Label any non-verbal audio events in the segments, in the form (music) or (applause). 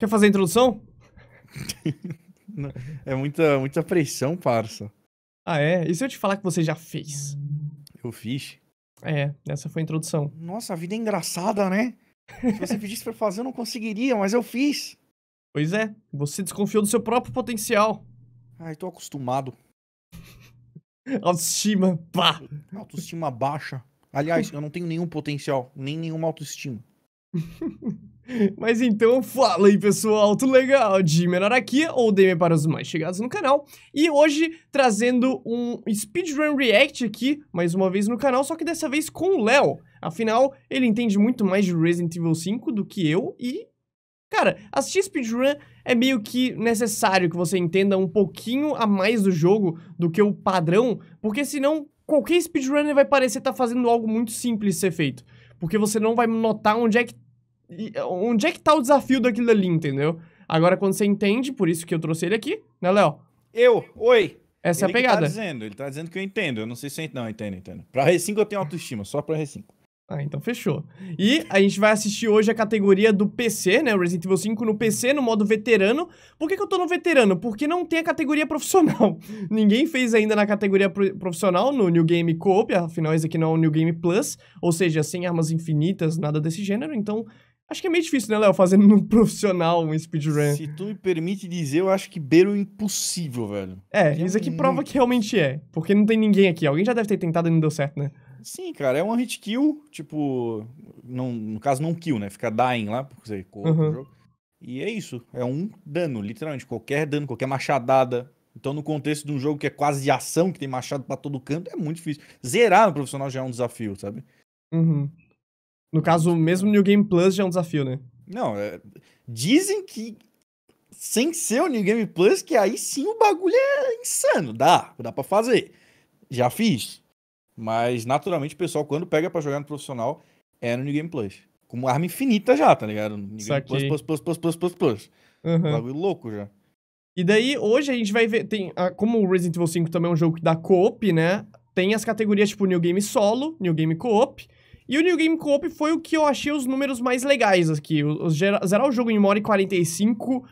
Quer fazer a introdução? (laughs) é muita, muita pressão, parça. Ah, é? E se eu te falar que você já fez? Eu fiz? É, essa foi a introdução. Nossa, a vida é engraçada, né? Se você pedisse pra fazer, eu não conseguiria, mas eu fiz. Pois é, você desconfiou do seu próprio potencial. Ai, tô acostumado. (laughs) autoestima, pá! Autoestima baixa. Aliás, eu não tenho nenhum potencial, nem nenhuma autoestima. (laughs) Mas então, fala aí pessoal, tudo legal? De menor aqui, ou DM para os mais chegados no canal. E hoje, trazendo um Speedrun React aqui, mais uma vez no canal, só que dessa vez com o Léo. Afinal, ele entende muito mais de Resident Evil 5 do que eu e... Cara, assistir speedrun é meio que necessário que você entenda um pouquinho a mais do jogo do que o padrão, porque senão qualquer speedrunner vai parecer estar tá fazendo algo muito simples ser feito. Porque você não vai notar onde é que é, onde é que tá o desafio daquilo ali, entendeu? Agora, quando você entende, por isso que eu trouxe ele aqui, né, Léo? Eu, oi. Essa ele é a tá pegada. Ele tá dizendo, ele tá dizendo que eu entendo. Eu não sei se eu entendo. Não, eu entendo, eu entendo. Pra R5 eu tenho autoestima, só pra R5. Ah, então fechou. E a gente vai assistir hoje a categoria do PC, né? Resident Evil 5 no PC, no modo veterano. Por que, que eu tô no veterano? Porque não tem a categoria profissional. (laughs) Ninguém fez ainda na categoria profissional, no New Game Coop, afinal esse aqui não é o New Game Plus, ou seja, sem armas infinitas, nada desse gênero, então Acho que é meio difícil, né, Léo, fazer no (laughs) profissional um speedrun. Se tu me permite dizer, eu acho que beira o impossível, velho. É, é isso aqui muito... prova que realmente é. Porque não tem ninguém aqui. Alguém já deve ter tentado e não deu certo, né? Sim, cara, é uma hit kill, tipo. Não, no caso, não kill, né? Fica dying lá, porque você corre uhum. jogo. E é isso. É um dano, literalmente. Qualquer dano, qualquer machadada. Então, no contexto de um jogo que é quase de ação, que tem machado para todo canto, é muito difícil. Zerar no profissional já é um desafio, sabe? Uhum. No caso, mesmo New Game Plus já é um desafio, né? Não, é... dizem que sem ser o New Game Plus, que aí sim o bagulho é insano. Dá, dá pra fazer. Já fiz. Mas, naturalmente, o pessoal, quando pega para jogar no profissional, é no New Game Plus. Com arma infinita já, tá ligado? New Game Plus, plus, plus, plus, plus, plus, plus. Uhum. Bagulho louco já. E daí, hoje a gente vai ver. Tem, ah, como o Resident Evil 5 também é um jogo que dá co-op, né? Tem as categorias tipo New Game Solo, New Game Co-op e o New Game co foi o que eu achei os números mais legais aqui. O, o zerar, o jogo em 1 hora e 45,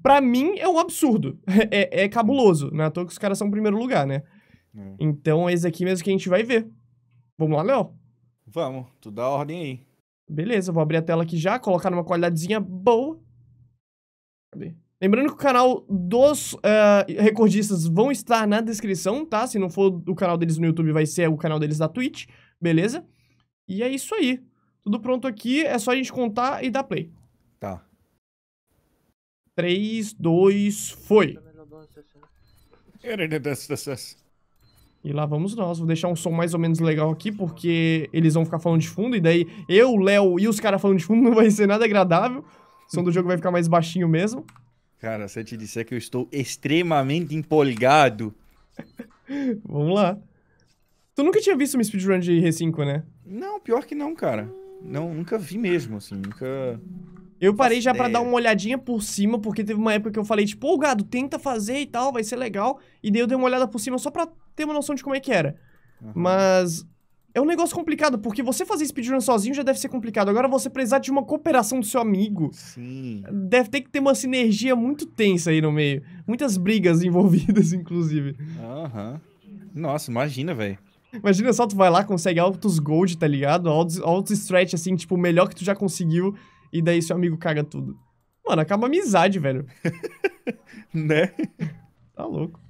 pra mim, é um absurdo. É, (laughs) é, é cabuloso, né? À toa que os caras são primeiro lugar, né? É. Então, é esse aqui mesmo que a gente vai ver. Vamos lá, Léo? Vamos, tu dá ordem aí. Beleza, vou abrir a tela aqui já, colocar numa qualidadezinha boa. Cadê? Lembrando que o canal dos uh, recordistas vão estar na descrição, tá? Se não for o canal deles no YouTube, vai ser o canal deles da Twitch, beleza? E é isso aí. Tudo pronto aqui, é só a gente contar e dar play. Tá. 3, 2, foi. E lá vamos nós. Vou deixar um som mais ou menos legal aqui, porque eles vão ficar falando de fundo, e daí eu, Léo e os caras falando de fundo (laughs) não vai ser nada agradável. O som do jogo vai ficar mais baixinho mesmo. Cara, se eu te disser que eu estou extremamente empolgado. (laughs) vamos lá. Tu nunca tinha visto uma speedrun de R5, né? Não, pior que não, cara. Não, nunca vi mesmo, assim, nunca... Eu parei já para dar uma olhadinha por cima, porque teve uma época que eu falei, tipo, ô oh, gado, tenta fazer e tal, vai ser legal. E daí eu dei uma olhada por cima só pra ter uma noção de como é que era. Uhum. Mas é um negócio complicado, porque você fazer speedrun sozinho já deve ser complicado. Agora você precisar de uma cooperação do seu amigo. Sim. Deve ter que ter uma sinergia muito tensa aí no meio. Muitas brigas (laughs) envolvidas, inclusive. Aham. Uhum. Nossa, imagina, velho. Imagina só, tu vai lá, consegue altos gold, tá ligado? Altos, altos stretch, assim, tipo, o melhor que tu já conseguiu. E daí seu amigo caga tudo. Mano, acaba a amizade, velho. (laughs) né? Tá louco.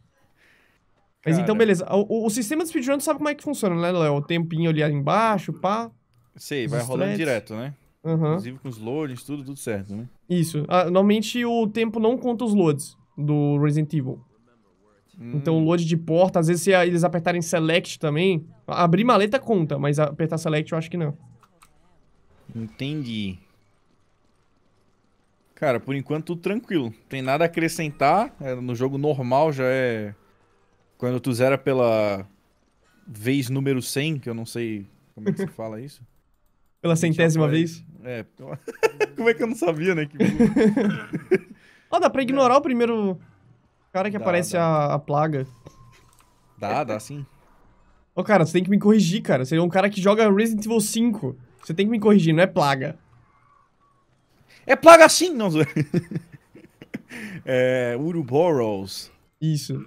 Mas então, beleza. O, o, o sistema de speedrun, tu sabe como é que funciona, né, Léo? O tempinho ali embaixo, pá. Sei, vai rolando direto, né? Uhum. Inclusive com os loads tudo, tudo certo, né? Isso. Ah, normalmente o tempo não conta os loads do Resident Evil. Então, hum. Então, load de porta, às vezes se eles apertarem select também, abrir maleta conta, mas apertar select eu acho que não. Entendi. Cara, por enquanto tudo tranquilo. Tem nada a acrescentar. É, no jogo normal já é. Quando tu zera pela vez número 100, que eu não sei como é que se (laughs) fala isso. Pela centésima vez? É. (laughs) Como é que eu não sabia, né? Que... (laughs) oh, dá pra ignorar é. o primeiro Cara que dá, aparece dá. A, a, plaga. Dá, dá sim. Ô, oh, cara, você tem que me corrigir, cara. Você é um cara que joga Resident Evil 5. Você tem que me corrigir, não é plaga. É plaga sim, não (laughs) é, Uruboros. Isso.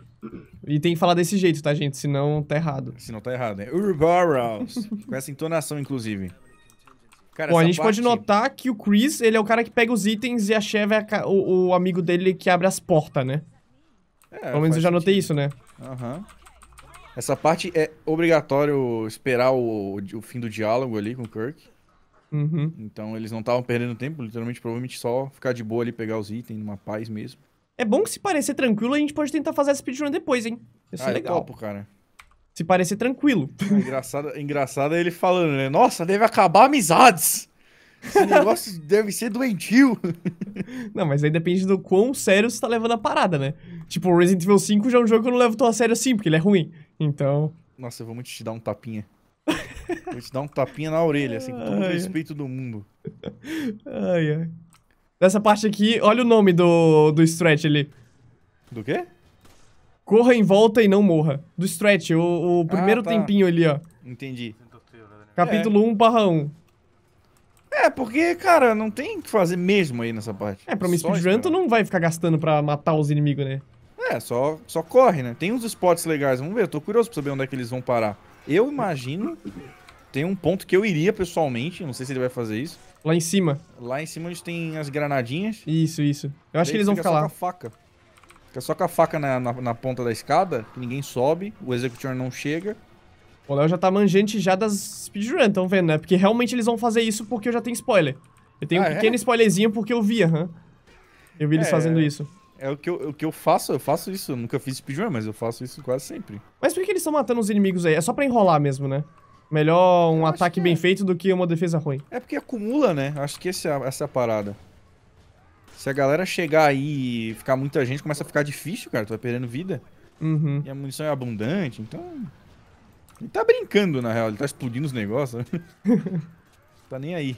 E tem que falar desse jeito, tá, gente? Senão tá errado. Senão tá errado, né? Uruboros. com essa entonação, inclusive. Cara, Bom, a gente parte... pode notar que o Chris, ele é o cara que pega os itens e a Chev é o, o amigo dele que abre as portas, né? É, Pelo menos eu já notei isso, né? Aham. Uhum. Essa parte é obrigatório esperar o, o fim do diálogo ali com o Kirk. Uhum. Então eles não estavam perdendo tempo, literalmente, provavelmente só ficar de boa ali, pegar os itens, numa paz mesmo. É bom que se parecer tranquilo, a gente pode tentar fazer a speedrun depois, hein? Isso ah, é legal. Topo, cara. Se parecer tranquilo. É engraçado, engraçado é ele falando, né? Nossa, deve acabar amizades. Esse negócio deve ser doentio. (laughs) Não, mas aí depende do quão sério você tá levando a parada, né? Tipo, Resident Evil 5 já é um jogo que eu não levo tão a sério assim, porque ele é ruim. Então. Nossa, eu vou muito te dar um tapinha. vou te dar um tapinha na orelha, assim, com todo o respeito do mundo. Ai, ai. Nessa parte aqui, olha o nome do, do stretch ali. Do quê? Corra em volta e não morra. Do stretch, o, o ah, primeiro ah, tá. tempinho ali, ó. Entendi. Capítulo né? é. 1 barra 1. É, porque, cara, não tem o que fazer mesmo aí nessa parte. É, pra uma speedrun tu não vai ficar gastando pra matar os inimigos, né? É, só, só corre, né? Tem uns spots legais, vamos ver, eu tô curioso pra saber onde é que eles vão parar. Eu imagino, tem um ponto que eu iria pessoalmente, não sei se ele vai fazer isso. Lá em cima. Lá em cima onde tem as granadinhas. Isso, isso. Eu acho que eles vão ficar lá. Com a faca. Fica só com a faca na, na, na ponta da escada, que ninguém sobe, o Executioner não chega. O Léo já tá manjante já das speedrun, tão vendo, né? Porque realmente eles vão fazer isso porque eu já tenho spoiler. Eu tenho ah, um é? pequeno é? spoilerzinho porque eu vi, aham. Huh? Eu vi é, eles fazendo isso. É o que, eu, o que eu faço, eu faço isso. Eu nunca fiz speedrun, mas eu faço isso quase sempre. Mas por que eles estão matando os inimigos aí? É só pra enrolar mesmo, né? Melhor um eu ataque bem é. feito do que uma defesa ruim. É porque acumula, né? Acho que essa, é essa é a parada. Se a galera chegar aí e ficar muita gente, começa a ficar difícil, cara. Tu vai perdendo vida. Uhum. E a munição é abundante, então... Ele tá brincando, na real. Ele tá explodindo os negócios. (laughs) tá nem aí.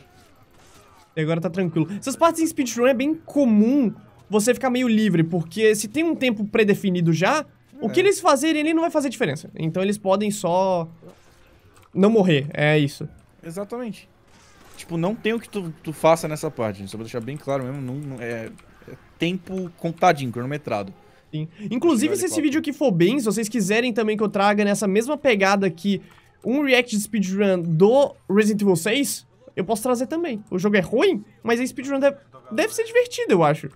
E agora tá tranquilo. Essas partes em speedrun é bem comum você ficar meio livre, porque se tem um tempo predefinido já, é. o que eles fazerem ali não vai fazer diferença. Então eles podem só não morrer, é isso. Exatamente. Tipo, não tem o que tu, tu faça nessa parte, gente. só pra deixar bem claro mesmo, não, não é, é tempo contadinho, cronometrado. Sim. Inclusive, se esse vídeo aqui for bem, se vocês quiserem também que eu traga nessa mesma pegada aqui um react de speedrun do Resident Evil 6, eu posso trazer também. O jogo é ruim, mas a speedrun deve, deve ser divertida, eu acho.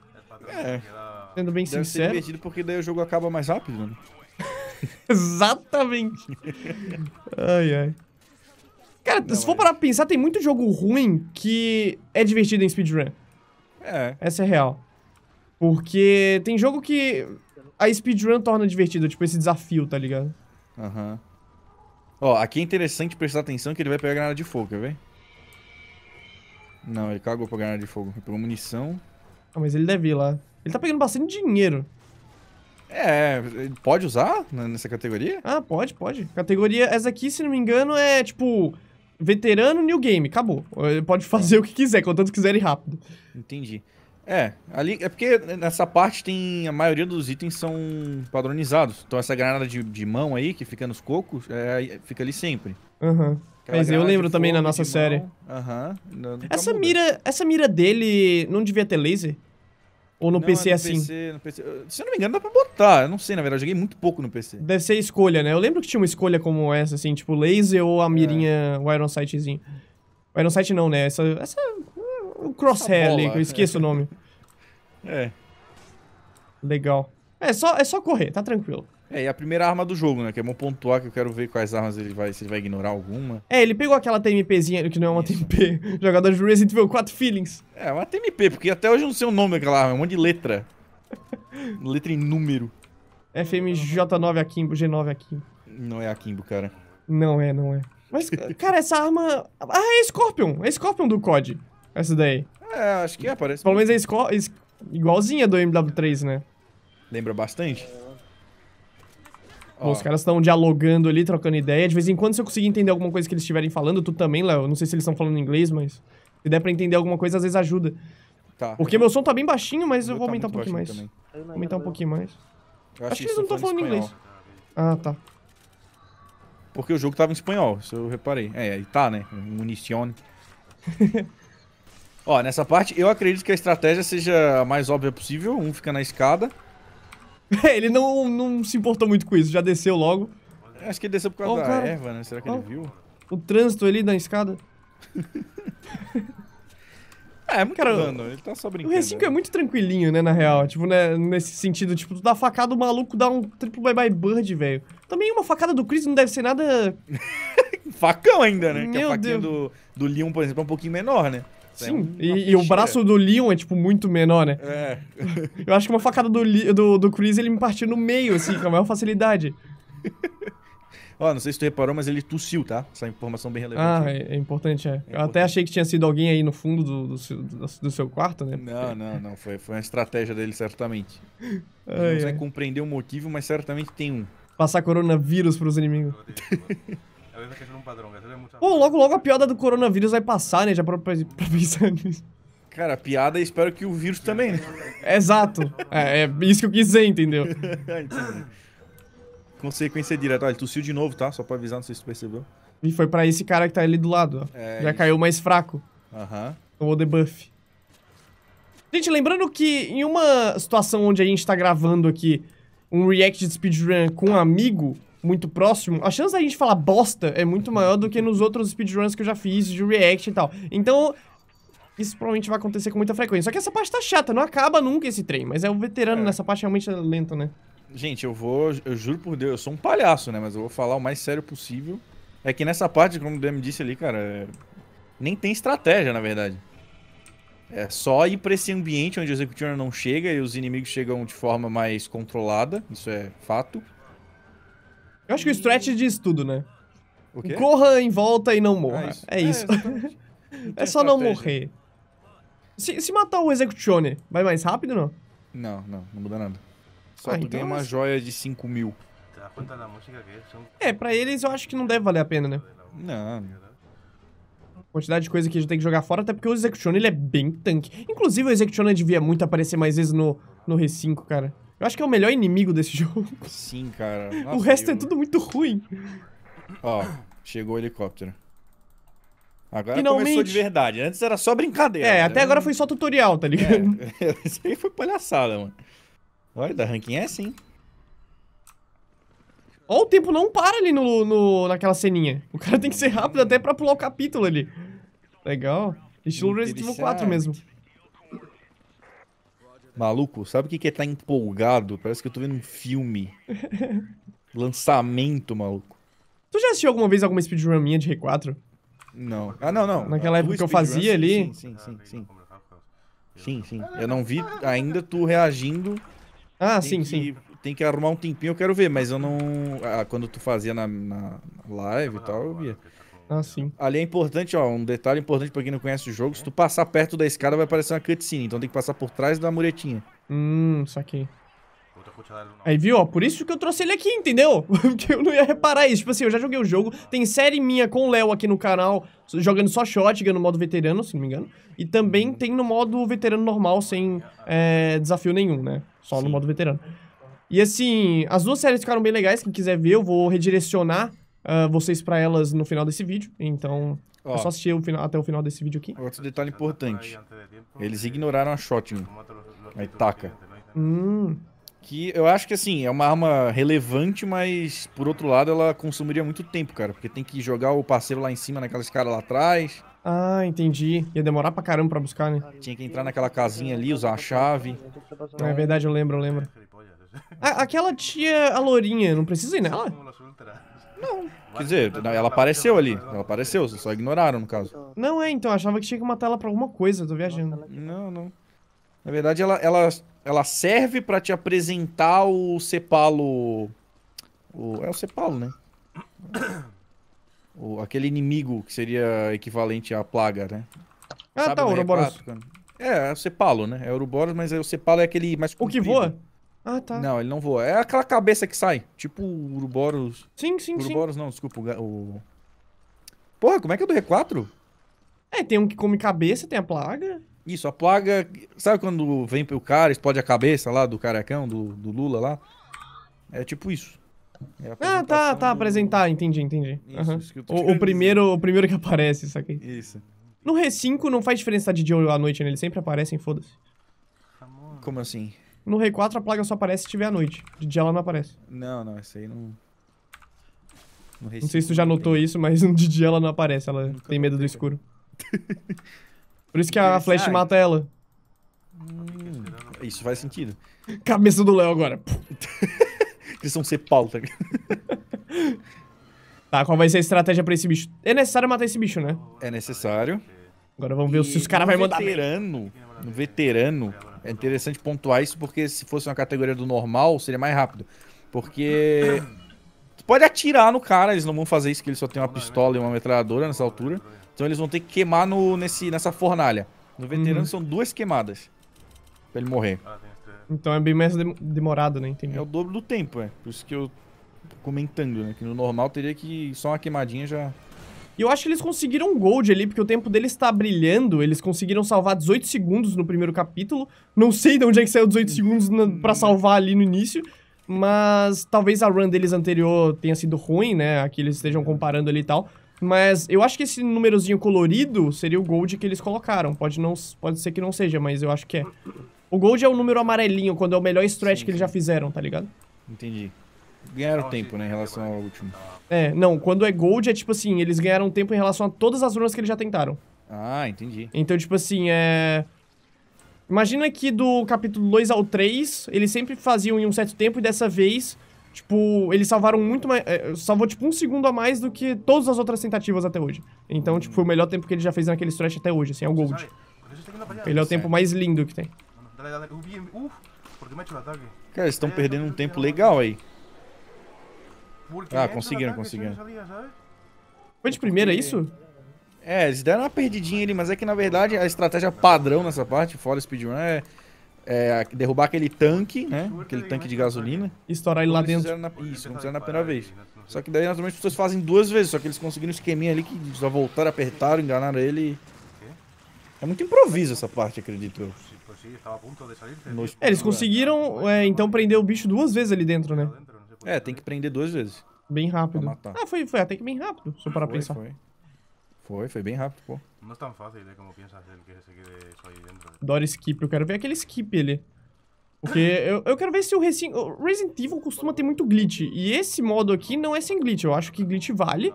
É. Sendo bem deve sincero. Deve ser divertido porque daí o jogo acaba mais rápido, né? (laughs) Exatamente. ai, ai. Cara, Não, se for é. parar pra pensar, tem muito jogo ruim que é divertido em speedrun. É. Essa é real. Porque tem jogo que a speedrun torna divertido, tipo esse desafio, tá ligado? Aham. Uhum. Ó, aqui é interessante prestar atenção que ele vai pegar granada de fogo, quer ver? Não, ele cagou pra granada de fogo. Ele pegou munição. Ah, mas ele deve ir lá. Ele tá pegando bastante dinheiro. É, pode usar nessa categoria? Ah, pode, pode. Categoria, essa aqui, se não me engano, é tipo veterano new game, acabou. Ele pode (laughs) fazer o que quiser, contanto que quiser e rápido. Entendi. É, ali é porque nessa parte tem a maioria dos itens são padronizados. Então essa granada de, de mão aí que fica nos cocos, é, fica ali sempre. Uhum. Mas eu lembro também fogo, na nossa série. Aham. Uhum. Essa muda. mira, essa mira dele não devia ter laser? Ou no não, PC é no é assim? PC, no PC. Se eu não me engano, dá pra botar. Eu não sei, na verdade, eu joguei muito pouco no PC. Deve ser escolha, né? Eu lembro que tinha uma escolha como essa, assim, tipo laser ou a é. mirinha, é. o Iron Sightzinho. O Iron Sight não, né? Essa, essa o crosshair ali, que eu né? esqueço é. o nome. (laughs) É. Legal. É só, é só correr, tá tranquilo. É, e a primeira arma do jogo, né? Que é bom pontuar, que eu quero ver quais armas ele vai, se ele vai ignorar alguma. É, ele pegou aquela TMPzinha, que não é uma Isso. TMP, (laughs) jogador de Resident Evil 4 Feelings. É, uma TMP, porque até hoje eu não sei o nome daquela arma, é um monte de letra. (laughs) letra em número. FMJ9 Akimbo, G9 Akimbo. Não é Akimbo, cara. Não é, não é. Mas, cara, essa arma... Ah, é Scorpion! É Scorpion do COD. Essa daí. É, acho que é, parece. Pelo menos é igualzinha do MW3, né? Lembra bastante. Bom, os caras estão dialogando ali, trocando ideia. De vez em quando, se eu conseguir entender alguma coisa que eles estiverem falando, tu também, Léo. Não sei se eles estão falando inglês, mas se der pra entender alguma coisa, às vezes ajuda. Tá. Porque meu som tá bem baixinho, mas eu vou tá aumentar um pouquinho mais. Aumentar um pouquinho mais. Eu acho, que eles não estão falando inglês. Ah, tá. Porque o jogo tava em espanhol, isso eu reparei. É, aí tá, né? Municione. (laughs) Ó, nessa parte, eu acredito que a estratégia seja a mais óbvia possível. Um fica na escada. (laughs) ele não, não se importou muito com isso, já desceu logo. Acho que ele desceu por causa oh, da cara. erva, né? Será que oh. ele viu? O trânsito ali na escada. é, (laughs) é muito cara, ele tá só brincando. O R5 é muito tranquilinho, né, na real. Tipo, né, nesse sentido, tipo, tu dá facada, o maluco dá um triple bye-bye bird, velho. Também uma facada do Chris não deve ser nada... (laughs) Facão ainda, né? Meu que a faquinha do, do Leon, por exemplo, é um pouquinho menor, né? É Sim, é e, e, o braço do Leon é, tipo, muito menor, né? É. (laughs) Eu acho que uma facada do, do, do Chris, ele me partiu no meio, assim, com a maior facilidade. (laughs) Ó, oh, não sei se tu reparou, mas ele tossiu, tá? Essa informação bem relevante. Ah, é, é, importante, é. é eu até achei que tinha sido alguém aí no fundo do, do, do, do seu quarto, né? Não, não, não. Foi, foi uma estratégia dele, certamente. (laughs) Ai, não vai compreender o motivo, mas certamente tem um. Passar coronavírus pros inimigos que ajuda um padrão, velho. Pô, logo, logo a piada do coronavírus vai passar, né? Já pra, pra, pra pensar (laughs) nisso. Cara, piada espero que o vírus também. Exato. É, é, isso que eu quis dizer, entendeu? (laughs) Consequência direta. Olha, tossiu de novo, tá? Só pra avisar, não sei se tu percebeu. E foi pra esse cara que tá ali do lado, ó. É Já isso. caiu mais fraco. Aham. Uhum. Tomou debuff. Gente, lembrando que em uma situação onde a gente tá gravando aqui um react de speedrun com um amigo, muito próximo, a chance da gente falar bosta é muito maior do que nos outros speedruns que eu já fiz de react e tal. Então, isso provavelmente vai acontecer com muita frequência. Só que essa parte tá chata, não acaba nunca esse trem, mas é o veterano é. nessa parte realmente é lento, né? Gente, eu vou, eu juro por Deus, eu sou um palhaço, né? Mas eu vou falar o mais sério possível. É que nessa parte, como o DM disse ali, cara, é... nem tem estratégia, na verdade. É só ir pra esse ambiente onde o executioner não chega e os inimigos chegam de forma mais controlada, isso é fato. Eu acho que o stretch é diz tudo, né? O quê? Corra em volta e não morra. É isso. É, é isso. (laughs) é só não morrer. Se, se matar o Executione, vai mais rápido não? Não, não, não muda nada. Só ah, tu então ganha uma mas... joia de 5 mil. Tá, é, é, pra eles eu acho que não deve valer a pena, né? Não. Quantidade de coisa que a gente tem que jogar fora, até porque o Executioner ele é bem tanque. Inclusive o Executioner devia muito aparecer mais vezes no, no R5, cara. Eu acho que é o melhor inimigo desse (laughs) jogo. Sim, cara. Nossa, o resto é eu... é tudo muito ruim. Ó, chegou o helicóptero. Agora Finalmente. começou de verdade. Antes era só brincadeira. É, né? até agora foi só tutorial, tá ligado? É, (laughs) isso aí foi palhaçada, mano. Olha, da ranking é assim. Ó, o tempo não para ali no, no, naquela ceninha. O cara tem que ser rápido até pra pular o capítulo ali. Legal. Estilo Resident Evil 4 mesmo. Maluco, sabe o que, que é tá empolgado? Parece que eu tô vendo um filme. (laughs) Lançamento, maluco. Tu já assistiu alguma vez alguma speedrun minha de R4? Não. Ah, não, não. Naquela ah, época que eu fazia ali. Sim, sim, sim, sim. Sim, Eu não vi ainda tu reagindo. Ah, tem sim, que, sim. Tem que arrumar um tempinho, eu quero ver, mas eu não. Ah, quando tu fazia na, na live e tal, eu via. Ah, sim. Ali é importante, ó, um detalhe importante pra quem não conhece o jogo, se tu passar perto da escada vai aparecer uma cutscene, então tem que passar por trás da muretinha. Hum, saquei. Aí viu, ó, por isso que eu trouxe ele aqui, entendeu? (laughs) Porque eu não ia reparar isso. Tipo assim, eu já joguei o jogo, tem série minha com o Léo aqui no canal, jogando só shotgun no modo veterano, se não me engano. E também uhum. tem no modo veterano normal, sem é, desafio nenhum, né? Só Sim. no modo veterano. E assim, as duas séries ficaram bem legais, quem quiser ver eu vou redirecionar uh, vocês para elas no final desse vídeo. Então, é Ó, é só assistir o final, até o final desse vídeo aqui. Outro detalhe importante. Eles ignoraram a shotgun. A Itaca. Hum. Que eu acho que, assim, é uma arma relevante, mas, por outro lado, ela consumiria muito tempo, cara. Porque tem que jogar o parceiro lá em cima, naquelas caras lá atrás. Ah, entendi. Ia demorar pra caramba pra buscar, né? Tinha que entrar naquela casinha ali, usar a chave. Não, é verdade, eu lembro, eu lembro. Ah, aquela tia, a lourinha, não precisa ir nela? Não. Quer dizer, ela apareceu ali. Ela apareceu, vocês só ignoraram, no caso. Não, é, então, achava que tinha que matar ela pra alguma coisa, tô viajando. Não, não. Na verdade, ela, ela, ela serve pra te apresentar o Cepalo. O, é o Cepalo, né? O, aquele inimigo que seria equivalente à plaga, né? Ah, tá, Sabe, tá, né? o Ouroboros. É, é o Cepalo, né? É o Ouroboros, mas é o Cepalo é aquele mais comprido. O que voa? Ah, tá. Não, ele não voa. É aquela cabeça que sai. Tipo o Uruboros. Sim, sim, Uruboros, sim. Uruboros não, desculpa. O... Porra, como é que é do R4? É, tem um que come cabeça, tem a plaga. Isso, a plaga. Sabe quando vem pro cara, explode a cabeça lá do carecão, do, do Lula lá? É tipo isso. É ah, tá, tá, do... apresentar, entendi, entendi. Isso, uhum. isso o, o, primeiro, o primeiro que aparece, aqui. Isso. No R5 não faz diferença de dia ou à noite, né? Eles sempre aparecem, foda-se. Como assim? No Rei 4 a plaga só aparece se tiver à noite. De dia ela não aparece. Não, não, essa aí não... Não, não sei se tu já notou isso, mas (laughs) de dia ela não aparece. Ela Nunca tem medo do escuro. (laughs) Por isso que a Flash mata ela. Hum, isso faz sentido. (laughs) Cabeça do Léo agora. Eles vão ser pauta. Tá, tá, qual vai ser a estratégia pra esse bicho? É necessário matar esse bicho, né? É necessário. Agora vamos ver e se os caras vão mandar. Veterano no veterano, é interessante pontuar isso, porque se fosse uma categoria do normal, seria mais rápido. Porque. Tu pode atirar no cara, eles não vão fazer isso, que eles só tem uma pistola e uma metralhadora nessa altura. Então eles vão ter que queimar no, nesse, nessa fornalha. No veterano uhum. são duas queimadas. Pra ele morrer. Então é bem mais demorado, né? Entendi. É o dobro do tempo, é. Por isso que eu tô comentando, né? Que no normal teria que só uma queimadinha já e eu acho que eles conseguiram um gold ali, porque o tempo deles está brilhando. Eles conseguiram salvar 18 segundos no primeiro capítulo. Não sei de onde é que saiu 18 segundos para hum. salvar ali no início. Mas talvez a run deles anterior tenha sido ruim, né? Aqui eles estejam comparando ali e tal. Mas eu acho que esse númerozinho colorido seria o gold que eles colocaram. Pode, não, pode ser que não seja, mas eu acho que é. O gold é o número amarelinho, quando é o melhor stretch Sim. que eles já fizeram, tá ligado? Entendi ganharam tempo, né, em relação ao é último. Tá. É, não, quando é gold é tipo assim, eles ganharam tempo em relação a todas as runas que eles já tentaram. Ah, entendi. Então, tipo assim, é... Imagina que do capítulo 2 ao 3, eles sempre faziam em um certo tempo e dessa vez, tipo, eles salvaram muito mais... É, salvou, tipo, um segundo a mais do que todas as outras tentativas até hoje. Então, tipo, foi o melhor tempo que eles já fez naquele stretch até hoje, assim, é o gold. Ele é o tempo mais lindo que tem. Cara, eles estão é, perdendo tá um tempo legal aí ah, conseguiram, conseguiram. Foi de primeira é isso? É, eles deram uma perdidinha ali, mas é que na verdade a estratégia padrão nessa parte, fora speedrun, é, é derrubar aquele tanque, né? Aquele tanque é de gasolina. E né? estourar ele lá dentro. Na, isso, não fizeram na primeira vez. Né, só que daí naturalmente as pessoas fazem duas vezes, só que eles conseguiram um esqueminha ali que só voltaram, apertaram, enganaram ele. É muito improviso essa parte, acredito eu. É, eles conseguiram, é, é, então, prender o bicho duas vezes ali dentro, né? né? É, tem que prender duas vezes. Bem rápido. Ah, foi, foi até ah, que bem rápido, se eu parar pensar. Foi. foi, foi bem rápido, pô. Não é tão fácil, né, como pensa que se quede só aí dentro. Adoro skip, eu quero ver aquele skip ele. Porque (laughs) eu, eu quero ver se o Resident, o Resident Evil costuma ter muito glitch. E esse modo aqui não é sem glitch. Eu acho que glitch vale.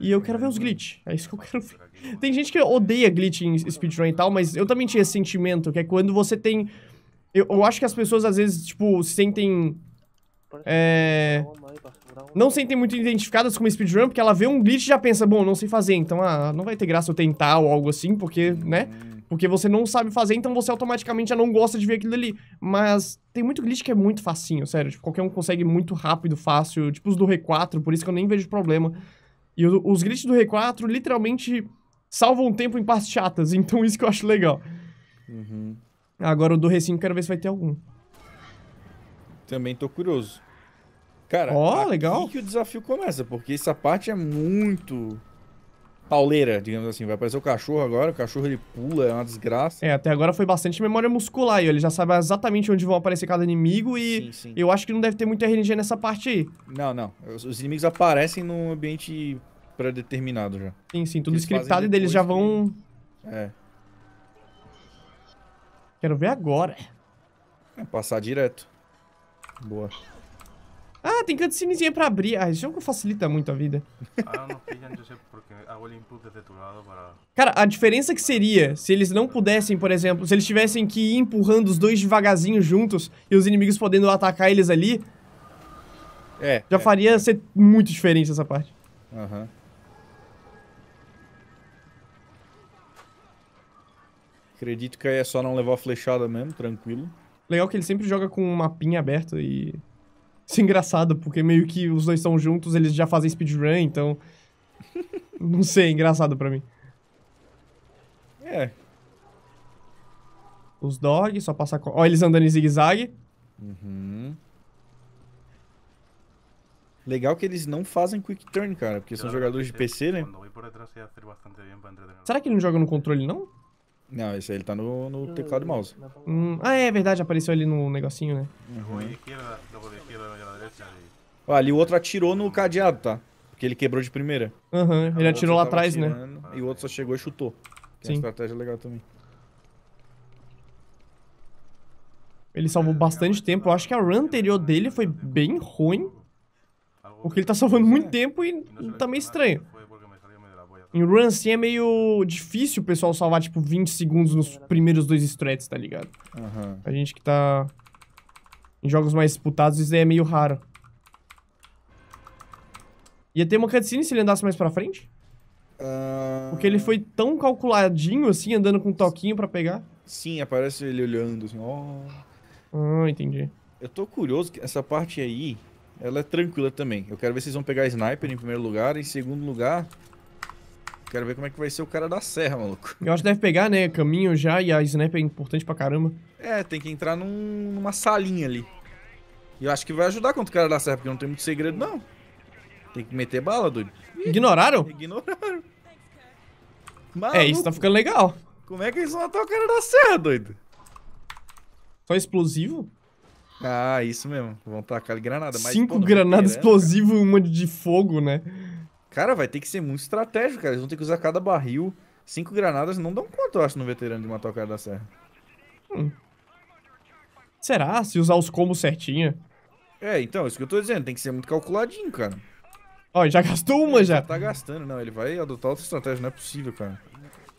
E eu quero ver os glitch. É isso que eu quero ver. Tem gente que odeia glitch em speedrun e tal, mas eu também tinha esse sentimento, que é quando você tem... Eu, eu acho que as pessoas às vezes, tipo, se sentem é... Não sentem muito identificadas com uma speedrun, porque ela vê um glitch e já pensa, bom, não sei fazer, então ah, não vai ter graça eu tentar ou algo assim, porque, né, hum. né? Porque você não sabe fazer, então você automaticamente já não gosta de ver aquilo ali. Mas tem muito glitch que é muito facinho, sério. Tipo, qualquer um consegue muito rápido, fácil. Tipo os do R4, por isso que eu nem vejo problema. E o, os glitches do R4 literalmente salvam tempo em partes chatas, (laughs) então isso que eu acho legal. Uhum. Agora o do R5 quero ver se vai ter algum. Também tô curioso. Cara, oh, legal. que o desafio começa, porque essa parte é muito pauleira, digamos assim. Vai aparecer o cachorro agora, o cachorro ele pula, é uma desgraça. É, até agora foi bastante memória muscular, e ele já sabe exatamente onde vão aparecer cada inimigo e sim, sim. eu acho que não deve ter muito RNG nessa parte aí. Não, não. Os inimigos aparecem num ambiente pré-determinado já. Sim, sim, tudo scriptado e deles já vão... Que... É. Quero ver agora. É passar direto. Boa. Ah, tem cutscenezinha pra abrir. Ah, esse jogo facilita muito a vida. Ah, Cara, a diferença que seria se eles não pudessem, por exemplo, se eles tivessem que ir empurrando os dois devagarzinho juntos e os inimigos podendo atacar eles ali. É. Já é. faria ser muito diferente essa parte. Aham. Uhum. Acredito que aí é só não levar a flechada mesmo, tranquilo. Legal que ele sempre joga com um mapinha aberto e. Isso é engraçado, porque meio que os dois estão juntos, eles já fazem speedrun, então. (laughs) Não sei, é engraçado pra mim. É. Os dogs, só passar. Ó, eles andando em zigue-zague. Uhum. Legal que eles não fazem quick turn, cara, porque são jogadores de PC, né? Será que ele não joga no controle, não? Não, esse aí ele tá no, no teclado e mouse. Hum, ah, é verdade, apareceu ali no negocinho, né? Uhum. ali o outro atirou no cadeado, tá? Porque ele quebrou de primeira. Aham, uhum, ele atirou lá atrás, né? E o outro só chegou e chutou. Que Sim. é uma estratégia legal também. Ele salvou é, bastante é, tempo. Eu acho que a run anterior dele foi bem ruim. Tá porque ele tá salvando muito tempo e tá meio estranho. Em run, assim, é meio difícil o pessoal salvar, tipo, 20 segundos nos primeiros dois strats, tá ligado? Uhum. A gente que tá... Em jogos mais disputados, isso aí é meio raro. Ia ter uma cutscene se ele andasse mais pra frente? Uh... Porque ele foi tão calculadinho, assim, andando com um toquinho pra pegar. Sim, aparece ele olhando, assim, ó... Oh. Ah, entendi. Eu tô curioso, que essa parte aí, ela é tranquila também. Eu quero ver se vocês vão pegar sniper em primeiro lugar. Em segundo lugar, Quero ver como é que vai ser o cara da serra, maluco. Eu acho que deve pegar, né, caminho já, e a sniper é importante pra caramba. É, tem que entrar num, numa salinha ali. E eu acho que vai ajudar contra o cara da serra, porque não tem muito segredo, não. Tem que meter bala, doido. Ignoraram? Ignoraram. Maluco. É, isso tá ficando legal. Como é que eles vão matar o cara da serra, doido? Só explosivo? Ah, isso mesmo. Vão tacar granada. Cinco granadas explosivas e uma de fogo, né? Cara, vai ter que ser muito estratégico, cara. Eles vão ter que usar cada barril. Cinco granadas não dão conta, eu acho, no veterano de matar o cara da serra. Hum. Será? Se usar os combos certinho? É, então, isso que eu tô dizendo. Tem que ser muito calculadinho, cara. Ó, já gastou uma, ele já. Tá gastando, não. Ele vai adotar outra estratégia. Não é possível, cara.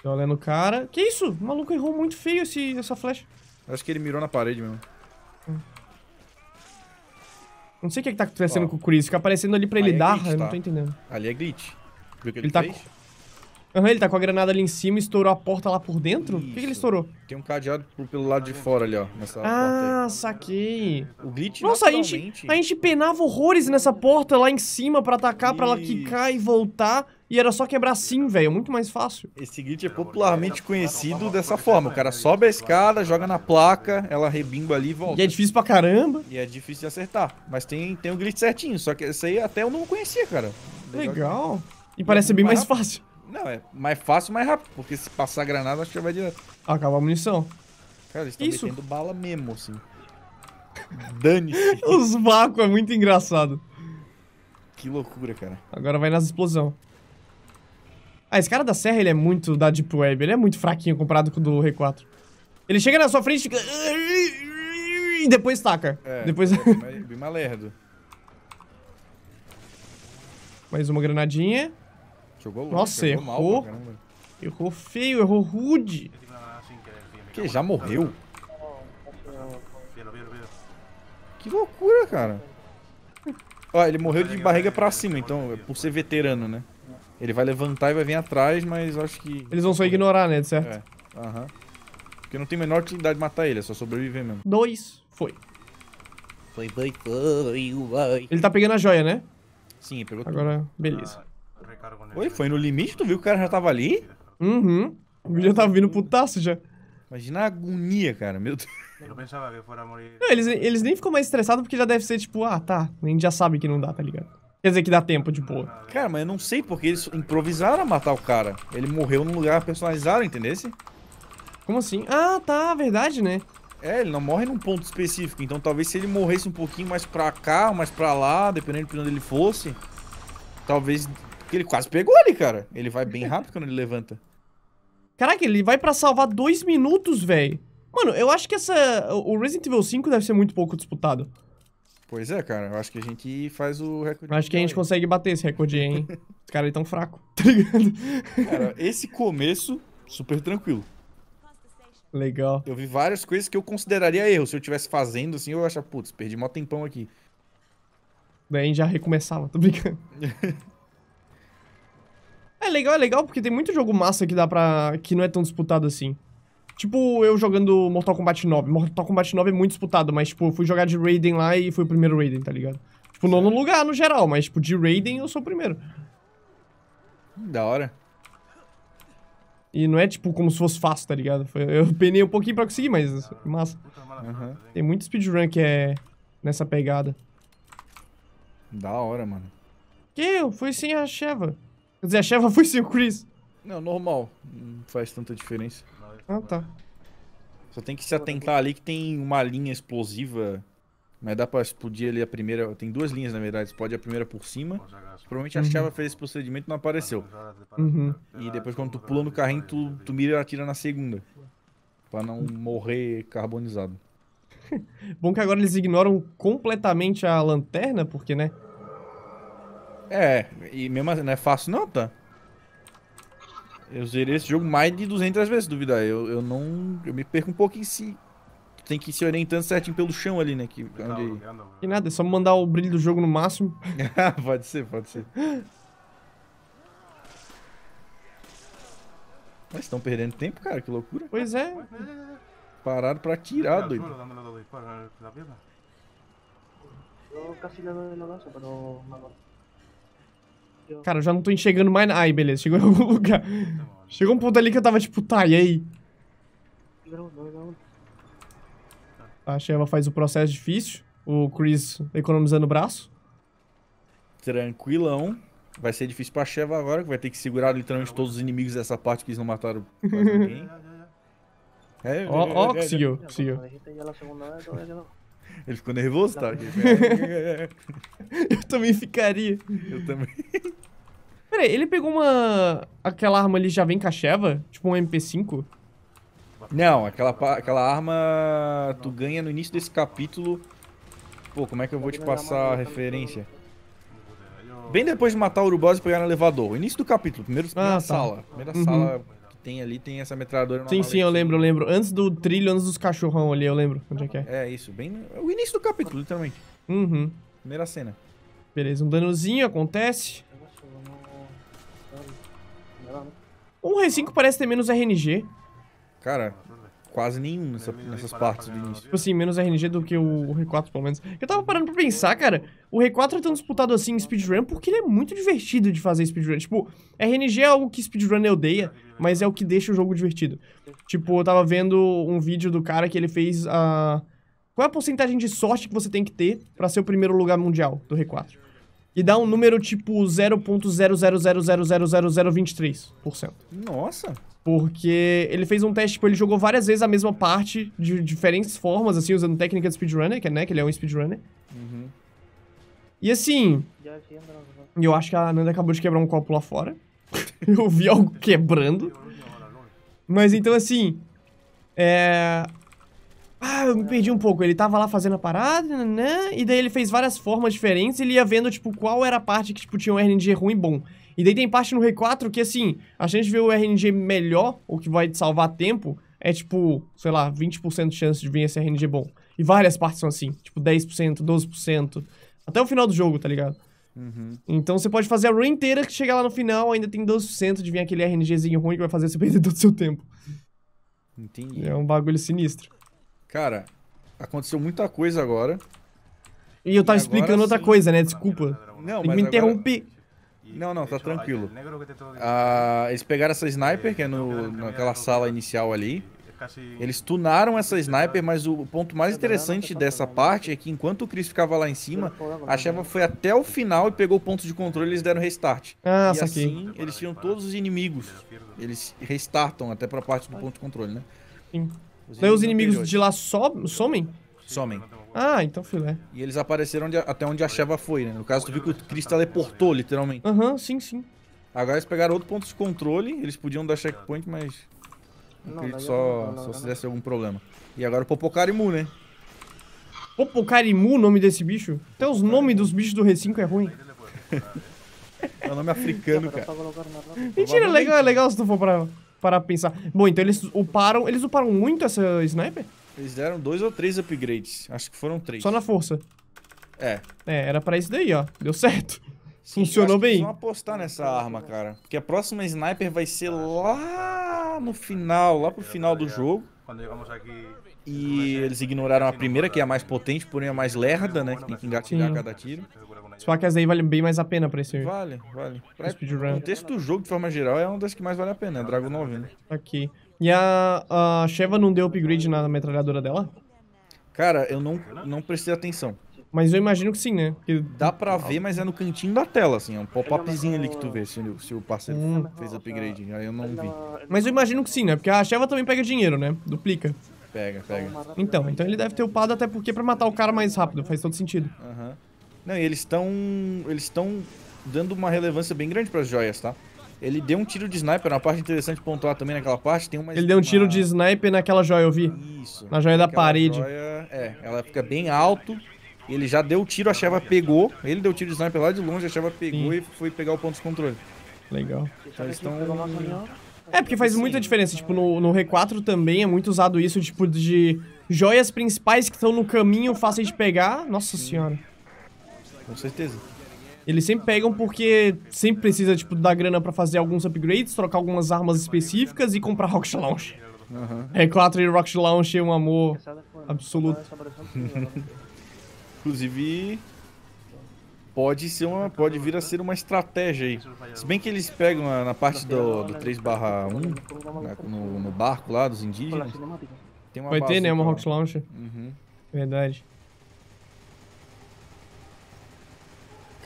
Tô olhando o cara. Que isso? O maluco errou muito feio esse, essa flecha. Acho que ele mirou na parede mesmo. Não sei o que, é que tá acontecendo Ó. com o Chris. Fica aparecendo ali pra ele é dar. glitch, eu tá. não tô entendendo. Ali é glitch. Viu o que ele, ele tá fez? uhum, ele tá com a granada ali em cima e estourou a porta lá por dentro? Isso. O que, que, ele estourou? Tem um cadeado pelo lado de fora ali, ó. Nessa ah, saquei. O glitch Nossa, a gente, a gente penava horrores nessa porta lá em cima pra atacar, Isso. pra ela quicar e voltar. E era só quebrar sim, velho. Muito mais fácil. Esse glitch é popularmente conhecido dessa forma. O cara sobe a escada, joga na placa, ela rebimba ali e volta. E é difícil pra caramba. E é difícil de acertar. Mas tem, tem um glitch certinho. Só que esse aí até eu não conhecia, cara. Legal. E parece bem mais, mais fácil. Não, é mais fácil, mais rápido. Porque se passar granada, acho que vai direto. Acaba a munição. Cara, eles estão metendo bala mesmo, assim. Dane-se. (laughs) Os vácuos é muito engraçado. Que loucura, cara. Agora vai nas explosões. Ah, esse cara da Serra, ele é muito da Deep Web. Ele é muito fraquinho comparado com o do R4. Ele chega na sua frente fica... e depois taca. É, depois... é bem malerdo. Mais uma granadinha. Jogou louco, Nossa, jogou errou. Mal errou feio, errou rude. Que já morreu? Que loucura, cara. Ó, ele morreu de barriga pra cima, então, por ser veterano, né? Ele vai levantar e vai vir atrás, mas acho que... Eles vão só ignorar, né, de certo? É, aham. Uhum. Porque não tem a menor utilidade de matar ele, é só sobreviver mesmo. Dois, foi. Foi, foi, foi, vai. Ele tá pegando a joia, né? Sim, pegou Agora, tudo. beleza. Ah, Oi, foi no limite? Tu viu que o cara já tava ali? Uhum. O já tava vindo putaço já. Imagina a agonia, cara, meu Deus. Eu pensava que fora morrer. Não, eles, eles nem ficam mais estressados porque já deve ser tipo, ah, tá, a gente já sabe que não dá, tá ligado? Quer dizer que dá tempo de boa. Cara, mas eu não sei porque eles improvisaram matar o cara. Ele morreu num lugar personalizado, entendesse? Como assim? Ah, tá, verdade, né? É, ele não morre num ponto específico. Então talvez se ele morresse um pouquinho mais pra cá, mais pra lá, dependendo de onde ele fosse. Talvez. Porque ele quase pegou ali, cara. Ele vai bem rápido quando ele levanta. Caraca, ele vai pra salvar dois minutos, velho. Mano, eu acho que essa. O Resident Evil 5 deve ser muito pouco disputado. Pois é, cara. Eu acho que a gente faz o recorde. acho que a gente consegue bater esse recorde, hein? (laughs) Os caras tão fracos, (laughs) tá ligado? Cara, esse começo, super tranquilo. Legal. Eu vi várias coisas que eu consideraria erro. Se eu estivesse fazendo assim, eu ia achar, putz, perdi mó tempão aqui. Daí já recomeçava, tô brincando. (laughs) é legal, é legal, porque tem muito jogo massa que dá pra. que não é tão disputado assim. Tipo, eu jogando Mortal Kombat 9. Mortal Kombat 9 é muito disputado, mas, tipo, eu fui jogar de Raiden lá e fui o primeiro Raiden, tá ligado? Tipo, nono lugar no geral, mas, tipo, de Raiden eu sou o primeiro. Da hora. E não é, tipo, como se fosse fácil, tá ligado? Foi, eu (laughs) penei um pouquinho pra conseguir, mas massa. Uhum. Tem muito speedrun que é nessa pegada. Da hora, mano. Que eu? Fui sem a Sheva. Quer dizer, a Sheva (laughs) foi sem o Chris. Não, normal. Não faz tanta diferença. Ah, tá. Só tem que se atentar ali que tem uma linha explosiva. Mas dá pra explodir ali a primeira. Tem duas linhas, na verdade. Explode a primeira por cima. Provavelmente uhum. a Shava fez esse procedimento e não apareceu. Uhum. E depois, quando tu pula no carrinho, tu, tu mira e atira na segunda. Pra não morrer carbonizado. (laughs) Bom que agora eles ignoram completamente a lanterna, porque, né? É, e mesmo assim, não é fácil não, tá? Eu zerei esse jogo mais de 200 vezes, duvidar. Eu, eu não. Eu me perco um pouco em si. Tem que ir se orientando certinho pelo chão ali, né? Que, não, onde... não, não, que nada, é só mandar o brilho do jogo no máximo. pode ser, pode ser. Mas estão perdendo tempo, cara, que loucura. Pois é. Pararam pra tirar, doido. Cara, eu já não tô enxergando mais nada. Ai, beleza, chegou em algum (laughs) lugar. Chegou um ponto ali que eu tava tipo, tá, e aí? Não, não, não. A Sheva faz o processo difícil. O Chris economizando o braço. Tranquilão. Vai ser difícil pra Sheva agora, que vai ter que segurar literalmente todos os inimigos dessa parte que eles não mataram ninguém. Ó, ó, conseguiu, conseguiu. Ele ficou nervoso, tá? tá? É, é, é, (laughs) eu também ficaria. Eu também. Peraí, ele pegou uma... Aquela arma ali já vem com a Sheva? Tipo um MP5? Não, aquela, aquela arma tu ganha no início desse capítulo. Pô, como é que eu vou te passar a referência? Bem depois de matar o Urubose e pegar no elevador. Início do capítulo, primeiro, ah, primeira ah, tá. sala. Primeira uhum. sala tem ali, tem essa metralhadora Sim, sim, eu lembro, eu lembro. Antes do trilho, antes dos cachorrão ali, eu lembro onde é que é. É isso, bem. É o início do capítulo, literalmente. Uhum. Primeira cena. Beleza, um danozinho acontece. Um R5 parece ter menos RNG. Cara, quase nenhum nessa, é nessas partes do início. Tipo assim, menos RNG do que o, o R4, pelo menos. Eu tava parando pra pensar, cara, o R4 é tão disputado assim em speedrun porque ele é muito divertido de fazer speedrun. Tipo, RNG é algo que speedrun odeia, mas é o que deixa o jogo divertido. Tipo, eu tava vendo um vídeo do cara que ele fez a... Qual é a porcentagem de sorte que você tem que ter pra ser o primeiro lugar mundial do R4? E dá um número tipo 0.0000023%. Nossa! Porque ele fez um teste, tipo, ele jogou várias vezes a mesma parte de diferentes formas, assim, usando técnica de speedrunner, que, é, né, que ele é um speedrunner. Uhum. E assim... Né? Eu acho que a Nanda acabou de quebrar um copo lá fora. (laughs) eu vi algo quebrando. Mas então, assim... É, ah, eu me perdi um pouco. Ele tava lá fazendo a parada, né? E daí ele fez várias formas diferentes e ele ia vendo, tipo, qual era a parte que, tipo, tinha um RNG ruim bom. E daí tem parte no R4 que, assim, a gente vê o RNG melhor, o que vai te salvar tempo, é, tipo, sei lá, 20% de chance de vir esse RNG bom. E várias partes são assim, tipo, 10%, 12%, até o final do jogo, tá ligado? Uhum. Então você pode fazer a run inteira que chegar lá no final, ainda tem 12% de vir aquele RNGzinho ruim que vai fazer você (laughs) perder todo o seu tempo. Entendi. É um bagulho sinistro. Cara, aconteceu muita coisa agora. E eu tava e explicando outra coisa, né? Desculpa. Não, mas me interrompi. Agora... Não, não, tá tranquilo. Ah, eles pegaram essa sniper, que é no, naquela sala inicial ali. Eles tunaram essa sniper, mas o ponto mais interessante dessa parte é que enquanto o Chris ficava lá em cima, a Sheva foi até o final e pegou o ponto de controle e eles deram restart. Ah, e saquei. Assim, eles tinham todos os inimigos. Eles restartam até pra parte do ponto de controle, né? Sim. Os Daí então, os inimigos de lá so, somem? Somem. Ah, então filé. E eles apareceram onde, até onde a Sheva foi, né? No caso, tu viu que o Chris teleportou, literalmente. Aham, uhum, sim, sim. Agora eles pegaram outro ponto de controle, eles podiam dar checkpoint, mas... Não, só, não, não, só se desse algum problema. E agora o Popocarimu, né? Popocarimu, o nome desse bicho? Até os nomes dos bichos do Recinco é ruim. (laughs) é um nome africano, cara. Mentira, é legal, é legal se tu for pra para pensar. Bom, então eles uparam. Eles uparam muito essa sniper? Eles deram dois ou três upgrades. Acho que foram três. Só na força. É. É, era pra isso daí, ó. Deu certo. Sim, (laughs) Funcionou bem. Vamos apostar nessa arma, cara. Porque a próxima sniper vai ser lá no final, lá pro final do jogo. E eles ignoraram a primeira, que é a mais potente, porém a mais lerda, né? Que tem que engatilhar cada tiro. Se pá aí valem vale bem mais a pena pra esse... Vale, vale. Pra speedrun. O texto do jogo, de forma geral, é uma das que mais vale a pena, é Dragon 9, né? Aqui. E a, a Sheva não deu upgrade na metralhadora dela? Cara, eu não, não prestei atenção. Mas eu imagino que sim, né? Porque... Dá pra ver, mas é no cantinho da tela, assim. É um pop-upzinho ali que tu vê se, se o parceiro hum. fez upgrade. Aí eu não vi. Mas eu imagino que sim, né? Porque a Sheva também pega dinheiro, né? Duplica. Pega, pega. Então, então ele deve ter upado até porque pra matar o cara mais rápido. Faz todo sentido. Aham. Uhum. Não, e eles estão. Eles estão dando uma relevância bem grande para as joias, tá? Ele deu um tiro de sniper, é uma parte interessante pontuar também naquela parte. Tem uma, Ele deu um tiro de sniper naquela joia, eu vi. Isso. Na joia da parede. Joia, é, ela fica bem alto. Ele já deu o tiro, a Sheva pegou. Ele deu o tiro de sniper lá de longe, a Sheva pegou Sim. e foi pegar o ponto de controle. Legal. Então eles estão... É, porque faz muita diferença. Tipo, no, no R4 também é muito usado isso, tipo, de joias principais que estão no caminho fáceis de pegar. Nossa Sim. senhora com certeza. Eles sempre pegam porque sempre precisa, tipo, dar grana para fazer alguns upgrades, trocar algumas armas específicas e comprar (laughs) Rocket Launch. Uhum. 4 é, e Rocket Launch é um amor absoluto. Inclusive, pode ser uma pode vir a ser uma estratégia aí. Se bem que eles pegam na, na parte do, do 3 barra 1, né, no, no, barco lá dos indígenas. Vai ter, né? Uma Rocket Launch. Uhum. Verdade.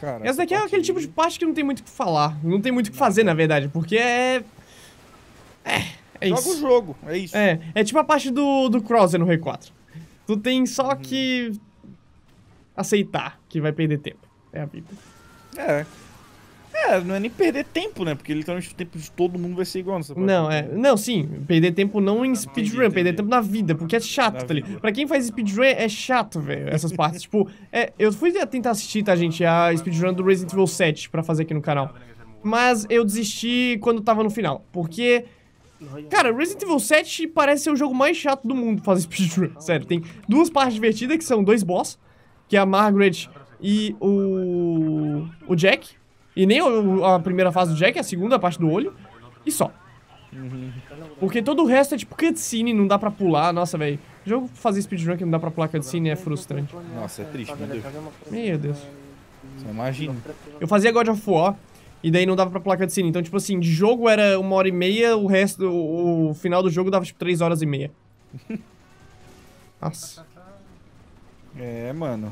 cara. Essa daqui é tá aquele tipo de parte que não tem muito o que falar. Não tem muito o que fazer, na verdade, porque é. É. é Joga isso. o jogo, é isso. É, é tipo a parte do, do Crosser no Rei 4. Tu tem só uhum. que. aceitar que vai perder tempo. É a vida. É. É, não é nem perder tempo, né? Porque literalmente o tempo de todo mundo vai ser igual nessa né? Não, é. Não, sim. Perder tempo não em speedrun, perder tempo na vida, porque é chato, na tá ligado? Pra quem faz speedrun, é chato, velho, essas partes. tipo, é, eu fui tentar assistir, tá, gente, a speedrun do Resident Evil 7 pra fazer aqui no canal. Mas eu desisti quando tava no final, porque... Cara, Resident Evil 7 parece ser o jogo mais chato do mundo fazer speedrun. (laughs) Sério, tem duas partes divertidas, que são dois boss, que é a Margaret e o... o Jack. E nem a primeira fase do Jack, a segunda, a parte do olho. E só. Uhum. Porque todo o resto é tipo cutscene, não dá pra pular. Nossa, velho. Jogo fazer speedrun que não dá pra pular cutscene é frustrante. Nossa, é triste, meu Deus. Meu Deus. Você imagina. Eu fazia God of War. E daí não dava pra placa de cine. Então, tipo assim, de jogo era uma hora e meia, o resto, o, final do jogo dava tipo três horas e meia. (laughs) Nossa. É, mano.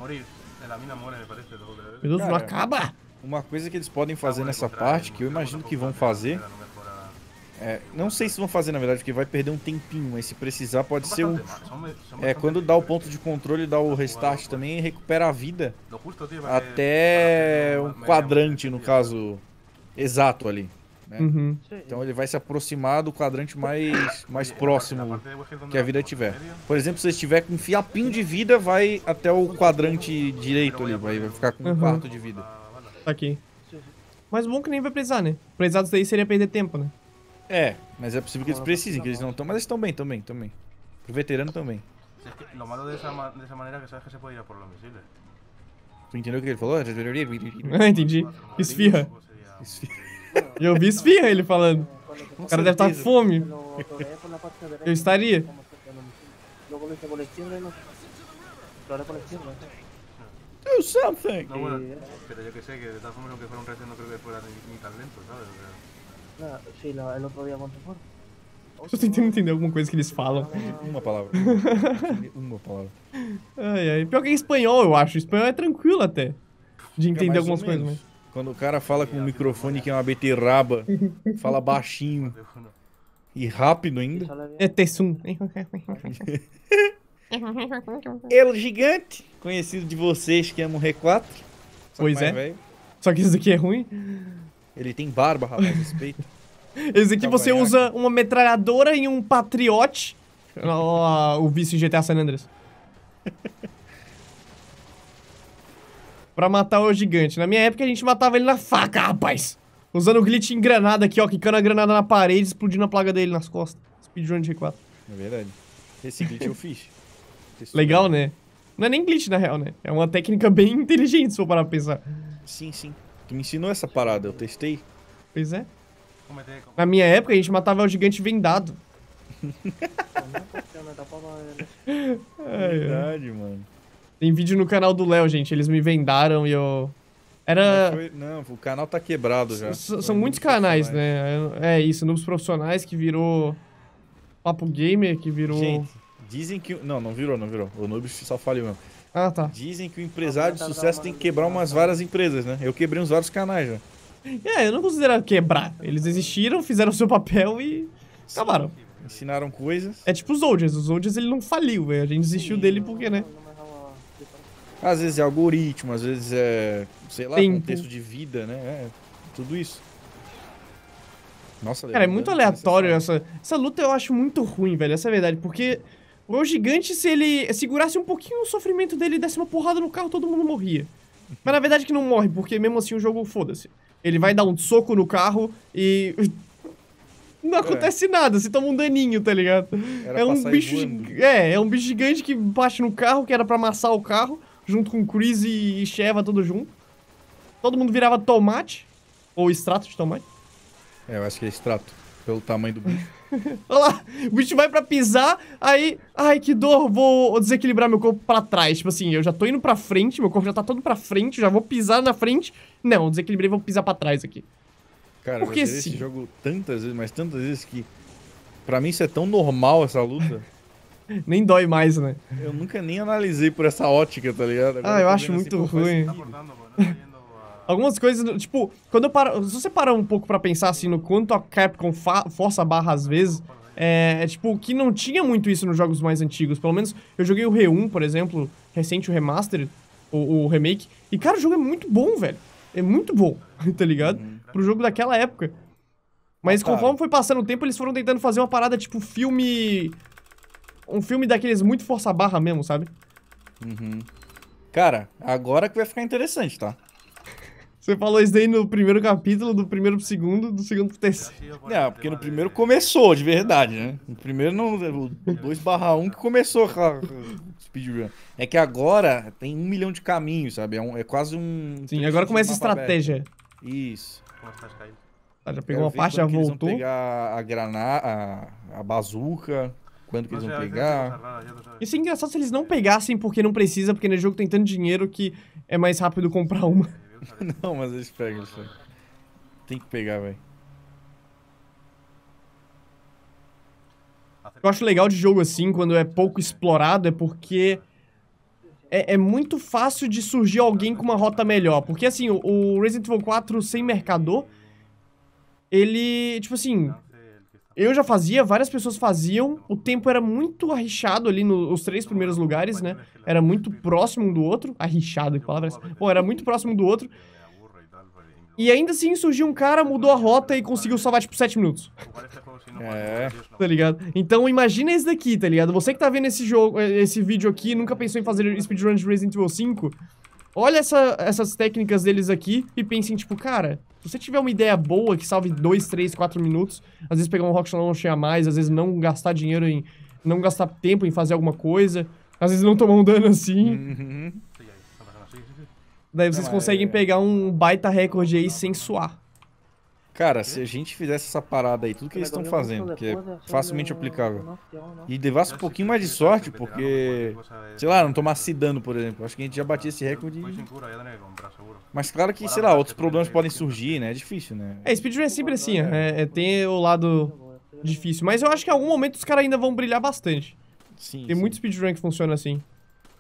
Meu Deus, não acaba! Uma coisa que eles podem tá fazer nessa parte, que eu imagino que vão fazer. É, não sei se vão fazer, na verdade, porque vai perder um tempinho, mas se precisar pode ser um... É, quando dá o ponto de controle, dá o restart também, recupera a vida até um quadrante, no caso, exato ali. Né? Uhum. Então ele vai se aproximar do quadrante mais, (coughs) mais próximo que a vida tiver. Por exemplo, se você estiver com um fiapinho de vida, vai até o quadrante direito ali, vai, vai ficar com um uhum. quarto de vida. Tá aqui. Mas bom é que nem vai precisar, né? Precisar disso daí seria perder tempo, né? É, mas é possível que eles precisem, que eles não estão. Mas eles estão bem, estão bem, estão bem. Pro veterano também. É lo malo de esa, manera que sabes que se puede ir por los misiles. Tu entendeu o que ele falou? (laughs) Ah, entendi. Esfirra. Esfirra. Eu vi esfirra ele falando. O cara deve estar tá com fome. (laughs) Eu estaria do something. No, bueno, eh, pero yo que sé, que de todas formas, aunque fuera un reset, no creo que fuera ni, ni tan lento, ¿sabes? O sea... no, sí, lo, el otro día contra por. Eu tô tentando entender alguma coisa que eles falam. Uma palavra. (laughs) Uma palavra. Ai, ai. Pior que em espanhol, eu acho. espanhol é tranquilo até. De entender algumas coisas. Mas... Quando o cara fala com um microfone que é uma beterraba, fala baixinho. (laughs) E rápido ainda. É Tessum. (laughs) (laughs) El Gigante, conhecido de vocês que amam R4. Pois é. Só que isso é. aqui é ruim. Ele tem barba, rapaz, respeito. (laughs) Esse aqui tá você é usa uma metralhadora e um patriote. Ó, o vice GTA San Andreas. (laughs) pra matar o gigante. Na minha época a gente matava ele na faca, rapaz. Usando o glitch em granada aqui, ó. Quicando a granada na parede, explodindo a plaga dele nas costas. Speedrun de r 4 É verdade. Esse glitch eu fiz textura. Legal, né? Não é nem glitch, na real, né? É uma técnica bem inteligente, se for parar pra pensar. Sim, sim. Tu me ensinou essa parada, eu testei. Pois é. é, é, é na minha época, a gente matava o gigante vendado. é verdade, mano. Tem vídeo no canal do Léo, gente. Eles me vendaram e eu... Era... Foi... Não, o canal tá quebrado já. S São muitos canais, né? É isso, novos profissionais que virou... Papo Gamer, que virou... Gente. Dizem que. Não, não virou, não virou. O noob só falhou mesmo. Ah, tá. Dizem que o empresário de sucesso tem que quebrar umas várias empresas, né? Eu quebrei uns vários canais já. Né? É, eu não considero quebrar. Eles existiram, fizeram o seu papel e acabaram. Ensinaram coisas. É tipo os Oldies. Os Oldies ele não faliu, velho. a gente desistiu dele porque, né? Às vezes é algoritmo, às vezes é, sei lá, Tempo. contexto de vida, né? É, tudo isso. Nossa, Cara, é muito né? aleatório essa, essa luta eu acho muito ruim, velho. Essa é a verdade, porque o gigante, se ele segurasse um pouquinho o sofrimento dele e desse uma porrada no carro, todo mundo morria. Mas na verdade que não morre, porque mesmo assim o jogo, foda-se. Ele vai dar um soco no carro e... (laughs) Não é. acontece é. nada, você toma um daninho, tá ligado? Era é um bicho é, é um bicho gigante que bate no carro, que era para amassar o carro, junto com Chris e Sheva, tudo junto. Todo mundo virava tomate, ou extrato de tomate. É, eu acho que é extrato, pelo tamanho do bicho. (laughs) Olha lá, o bicho vai pra pisar, aí... Ai, que dor, vou desequilibrar meu corpo pra trás. Tipo assim, eu já tô indo pra frente, meu corpo já tá todo pra frente, eu já vou pisar na frente. Não, desequilibrei, vou pisar pra trás aqui. Cara, Porque eu zerei esse jogo tantas vezes, mas tantas vezes que... Pra mim isso é tão normal, essa luta. (laughs) nem dói mais, né? Eu nunca nem analisei por essa ótica, tá ligado? Agora ah, eu, acho assim, muito assim, ruim. Tá Algumas coisas, tipo, quando eu paro, se você parar um pouco para pensar assim no quanto a Capcom força a barra às vezes, é, é, tipo, que não tinha muito isso nos jogos mais antigos. Pelo menos eu joguei o Re1, por exemplo, recente o remaster, o, o, remake, e cara, o jogo é muito bom, velho. É muito bom, (laughs) tá ligado? Uhum. Pro jogo daquela época. Mas conforme foi passando o tempo, eles foram tentando fazer uma parada tipo filme. Um filme daqueles muito força barra mesmo, sabe? Uhum. Cara, agora que vai ficar interessante, tá? Você falou isso aí no primeiro capítulo, do primeiro pro segundo, do segundo pro terceiro. É, porque no primeiro começou, de verdade, né? No primeiro não, o 2/1 que começou com (laughs) speedrun. É que agora tem um milhão de caminhos, sabe? É, um, é quase um... Sim, agora começa a estratégia. Aberto. Isso. Ah, já pegou uma parte, já voltou. Eles vão pegar a granada, a, a bazuca quando que eles vão pegar. Isso é engraçado se eles não pegassem porque não precisa, porque no é jogo tem tanto dinheiro que é mais rápido comprar uma. (laughs) não, mas eles pegam, eles pegam. Tem que pegar, velho. Eu acho legal de jogo assim, quando é pouco explorado, é porque é, é, muito fácil de surgir alguém com uma rota melhor. Porque assim, o Resident Evil 4 sem mercador, ele, tipo assim, eu já fazia, várias pessoas faziam. O tempo era muito arrichado ali nos três primeiros lugares, né? Era muito próximo um do outro. Arrichado, que palavra é Bom, era muito próximo um do outro. E ainda assim surgiu um cara, mudou a rota e conseguiu salvar, tipo, 7 minutos. É. (laughs) tá ligado? Então imagina esse daqui, tá ligado? Você que tá vendo esse jogo, eh, esse vídeo aqui, nunca pensou em fazer speedrun de Resident Evil 5. Olha essa, essas técnicas deles aqui e pensem, tipo, cara, se você tiver uma ideia boa que salve 2, 3, 4 minutos, às vezes pegar um Rocket não a mais, às vezes não gastar dinheiro em... não gastar tempo em fazer alguma coisa, às vezes não tomar um dano assim... Uhum. Daí vocês conseguem é. pegar um baita recorde aí sem suar. Cara, se a gente fizesse essa parada aí, tudo que eles estão fazendo, que é facilmente aplicável, né? e levasse um pouquinho mais de sorte, porque, sei lá, não tomasse dano, por exemplo, acho que a gente já batia esse recorde. Né, mas claro que, sei lá, né, outros problemas podem surgir, né? É difícil, né? É, speedrun é sempre assim, é, é, é tem o lado é difícil, mas eu acho que em algum momento os caras ainda vão brilhar bastante. Sim, tem muito speedrun que funciona assim.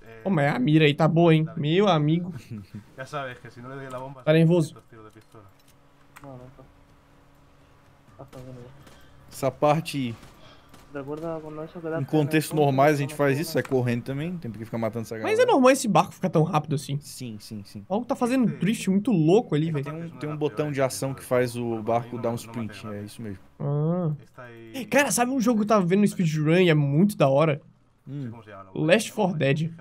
Pô, é, oh, mas a mira aí tá boa, hein? Tá Meu amigo. (laughs) Já sabes que se não le bomba... Tá nervoso. Não, não, tá. Essa parte. Em contextos normais a gente faz isso, é correndo também, tem que ficar matando essa galera. Mas é normal esse barco ficar tão rápido assim. Sim, sim, sim. O tá fazendo um drift muito louco ali, velho. Tem, um, tem um botão de ação que faz o barco dar um sprint, é isso mesmo. Ah. Cara, sabe um jogo que eu tava vendo no Speedrun e é muito da hora? Hum. Last 4 Dead.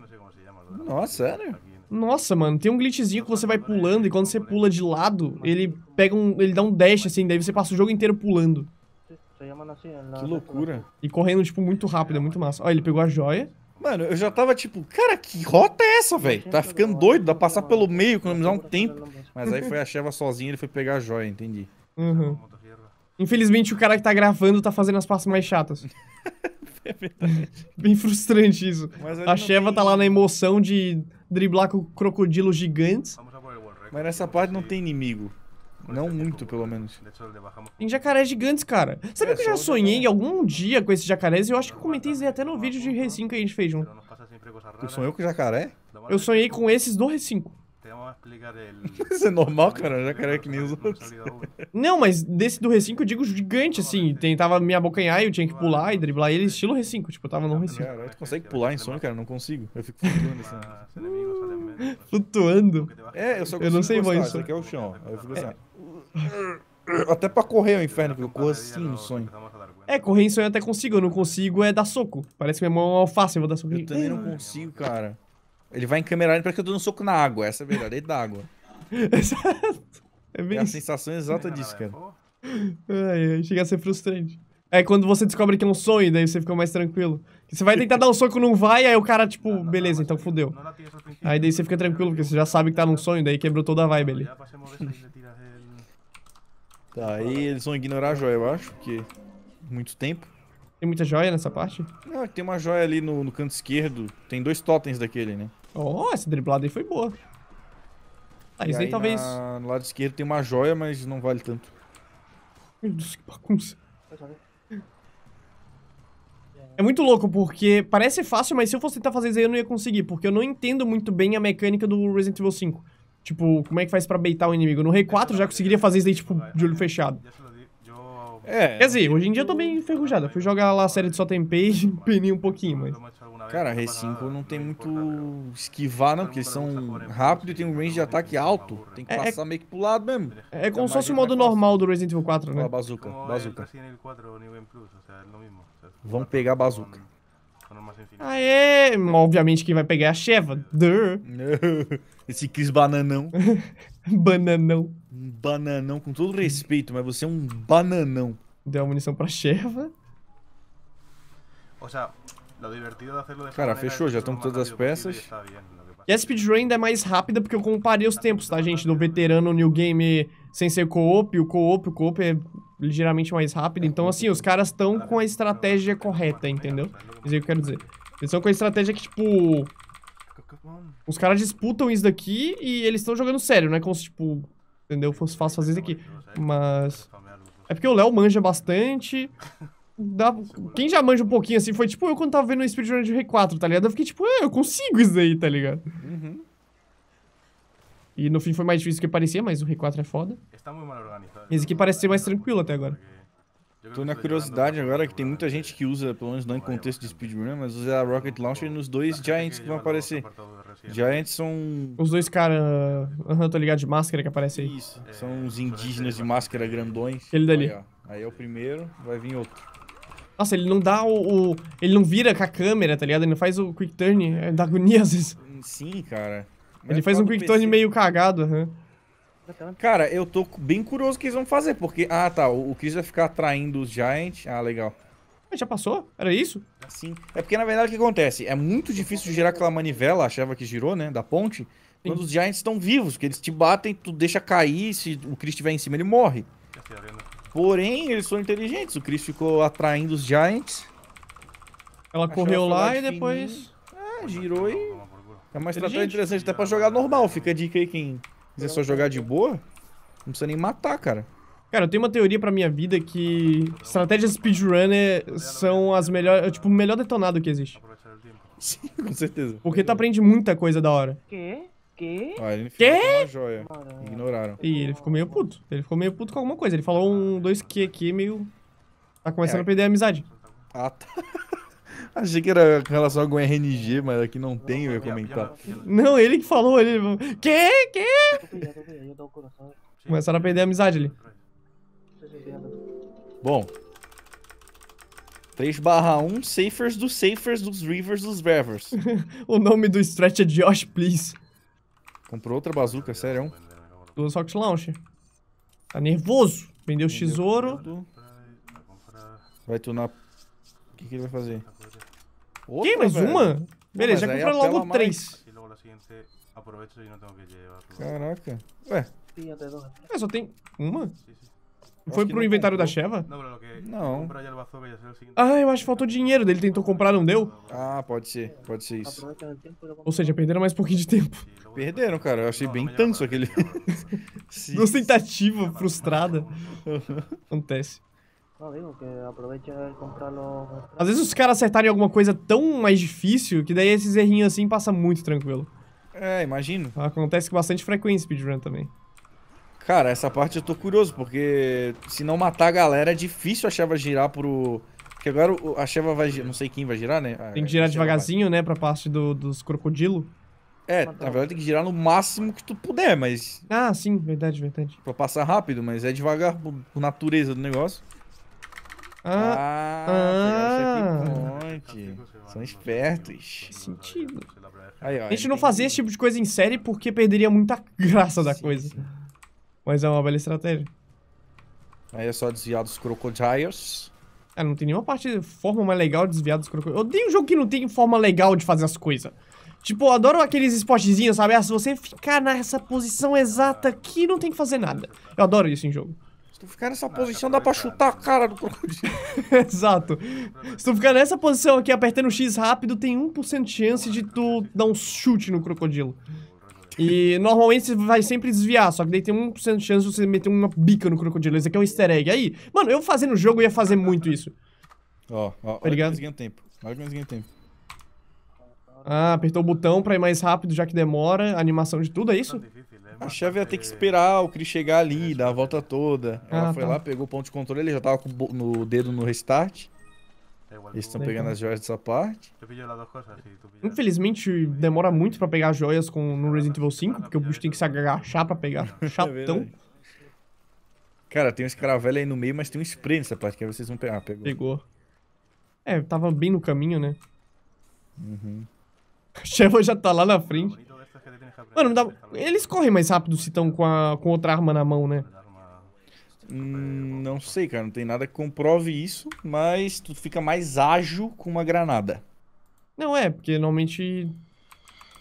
Nossa, sério? Nossa, mano, tem um glitchzinho que você vai pulando e quando você pula de lado, ele pega um. ele dá um dash assim, daí você passa o jogo inteiro pulando. Que loucura. E correndo, tipo, muito rápido, é muito massa. Olha, ele pegou a joia. Mano, eu já tava tipo, cara, que rota é essa, velho? Tá ficando doido, dá pra passar pelo meio, economizar um tempo. Mas aí foi a Sheva sozinha, ele foi pegar a joia, entendi. Uhum. Infelizmente o cara que tá gravando tá fazendo as partes mais chatas. (laughs) é verdade. Bem frustrante isso. a Sheva tem... tá lá na emoção de driblar com crocodilos gigantes. Mas nessa parte não tem inimigo. Não muito, pelo menos. Tem jacarés gigantes, cara. Sabe é, que eu já sonhei algum dia com esses jacarés? E eu acho que eu comentei isso até no vídeo de Recinco que a gente fez junto. Tu sonhou com jacaré? Eu sonhei com esses do Recinco explicar (laughs) Isso é normal, cara. Jacaré que nem os outros. Não, mas desse do recinco eu digo gigante, assim. É- tentava me abocanhar e eu tinha que pular e driblar ele é. estilo recinco. Tipo, eu tava no recinco. É cara, tu consegue pular em sonho, cara? Não consigo. Eu fico (laughs) flutuando assim. Ah, flutuando? É, eu só consigo Eu não sei mais isso. aqui é o chão. Aí eu fico assim... (laughs) Até pra correr é o inferno, porque eu corro assim no sonho. É, correr em sonho eu até consigo, eu não consigo é dar soco. Parece que minha mão é uma alface, eu vou dar soco. Eu também não consigo, cara. Ele vai em câmera lenta, parece que eu dou um soco na água. Essa é a verdade, ele é água. (laughs) Exato. É, bem... é a sensação exata é, disso, cara. Ai, é, é, chega a ser frustrante. É quando você descobre que é um sonho, daí você fica mais tranquilo. Você vai tentar dar um soco, não vai, aí o cara, tipo, não, não, beleza, então não, então fudeu. Aí daí você fica tranquilo, porque você já sabe que tá num sonho, daí quebrou toda a vibe ali. Né? Tá, aí eles vão ignorar a joia, eu acho, porque... Muito tempo. Tem muita joia nessa parte? Não, ah, tem uma joia ali no, no canto esquerdo. Tem dois totens daquele, né? Oh, essa driblada aí foi boa. Ah, isso aí, aí, talvez... Na... No lado esquerdo tem uma joia, mas não vale tanto. Meu Deus, que bagunça. É muito louco, porque parece fácil, mas se eu fosse tentar fazer isso aí eu não ia conseguir, porque eu não entendo muito bem a mecânica do Resident Evil 5. Tipo, como é que faz pra beitar o inimigo? No Rei 4 já conseguiria fazer isso aí, tipo, de olho fechado. É. Quer dizer, hoje em dia eu tô bem enferrujado. fui jogar lá a série de Só Tempei e (laughs) penei um pouquinho, mas... É Cara, R5 não tem é muito esquivar, não, é porque eles são rápidos e tem um range de ataque alto. Tem que passar é... meio que pro lado mesmo. É, como se fosse o modo normal do Resident Evil 4, né? Ah, bazuca, bazuca. Vamos pegar a bazuca. Aê! Obviamente quem vai pegar é a Sheva. (laughs) Esse Chris bananão. (laughs) bananão. Um bananão, com todo respeito, mas você é um bananão. Deu a munição pra Sheva. Ou seja, Lo divertido é de hacerlo de Cara, fechou, já estão todas as é peças. E a speedrun ainda é mais rápida porque eu comparei os tempos, tá, gente? Do veterano New Game sem ser co-op, o co-op, o co-op é ligeiramente mais rápido. Então, assim, os caras estão com a estratégia correta, entendeu? Isso é o que eu quero dizer. Eles estão com a estratégia que, tipo... Os caras disputam isso daqui e eles estão jogando sério, não é como se, tipo... Entendeu? Fosse fácil fazer isso aqui. É, Mas... É porque o Léo manja bastante... (laughs) dá... quem já manja um pouquinho assim foi tipo eu quando tava vendo o speedrun de r 4, tá ligado? Eu fiquei tipo, é, eu consigo isso aí, tá ligado? Uhum. E no fim foi mais difícil do que parecia, mas o r 4 é foda. Esse aqui né? parece ser mais tranquilo até agora. Tô na curiosidade agora que tem muita gente né? que usa, pelo menos não em contexto de speedrun, mas usa a Rocket Launcher nos dois Giants que vão aparecer. Né? Giants são. Os dois caras. Aham, uhum, tô ligado, de máscara que aparece aí. Isso. É, são os indígenas de máscara grandões. ele dali. Aí, aí é o primeiro, vai vir outro. Nossa, ele não dá o, o, Ele não vira com a câmera, tá ligado? Ele não faz o quick turn. É, da agonia às vezes. Sim, cara. Mas ele é faz um quick PC. turn meio cagado, Uhum. Cara, eu tô bem curioso o que eles vão fazer, porque... Ah, tá, o Chris vai ficar atraindo os giants Ah, legal. já passou? Era isso? Sim. É porque, na verdade, o que acontece? É muito difícil girar aquela manivela, a chave que girou, né, da ponte, Sim. quando os Giants estão vivos, que eles te batem, tu deixa cair, se o Chris estiver em cima, ele morre. É Porém, eles foram inteligentes. O Chris ficou atraindo os Giants. Ela correu lá e depois... É, girou e... É uma estratégia interessante até pra jogar normal. Fica a dica aí quem quiser só jogar de boa. Não precisa nem matar, cara. Cara, eu tenho uma teoria pra minha vida que estratégias speedrunner são as melhores, tipo, o melhor detonado que existe. (laughs) Sim, com certeza. Porque tu aprende muita coisa da hora. Quê? Quê? Ah, ele Quê? Uma joia. Caramba. Ignoraram. E ele ficou meio puto. Ele ficou meio puto com alguma coisa. Ele falou um dois q aqui meio... Tá começando é. a perder a amizade. Ah, tá. (laughs) Achei que era com relação a algum RNG, mas aqui não, não tem, eu ia comentar. Não, ele que falou, ele... Que? Que? Começaram a perder a amizade ali. Bom. 3 barra 1, Safers dos Safers dos Rivers dos Revers. (laughs) o nome do stretch é Josh, please. Comprou outra bazuca, sério. Duas Rocket Launch. Tá nervoso. Vendeu, Vendeu tesouro. Tudo. Vai tunar. O que, que, ele vai fazer? Outra, que? Mais velho? uma? Beleza, já comprou logo três. Caraca. Ué. É, só tem uma? Foi pro inventário da Sheva? Não, que Não. Ah, eu acho que faltou dinheiro dele. Tentou comprar, não deu? Ah, pode ser. Pode ser isso. Ou seja, perderam mais um pouquinho de tempo. Perderam, cara. Eu achei bem tanso aquele. Duas (laughs) (laughs) tentativas frustrada. Acontece. Às vezes os caras acertarem alguma coisa tão mais difícil que daí esses errinhos assim passa muito tranquilo. É, imagino. Acontece com bastante frequência speedrun também. Cara, essa parte eu tô curioso, porque se não matar a galera, é difícil a Sheva girar pro... Porque agora a Sheva vai girar, não sei quem vai girar, né? Tem que girar devagarzinho, vai. né, pra parte do, dos crocodilo. É, na verdade tem que girar no máximo que tu puder, mas... Ah, sim, verdade, verdade. Pra passar rápido, mas é devagar por, natureza do negócio. Ah, ah, ah checkpoint. São espertos. sentido. Aí, ó, a gente não fazia esse tipo de coisa em série porque perderia muita (laughs) graça sim, da coisa. Sim. Mas é uma bela estratégia. Aí é só desviar dos crocodiles. É, não tem nenhuma parte de forma mais legal de desviar dos crocodiles. Eu odeio jogo que não tem forma legal de fazer as coisas. Tipo, eu adoro aqueles esportezinhos, sabe? Ah, se você ficar nessa posição exata aqui, não tem que fazer nada. Eu adoro isso em jogo. Se tu ficar nessa posição, dá pra chutar a cara do crocodilo. (laughs) Exato. Se tu ficar nessa posição aqui, apertando o X rápido, tem 1% de chance de tu dar um chute no crocodilo. E normalmente você vai sempre desviar, só que daí tem 1% de chance de você meter uma bica no crocodilo. Isso aqui é um easter egg. Aí, mano, eu fazendo o jogo, eu ia fazer muito isso. Ó, ó, tá ligado? Olha tempo. Olha que nós tempo. Ah, apertou o botão pra ir mais rápido, já que demora. A animação de tudo, é isso? A chave ia ter que esperar o Cris chegar ali, dar a volta toda. Ela ah, foi tá. lá, pegou o ponto de controle, ele já tava com o dedo no restart. Tá eles estão pegando as joias dessa parte. Assim, Infelizmente, demora muito pra pegar as joias com, no Resident tá Evil 5, porque o bicho tem que se agachar pra pegar. (laughs) É Chatão. Cara, tem um escaravelho aí no meio, mas tem um spray nessa parte, que aí vocês vão pegar. Ah, pegou. Pegou. É, tava bem no caminho, né? Uhum. A (laughs) Sheva já tá lá na frente. Mano, dá... eles correm mais rápido se estão com, a... com outra arma na mão, né? Hum, não sei, cara. Não tem nada que comprove isso, mas tu fica mais ágil com uma granada. Não é, porque normalmente...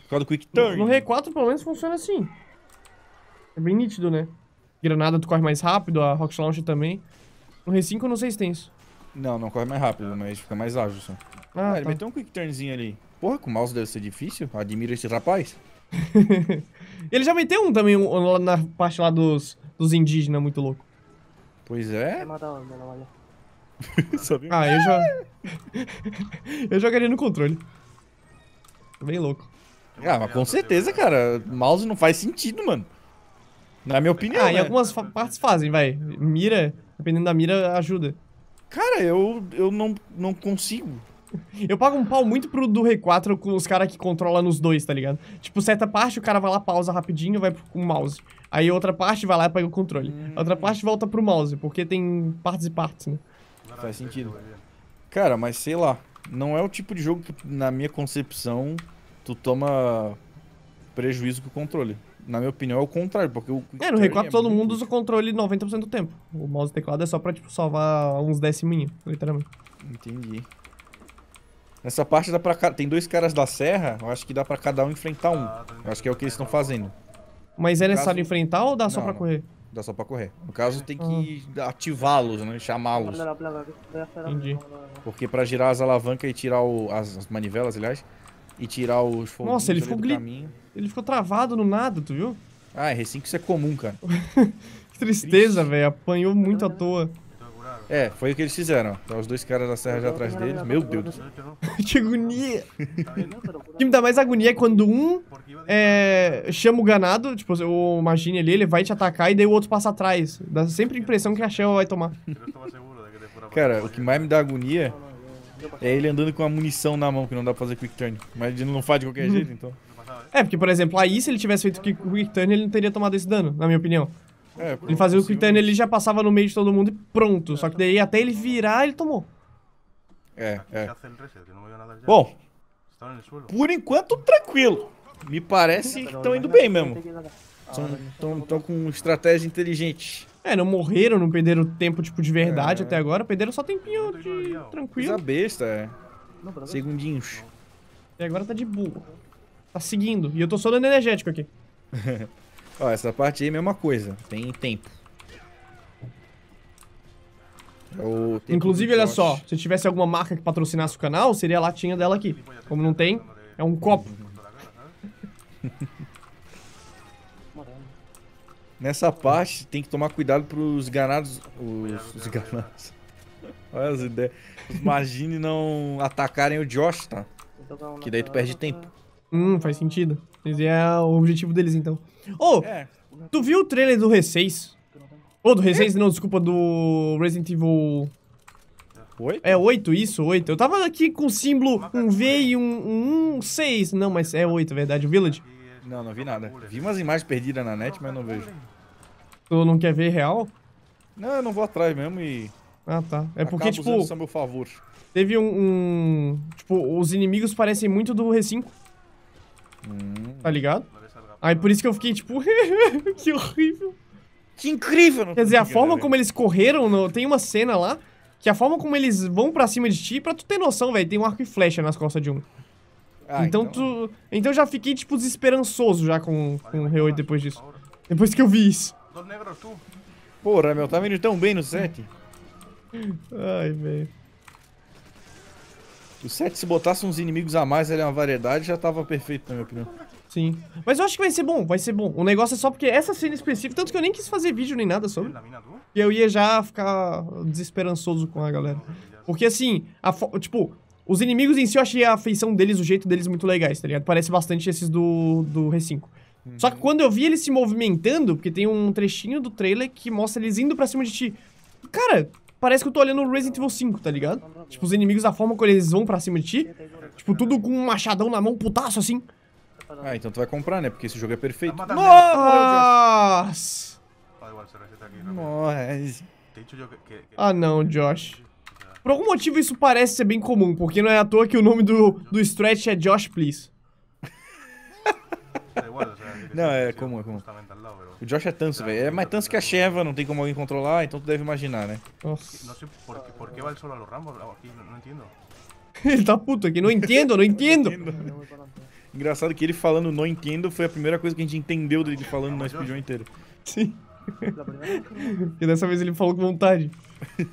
Por causa do quick turn. No, no R4, pelo menos, funciona assim. É bem nítido, né? Granada tu corre mais rápido, a Rocket Launcher também. No R5 eu não sei se tem isso. Não, não corre mais rápido, mas fica mais ágil só. Ah, ah ele tá. meteu um quick turnzinho ali. Porra, com o mouse deve ser difícil. Admiro esse rapaz. (laughs) ele já meteu um também um, na parte lá dos, dos indígenas, muito louco. Pois é. é (laughs) ah, eu já. (laughs) eu jogaria no controle. Bem louco. Ah, mas com certeza, cara. Mouse não faz sentido, mano. Na minha opinião. Ah, né? em algumas fa partes fazem, vai. Mira, dependendo da mira, ajuda. Cara, eu, eu não, não consigo. Eu pago um pau muito pro do Rei 4 com os caras que controlam nos dois, tá ligado? Tipo, certa parte o cara vai lá, pausa rapidinho, vai com o mouse. Aí outra parte vai lá e pega o controle. Hum. A outra parte volta pro mouse, porque tem partes e partes, né? Faz sentido. Cara, mas sei lá. Não é o tipo de jogo que, na minha concepção, tu toma prejuízo com o controle. Na minha opinião, é o contrário, porque o. É, no Rei 4 é todo mundo usa o controle 90% do tempo. O mouse e teclado é só pra, tipo, salvar uns décimos, literalmente. Entendi. Nessa parte dá pra tem dois caras da serra, eu acho que dá pra cada um enfrentar um. Eu acho que é o que eles estão fazendo. Mas é necessário caso... enfrentar ou dá não, só pra não. correr? Dá só pra correr. No caso, tem que ah. ativá-los, né? Chamá-los. Entendi. Porque pra girar as alavancas e tirar o... as, manivelas, aliás, e tirar os foguinhos Nossa, ele ficou gli... Ele ficou travado no nada, tu viu? Ah, é, R5 isso é comum, cara. (laughs) que tristeza, velho. Apanhou muito à toa. É, foi o que eles fizeram. Tá os dois caras da serra já atrás deles. Meu Deus. (laughs) que agonia. o que me dá mais agonia é quando um é, chama o ganado, tipo, o Magine ali, ele vai te atacar e daí o outro passa atrás. Dá sempre a impressão que a chama vai tomar. Cara, o que mais me dá agonia é ele andando com a munição na mão, que não dá pra fazer quick turn. Mas ele não faz de qualquer uhum. jeito, então. É, porque, por exemplo, aí se ele tivesse feito quick turn, ele não teria tomado esse dano, na minha opinião. É, ele fazia o Quintana, assim, ele já passava no meio de todo mundo e pronto. É. Só que daí até ele virar, ele tomou. É, é. Bom, por enquanto, tranquilo. Me parece que estão indo bem mesmo. Estão com estratégia inteligente. É, não morreram, não perderam tempo tipo, de verdade é. até agora. Perderam só tempinho de... tranquilo. Coisa besta, é. Segundinhos. E agora tá de boa. Tá seguindo. E eu tô só dando energético aqui. (laughs) Ó, essa parte aí é a mesma coisa. Tem tempo. É tempo Inclusive, olha só, se tivesse alguma marca que patrocinasse o canal, seria a latinha dela aqui. Como não tem, é um copo. (laughs) Nessa parte tem que tomar cuidado pros ganados. Os, os ganados. (laughs) Olha as ideias. imagine não atacarem o Josh, tá? Então que daí tu perde tempo. Hum, faz sentido. Esse é o objetivo deles, então. Ô, oh, é. tu viu o trailer do R6? Ou oh, do R6, não, desculpa, do Resident Evil... 8? É 8, isso, 8. Eu tava aqui com o símbolo um V e um, um 6. Não, mas é 8, é verdade. O Village. Não, não vi nada. Vi umas imagens perdidas na net, mas não vejo. Tu não quer ver real? Não, eu não vou atrás mesmo e... Ah, tá. É porque, tipo... São meu favor. Teve um, um... Tipo, os inimigos parecem muito do R5. Hum. Tá ligado? Aí por isso que eu fiquei tipo, (laughs) que horrível. Que incrível! Quer dizer, a forma como eles correram, no... tem uma cena lá, que a forma como eles vão pra cima de ti, pra tu ter noção, velho, tem um arco e flecha nas costas de um. Ah, então, então, tu. Então já fiquei, tipo, desesperançoso já com, com o Rei depois disso. Depois que eu vi isso. Porra, meu, tá vindo tão bem no set. Ai, velho. O 7, é se botasse uns inimigos a mais, ele é uma variedade, já tava perfeito, na minha opinião. Sim. Mas eu acho que vai ser bom, vai ser bom. O negócio é só porque essa cena específica, tanto que eu nem quis fazer vídeo nem nada sobre. E eu ia já ficar desesperançoso com a galera. Porque assim, a, tipo, os inimigos em si eu achei a feição deles, o jeito deles muito legais, tá ligado? Parece bastante esses do, do R5. Só que uhum. quando eu vi eles se movimentando, porque tem um trechinho do trailer que mostra eles indo pra cima de ti. Cara, Parece que eu tô olhando o Resident Evil 5, tá ligado? Tipo, os inimigos, a forma como eles vão pra cima de ti. Tipo, tudo com um machadão na mão, putaço assim. Ah, então tu vai comprar, né? Porque esse jogo é perfeito. Nossa! Né? Nossa! Ah não, Josh. É. Por algum motivo isso parece ser bem comum, porque não é à toa que o nome do, do stretch é Josh Please igual, o Não, é comum, é comum. O Josh é tanso, ah, velho. É mais tanso que a Sheva, não tem como alguém controlar, então tu deve imaginar, né? Nossa. Não sei por, que, por que vai solo a los Rambos aqui, ah, não, não entendo. (laughs) ele tá puto aqui, não entendo, (laughs) não entendo. Engraçado que ele falando não entendo foi a primeira coisa que a gente entendeu dele ah, falando no speedrun inteiro. Sim. e dessa vez ele falou com vontade. Né?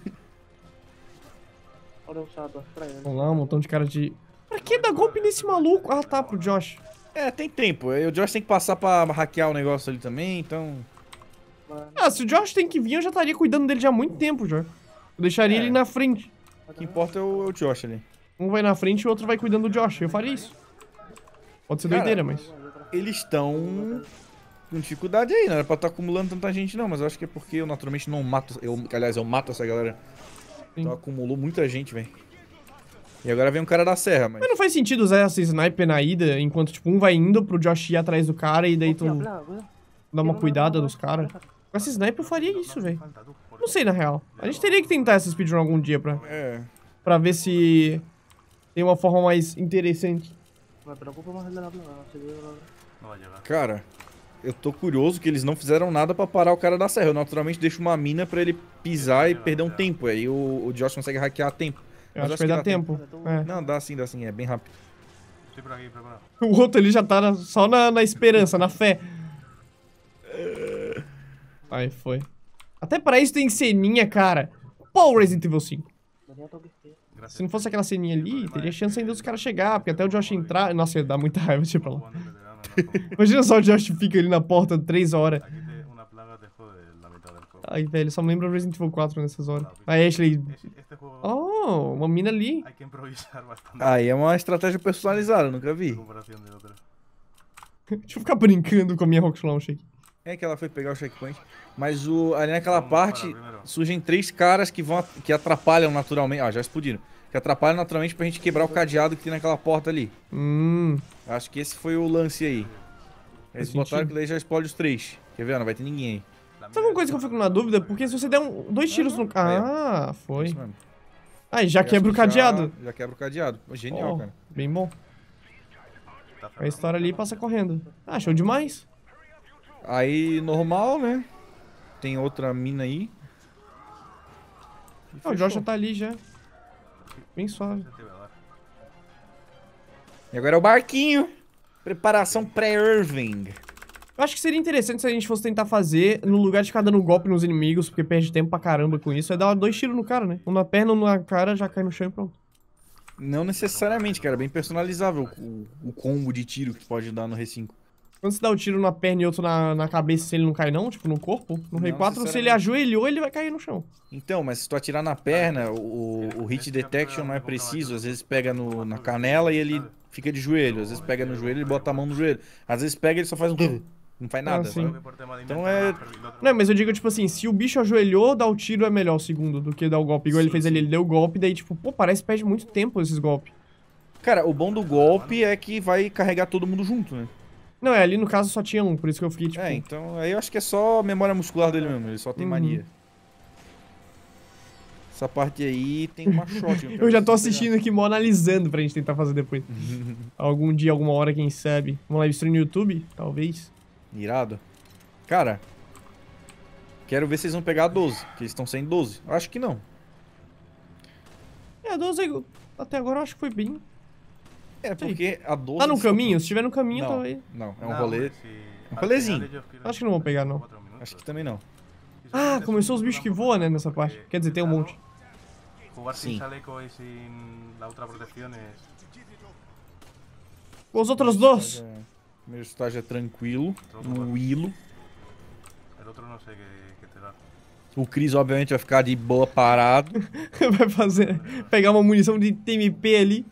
Vamos lá, um montão de cara de... Pra que dar golpe nesse maluco? Ah tá, pro Josh. É, tem tempo. O Josh tem que passar pra hackear o negócio ali também, então... Ah, se o Josh tem que vir, eu já estaria cuidando dele já há muito tempo, Josh. Eu deixaria é. ele na frente. O que importa é o, é o, Josh ali. Um vai na frente e o outro vai cuidando do Josh. Eu faria isso. Pode ser Cara, doideira, mas... Eles estão com dificuldade aí, né? não era pra estar tá acumulando tanta gente não, mas eu acho que é porque eu naturalmente não mato... Eu, aliás, eu mato essa galera. Sim. Então acumulou muita gente, velho. E agora vem um cara da serra, mas... Mas não faz sentido usar essa sniper na ida, enquanto, tipo, um vai indo pro Josh ir atrás do cara e daí tu dá uma cuidada nos caras. Com essa sniper eu faria isso, velho. Tá não sei, na real. A gente teria que tentar essa speedrun algum dia pra... É. Pra ver se tem uma forma mais interessante. Cara, eu tô curioso que eles não fizeram nada pra parar o cara da serra. Eu naturalmente deixo uma mina pra ele pisar e perder um tempo. Aí o, o Josh consegue hackear tempo. Eu acho, acho, que vai dar tempo. tempo. É. Não, dá sim, dá sim, é bem rápido. O outro ele já tá na, só na, na esperança, na fé. É. Aí foi. Até pra isso tem ceninha, cara. Pô, Resident Evil 5. Tá Se não fosse aquela ceninha ali, teria chance ainda dos caras chegar, porque até o Josh entrar... Nossa, ia dar muita raiva de ir pra lá. Imagina só o Josh fica ali na porta 3 horas. Ai, velho, só me lembra Resident Evil 4 nessas horas. Aí Ashley... Oh, uma mina ali. que improvisar bastante. Aí é uma estratégia personalizada, nunca vi. (laughs) Deixa eu ficar brincando com a minha Rock Launch aqui. É que ela foi pegar o checkpoint. Mas o, ali naquela Vamos parte surgem três caras que vão que atrapalham naturalmente. Ah, já explodiram. Que atrapalham naturalmente pra gente quebrar o cadeado que tem naquela porta ali. Hum. Acho que esse foi o lance aí. Eles botaram que daí já explode os três. Quer ver? Não vai ter ninguém aí. Sabe uma coisa que eu fico na dúvida? Porque se você der um, dois tiros no... Ah, foi. É isso mesmo. Aí, ah, já quebra o cadeado. Já, já, quebra o cadeado. Genial, oh, cara. Bem bom. A história ali passa correndo. Ah, show demais. Aí, normal, né? Tem outra mina aí. Ah, o Josh já tá ali já. Bem suave. E agora é o barquinho. Preparação pré-Irving. Eu acho que seria interessante se a gente fosse tentar fazer, no lugar de ficar dando golpe nos inimigos, porque perde tempo pra caramba com isso, é dar dois tiros no cara, né? Um na perna, um na cara, já cai no chão e pronto. Não necessariamente, cara. É bem personalizável o, o, combo de tiro que pode dar no R5. Quando você dá um tiro na perna e outro na, na cabeça, ele não cai não? Tipo, no corpo? No R4, se ele ajoelhou, ele vai cair no chão. Então, mas se tu atirar na perna, o, o hit detection não é preciso. Às vezes pega no, na canela e ele fica de joelho. Às vezes pega no joelho e bota a mão no joelho. Às vezes pega e ele só faz um... (laughs) Não faz ah, nada. Ah, sim. É então é. é Não, mas eu digo, tipo assim, se o bicho ajoelhou, dar o tiro é melhor o segundo do que dar o golpe. Igual sim, ele fez sim. ali, ele deu o golpe, daí, tipo, pô, parece que perde muito tempo esses golpes. Cara, o bom do golpe é que vai carregar todo mundo junto, né? Não, é, ali no caso só tinha um, por isso que eu fiquei, tipo. É, então aí eu acho que é só memória muscular dele mesmo, ele só tem uhum. mania. Essa parte aí tem uma (laughs) shot. Então, eu já tô assistindo aqui, mó analisando pra gente tentar fazer depois. (laughs) Algum dia, alguma hora, quem sabe. Vamos live stream no YouTube? Talvez. Irado. Cara, quero ver se eles vão pegar a 12, que eles estão sem 12. Eu acho que não. É, a 12 até agora eu acho que foi bem... É, porque a 12... Tá no caminho? Se estiver no caminho, não, aí. Não, é um não, rolê... É um rolezinho. Acho que não vão pegar, não. Acho que também não. Ah, começou os bichos que voam, né, nessa parte. Quer dizer, tem um tá monte. Sim. Né? Os outros dois. É. Primeiro estágio é tranquilo. Então, no hilo. É o Chris obviamente, vai ficar de boa parado. (laughs) vai fazer. Pegar uma munição de TMP ali.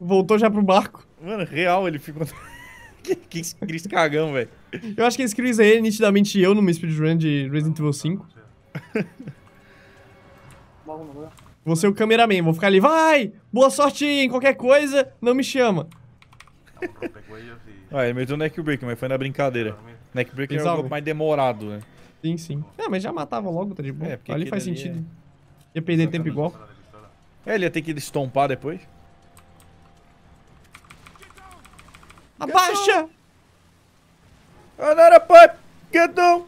Voltou já pro barco. Mano, real, ele ficou. (laughs) que, que Chris cagão, velho. Eu acho que esse Chris aí é nitidamente eu numa speedrun de Resident Evil 5. Vou ser o cameraman, vou ficar ali, vai! Boa sorte em qualquer coisa, não me chama. Ué, ele meteu neckbreak, mas foi na brincadeira. Neckbreak é o golpe mais demorado, né? Sim, sim. É, mas já matava logo, tá de boa. É, ali faz sentido. É... Ia perder tempo igual. É, ele ia ter que estompar depois. Abaixa! Anara, pai! Get down!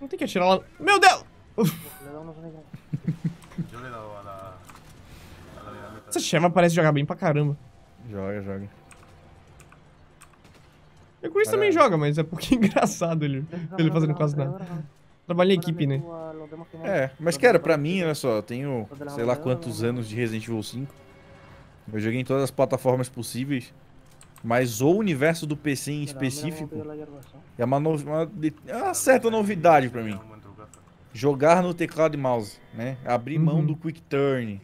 Não tem que atirar lá. Meu Deus! Essa chama parece jogar bem pra caramba. Joga, joga. O Chris também joga, mas é porque é (laughs) engraçado ele, ele fazendo quase nada. Trabalha em equipe, né? É, mas cara, pra mim, olha só, eu tenho sei lá quantos anos de Resident Evil 5. Eu joguei em todas as plataformas possíveis. Mas o universo do PC em específico é uma, no... uma... É uma certa novidade pra mim. Jogar no teclado e mouse, né? Abrir mão uhum. do quick turn.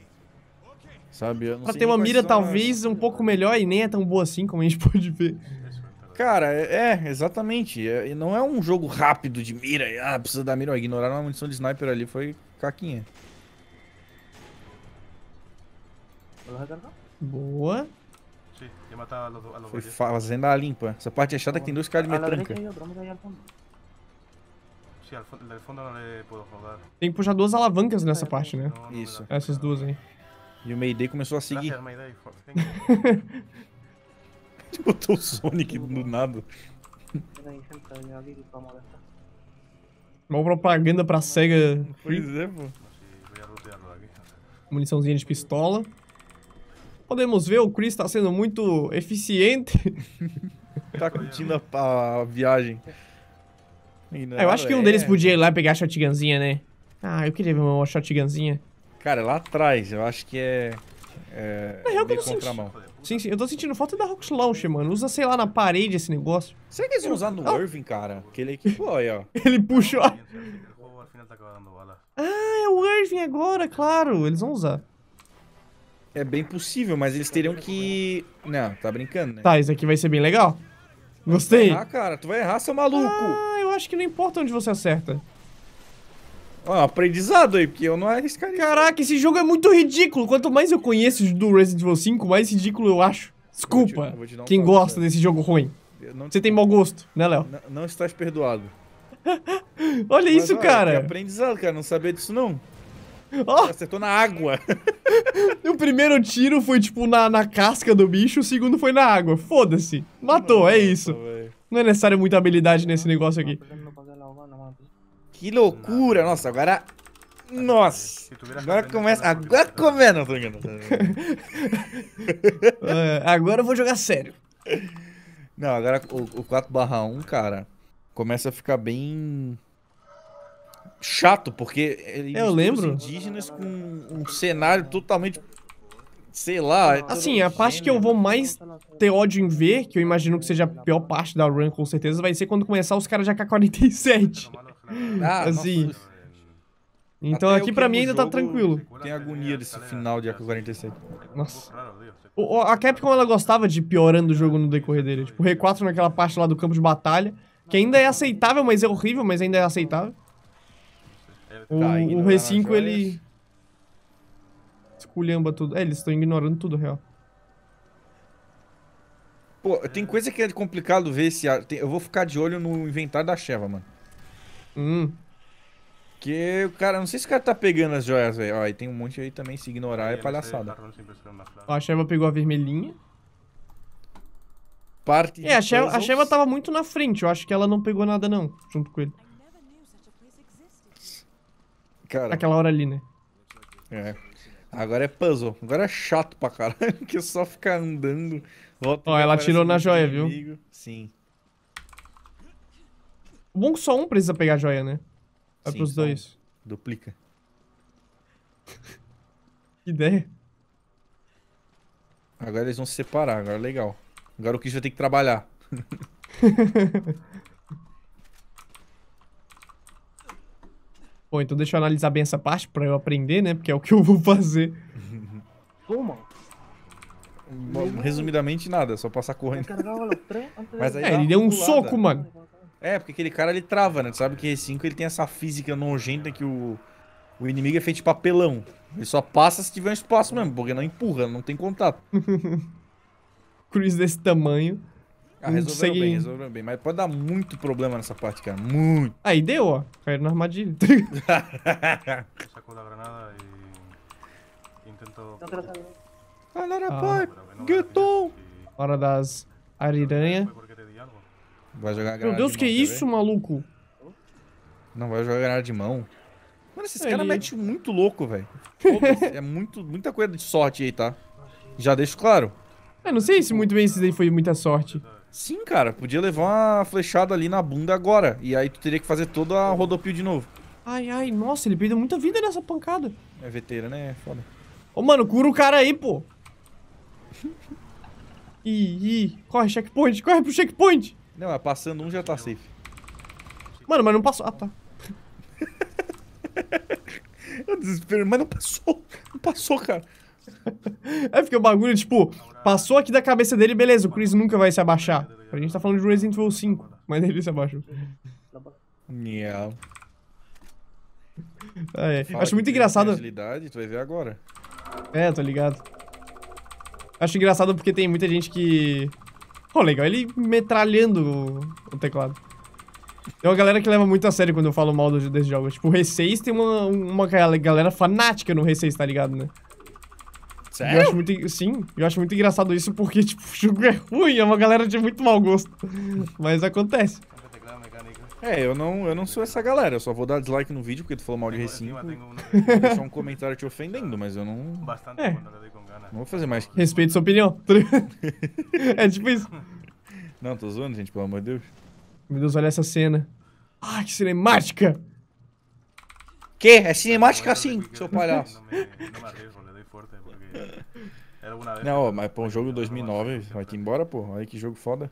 Sabe? Eu não uma mira talvez as... um pouco melhor e nem é tão boa assim como a gente (laughs) pode ver. Cara, é, é, exatamente. É, não é um jogo rápido de mira. Ah, precisa da mira. Ignoraram a munição de sniper ali, foi caquinha. Boa. Foi fazendo a limpa. Essa parte é chata que tem dois caras de metranca. Tem que puxar duas alavancas nessa é, parte, né? Isso. Essas duas aí. E o Mayday começou a seguir. (laughs) Botou (laughs) o tipo, Sonic do nada. Uma propaganda pra SEGA. Pois é, pô. Muniçãozinha de pistola. Podemos ver, o Chris tá sendo muito eficiente. (laughs) tá curtindo a, a viagem. Não, é, eu acho que um é. deles podia ir lá pegar a shotgunzinha, né? Ah, eu queria ver uma shotgunzinha. Cara, lá atrás, eu acho que é. É. Na real, que eu não senti. Sim, sim, eu tô sentindo falta da Rock Launch, mano. Usa, sei lá, na parede esse negócio. Será que eles vão usar no ah. Irving, cara? Aquele que foi, ó. (laughs) Ele puxou. A... Ah, é o Irving agora, claro. Eles vão usar. É bem possível, mas eles teriam que. Não, né, tá brincando, né? Tá, isso aqui vai ser bem legal. Gostei. Ah, cara, tu vai errar, seu maluco. Ah, eu acho que não importa onde você acerta. Ó, um aprendizado aí, porque eu não arriscaria. Caraca, esse jogo é muito ridículo. Quanto mais eu conheço do Resident Evil 5, mais ridículo eu acho. Desculpa, eu vou te, eu vou um quem gosta né? desse jogo ruim. Você te... tem mau gosto, né, Léo? Não, não estás perdoado. (laughs) Olha Mas, isso, olha, cara. Que é aprendizado, cara. Não sabia disso, não. Oh. Acertou na água. (laughs) o primeiro tiro foi, tipo, na, na casca do bicho. O segundo foi na água. Foda-se. Matou, não, é isso. não é necessário muita habilidade nesse negócio aqui. Que loucura! Nossa, agora... Nossa! Agora começa... Tá agora começa... Não, tô brincando. (laughs) É, agora eu vou jogar sério. Não, agora o, o 4 1, cara, começa a ficar bem chato, porque ele é, eu lembro os indígenas com um cenário totalmente sei lá, é assim, a parte que eu vou mais ter ódio em ver, que eu imagino que seja a pior parte da run com certeza, vai ser quando começar os caras de AK-47. Ah, (laughs) assim. Nossa. Então Até aqui pra mim ainda tá tranquilo. Tem agonia desse final de AK-47. Nossa. O, a Capcom ela gostava de ir piorando o jogo no decorrer dele. Tipo, o R4 naquela parte lá do campo de batalha. Que ainda é aceitável, mas é horrível, mas ainda é aceitável. O, tá o R5 ele. Esculhamba tudo. É, eles estão ignorando tudo, real. Pô, tem coisa que é complicado ver se. Eu vou ficar de olho no inventário da Sheva, mano. Hum. Que o cara, não sei se o cara tá pegando as joias, velho. Ó, e tem um monte aí também, se ignorar é tá palhaçada. Tá assim Ó, a Sheva pegou a vermelhinha. Parte é, a Sheva, a Sheva tava muito na frente, eu acho que ela não pegou nada não, junto com ele. Cara. Aquela hora ali, né? É. Agora é puzzle. Agora é chato pra caralho, (laughs) que é só ficar andando. Volta Ó, ela tirou na joia, viu? Sim. Bom que só um precisa pegar a joia, né? Vai é Sim, pros dois. Duplica. (laughs) que ideia. Agora eles vão se separar, agora é legal. Agora o Kish vai ter que trabalhar. (laughs) Bom, então deixa eu analisar bem essa parte pra eu aprender, né? Porque é o que eu vou fazer. Toma! Resumidamente nada, só passar correndo. Mas aí é, ele deu um soco, mano. É, porque aquele cara ele trava, né? Tu sabe que E5 ele tem essa física nojenta que o, o inimigo é feito de papelão. Ele só passa se tiver um espaço mesmo, porque não empurra, não tem contato. (laughs) Cruz desse tamanho. Ah, resolveu bem, resolveu bem. Mas pode dar muito problema nessa parte, cara. Muito. Aí deu, ó. Caiu na armadilha. Tá Sacou (laughs) da granada e. Tentou. Galera, ah. pai! Gueton! Né? Hora das ariranha. Vai jogar granada Meu Deus, que isso, ver? maluco? Não, vai jogar granada de mão. Mano, esses caras metem muito louco, velho. é muito, muita coisa de sorte aí, tá? Já deixo claro. Eu não sei se muito bem se daí foi muita sorte. Sim, cara. Podia levar uma flechada ali na bunda agora. E aí tu teria que fazer toda a rodopio de novo. Ai, ai. Nossa, ele perdeu muita vida nessa pancada. É veteira, né? É foda. Ô, mano, cura o cara aí, pô. Ih, ih. Corre, checkpoint. Corre pro checkpoint. Não, é, passando um já tá safe. Mano, mas não passou. Ah, tá. Eu (laughs) é desespero, mas não passou. Não passou, cara. (laughs) É porque o bagulho, tipo, passou aqui da cabeça dele, beleza, o Chris nunca vai se abaixar. A gente tá falando de Resident Evil 5, mas ele se abaixou. Yeah. Ah, é. Acho muito engraçado. Agilidade, tu vai ver agora. É, tô ligado. Acho engraçado porque tem muita gente que Pô, legal, ele metralhando o, o teclado. Tem uma galera que leva muito a sério quando eu falo mal desse jogo. Tipo, o 6 tem uma, uma galera fanática no 6, tá ligado, né? Sério? Eu acho muito, sim, eu acho muito engraçado isso porque, (laughs) tipo, o jogo é ruim, é uma galera de muito mau gosto. Mas acontece. É, eu não, eu não sou essa galera, eu só vou dar dislike no vídeo porque tu falou mal de Recinto. Vou deixar um comentário te ofendendo, mas eu não... Bastante é. Tá não vou fazer mais que. Respeito sua opinião. Tá é tipo isso. Não, tô zoando, gente, pelo amor de Deus. Meu Deus, olha essa cena. Ah, que cinemática! Que? É cinemática assim, seu palhaço. Não, né? mas pô, um jogo 2009, vai que embora, pô. Olha que jogo foda.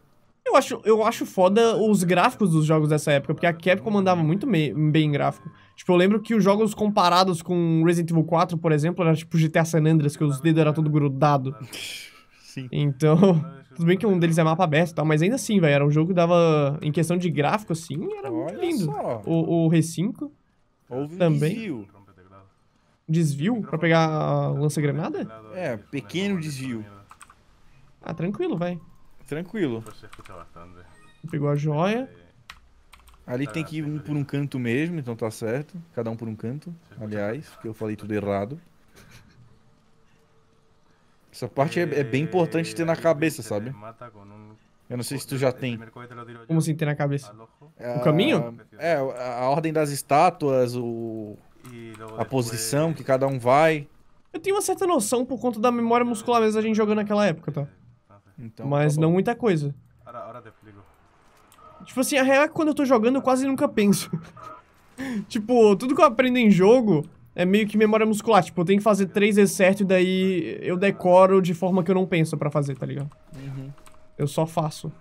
Eu acho, eu acho foda os gráficos dos jogos dessa época, porque a Capcom mandava muito bem em gráfico. Tipo, eu lembro que os jogos comparados com Resident Evil 4, por exemplo, era tipo GTA San Andreas, que os dedos eram todo grudado. (laughs) Sim. Então, tudo bem que um deles é mapa aberto e tal, mas ainda assim, velho, era um jogo que dava, em questão de gráfico, assim, era Olha muito lindo. Só. O, o R5 também. Desvio. Desvio? Pra pegar a lança-granada? É, pequeno desvio. Ah, tranquilo, vai. Tranquilo. Tá, Pegou a joia. É. Ali tem que ir um por um canto mesmo, então tá certo. Cada um por um canto, aliás, porque eu falei tudo errado. Essa parte é, é bem importante ter na é, cabeça, é, sabe? Eu não sei se tu já tem. Como assim ter na cabeça? Tá o caminho? É, a, ordem das estátuas, o a posição que cada um vai. Eu tenho uma certa noção por conta da memória muscular mesmo a gente jogando naquela época, tá? Então, tá mas tá não muita coisa. Tipo assim, a real é que quando eu tô jogando eu quase nunca penso. (laughs) tipo, tudo que eu aprendo em jogo é meio que memória muscular. Tipo, eu tenho que fazer três vezes certo e daí eu decoro de forma que eu não penso pra fazer, tá ligado? Uhum. Eu só faço.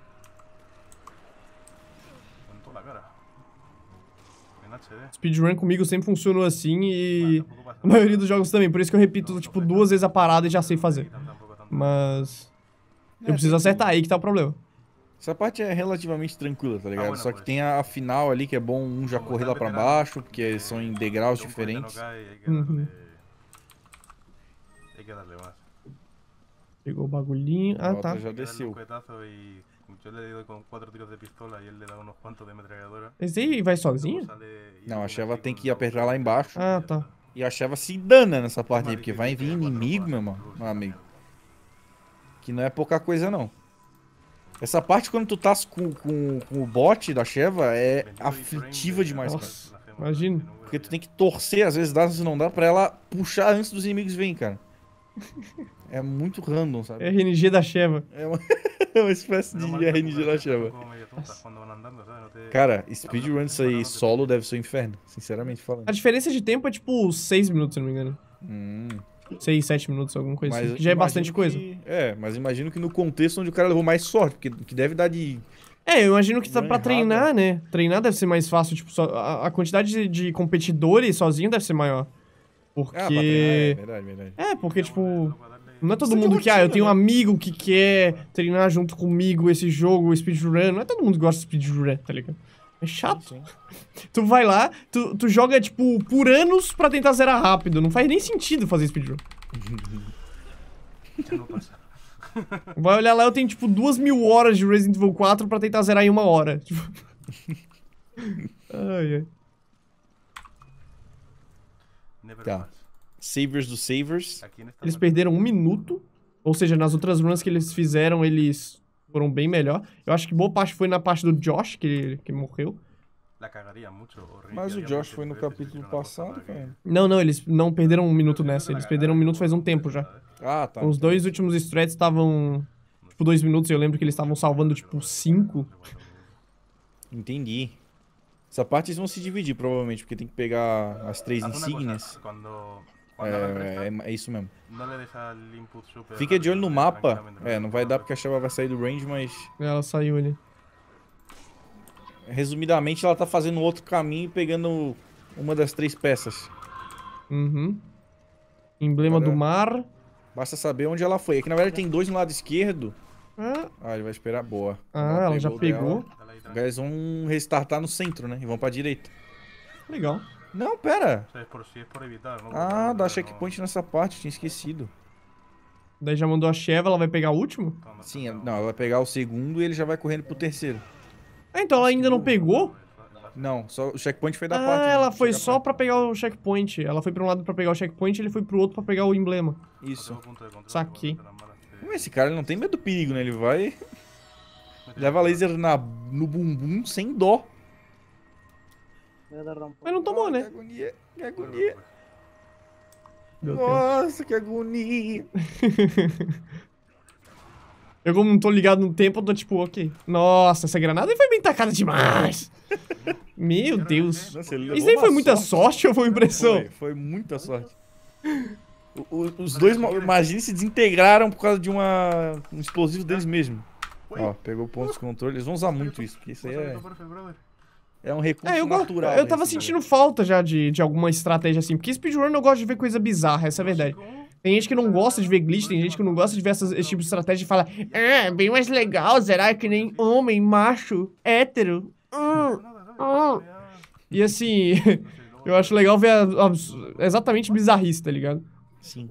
Speedrun comigo sempre funcionou assim e (laughs) a maioria dos jogos também. Por isso que eu repito, tipo, duas vezes a parada e já sei fazer. Mas eu preciso é, acertar aí que tá o problema. Essa parte é relativamente tranquila, tá ligado? Só que tem a, final ali que é bom um já correr lá pra baixo, porque são em degraus diferentes. É uhum. Pegou o bagulhinho. Ah, tá. já desceu. Esse aí vai sozinho? Não, a Sheva tem que apertar lá embaixo. Ah, tá. E a Sheva se dana nessa parte aí, porque vai vir inimigo, meu mano, meu amigo. Que não é pouca coisa, não. Essa parte quando tu tá com, com, com o bot da Sheva é aflitiva né? demais, Nossa, cara. Imagina. Porque tu é. tem que torcer, às vezes dá, às vezes não dá, pra ela puxar antes dos inimigos virem, cara. (laughs) É muito random, sabe? É RNG da Sheva. É uma, (laughs) é uma espécie de RNG da Sheva. Cara, speedrun isso aí solo deve ser um inferno, sinceramente falando. A diferença de tempo é tipo 6 minutos, se não me engano. Hum. 6, 7 minutos, alguma coisa mas assim. Já é bastante que, coisa. É, mas imagino que no contexto onde o cara levou mais sorte, que que deve dar de. É, eu imagino que tá é pra errado. treinar, né? né? Treinar deve ser mais fácil, tipo, só, a, a, quantidade de, de, competidores sozinho deve ser maior. Ah, porque. treinar, é, verdade, verdade. É, porque, não, tipo. Não, não, é não é todo mundo que, ah, eu tenho né? um amigo que quer treinar junto comigo esse jogo, speedrun. Não é todo mundo que gosta de speedrun, tá ligado? É chato. Sim, sim. tu vai lá, tu, tu joga, tipo, por anos pra tentar zerar rápido. Não faz nem sentido fazer speedrun. (laughs) vai olhar lá, eu tenho, tipo, duas mil horas de Resident Evil 4 pra tentar zerar em uma hora. (laughs) Tipo... ai, ai. Tá. Savers dos savers. Eles perderam um minuto. Ou seja, nas outras runs que eles fizeram, eles foram bem melhor. Eu acho que boa parte foi na parte do Josh, que, que morreu. Mas o Josh foi no capítulo passado, velho. Não, não, eles não perderam um minuto nessa. Eles é, perderam um é, minuto faz um é, tempo já. Ah, tá. Os dois últimos strats estavam, tipo, dois minutos. Eu lembro que eles estavam salvando, tipo, cinco. Entendi. Essa parte eles vão se dividir, provavelmente, porque tem que pegar as três insígnias. Quando... É, é, isso mesmo. Fica de olho no mapa. É, não vai dar porque a chave vai sair do range, mas... Ela saiu ali. Resumidamente, ela tá fazendo outro caminho pegando uma das três peças. Uhum. Emblema Agora, do mar. Basta saber onde ela foi. Aqui, é na verdade, tem dois no lado esquerdo. Ah. ah, ele vai esperar. Boa. Ah, ela, ela pegou já pegou. Agora eles vão restartar no centro, né? E vão pra direita. Legal. Não, pera. Isso é por, evitar. É ah, ah dá né? checkpoint não. nessa parte, tinha esquecido. Daí já mandou a Sheva, ela vai pegar o último? Toma, Sim, não, ela vai pegar o segundo e ele já vai correndo pro terceiro. Ah, então ela ainda não pegou? Não, só o checkpoint foi da ah, parte. Ah, ela foi só pra pegar o checkpoint. Ela foi pra um lado pra pegar o checkpoint e ele foi pro outro pra pegar o emblema. Isso. Saquei. Mas esse cara ele não tem medo do perigo, né? Ele vai... (laughs) Leva laser na, no bumbum sem dó. Mas não tomou, né? Que agonia, que agonia. Nossa, que agonia. (laughs) eu como não tô ligado no tempo, eu tô tipo, ok. Nossa, essa granada foi bem tacada demais. (laughs) Meu Deus. Né? Nossa, Isso nem foi muita sorte. sorte ou foi impressão? Foi, foi muita sorte. O, o, os dois, imagina, se desintegraram por causa de uma, um explosivo deles mesmo. Ó, pegou pontos de controle. Eles vão usar muito isso, porque isso aí é... É um recurso é, eu natural. Eu tava né? sentindo falta já de, de alguma estratégia assim, porque speedrun eu gosto de ver coisa bizarra, essa é a verdade. Tem gente que não gosta de ver glitch, tem gente que não gosta de ver essas, esse tipo de estratégia e fala é, bem mais legal, zerar que nem homem, macho, hétero. Hum, hum. E assim, (laughs) eu acho legal ver a, a, exatamente bizarrista, tá ligado? Sim.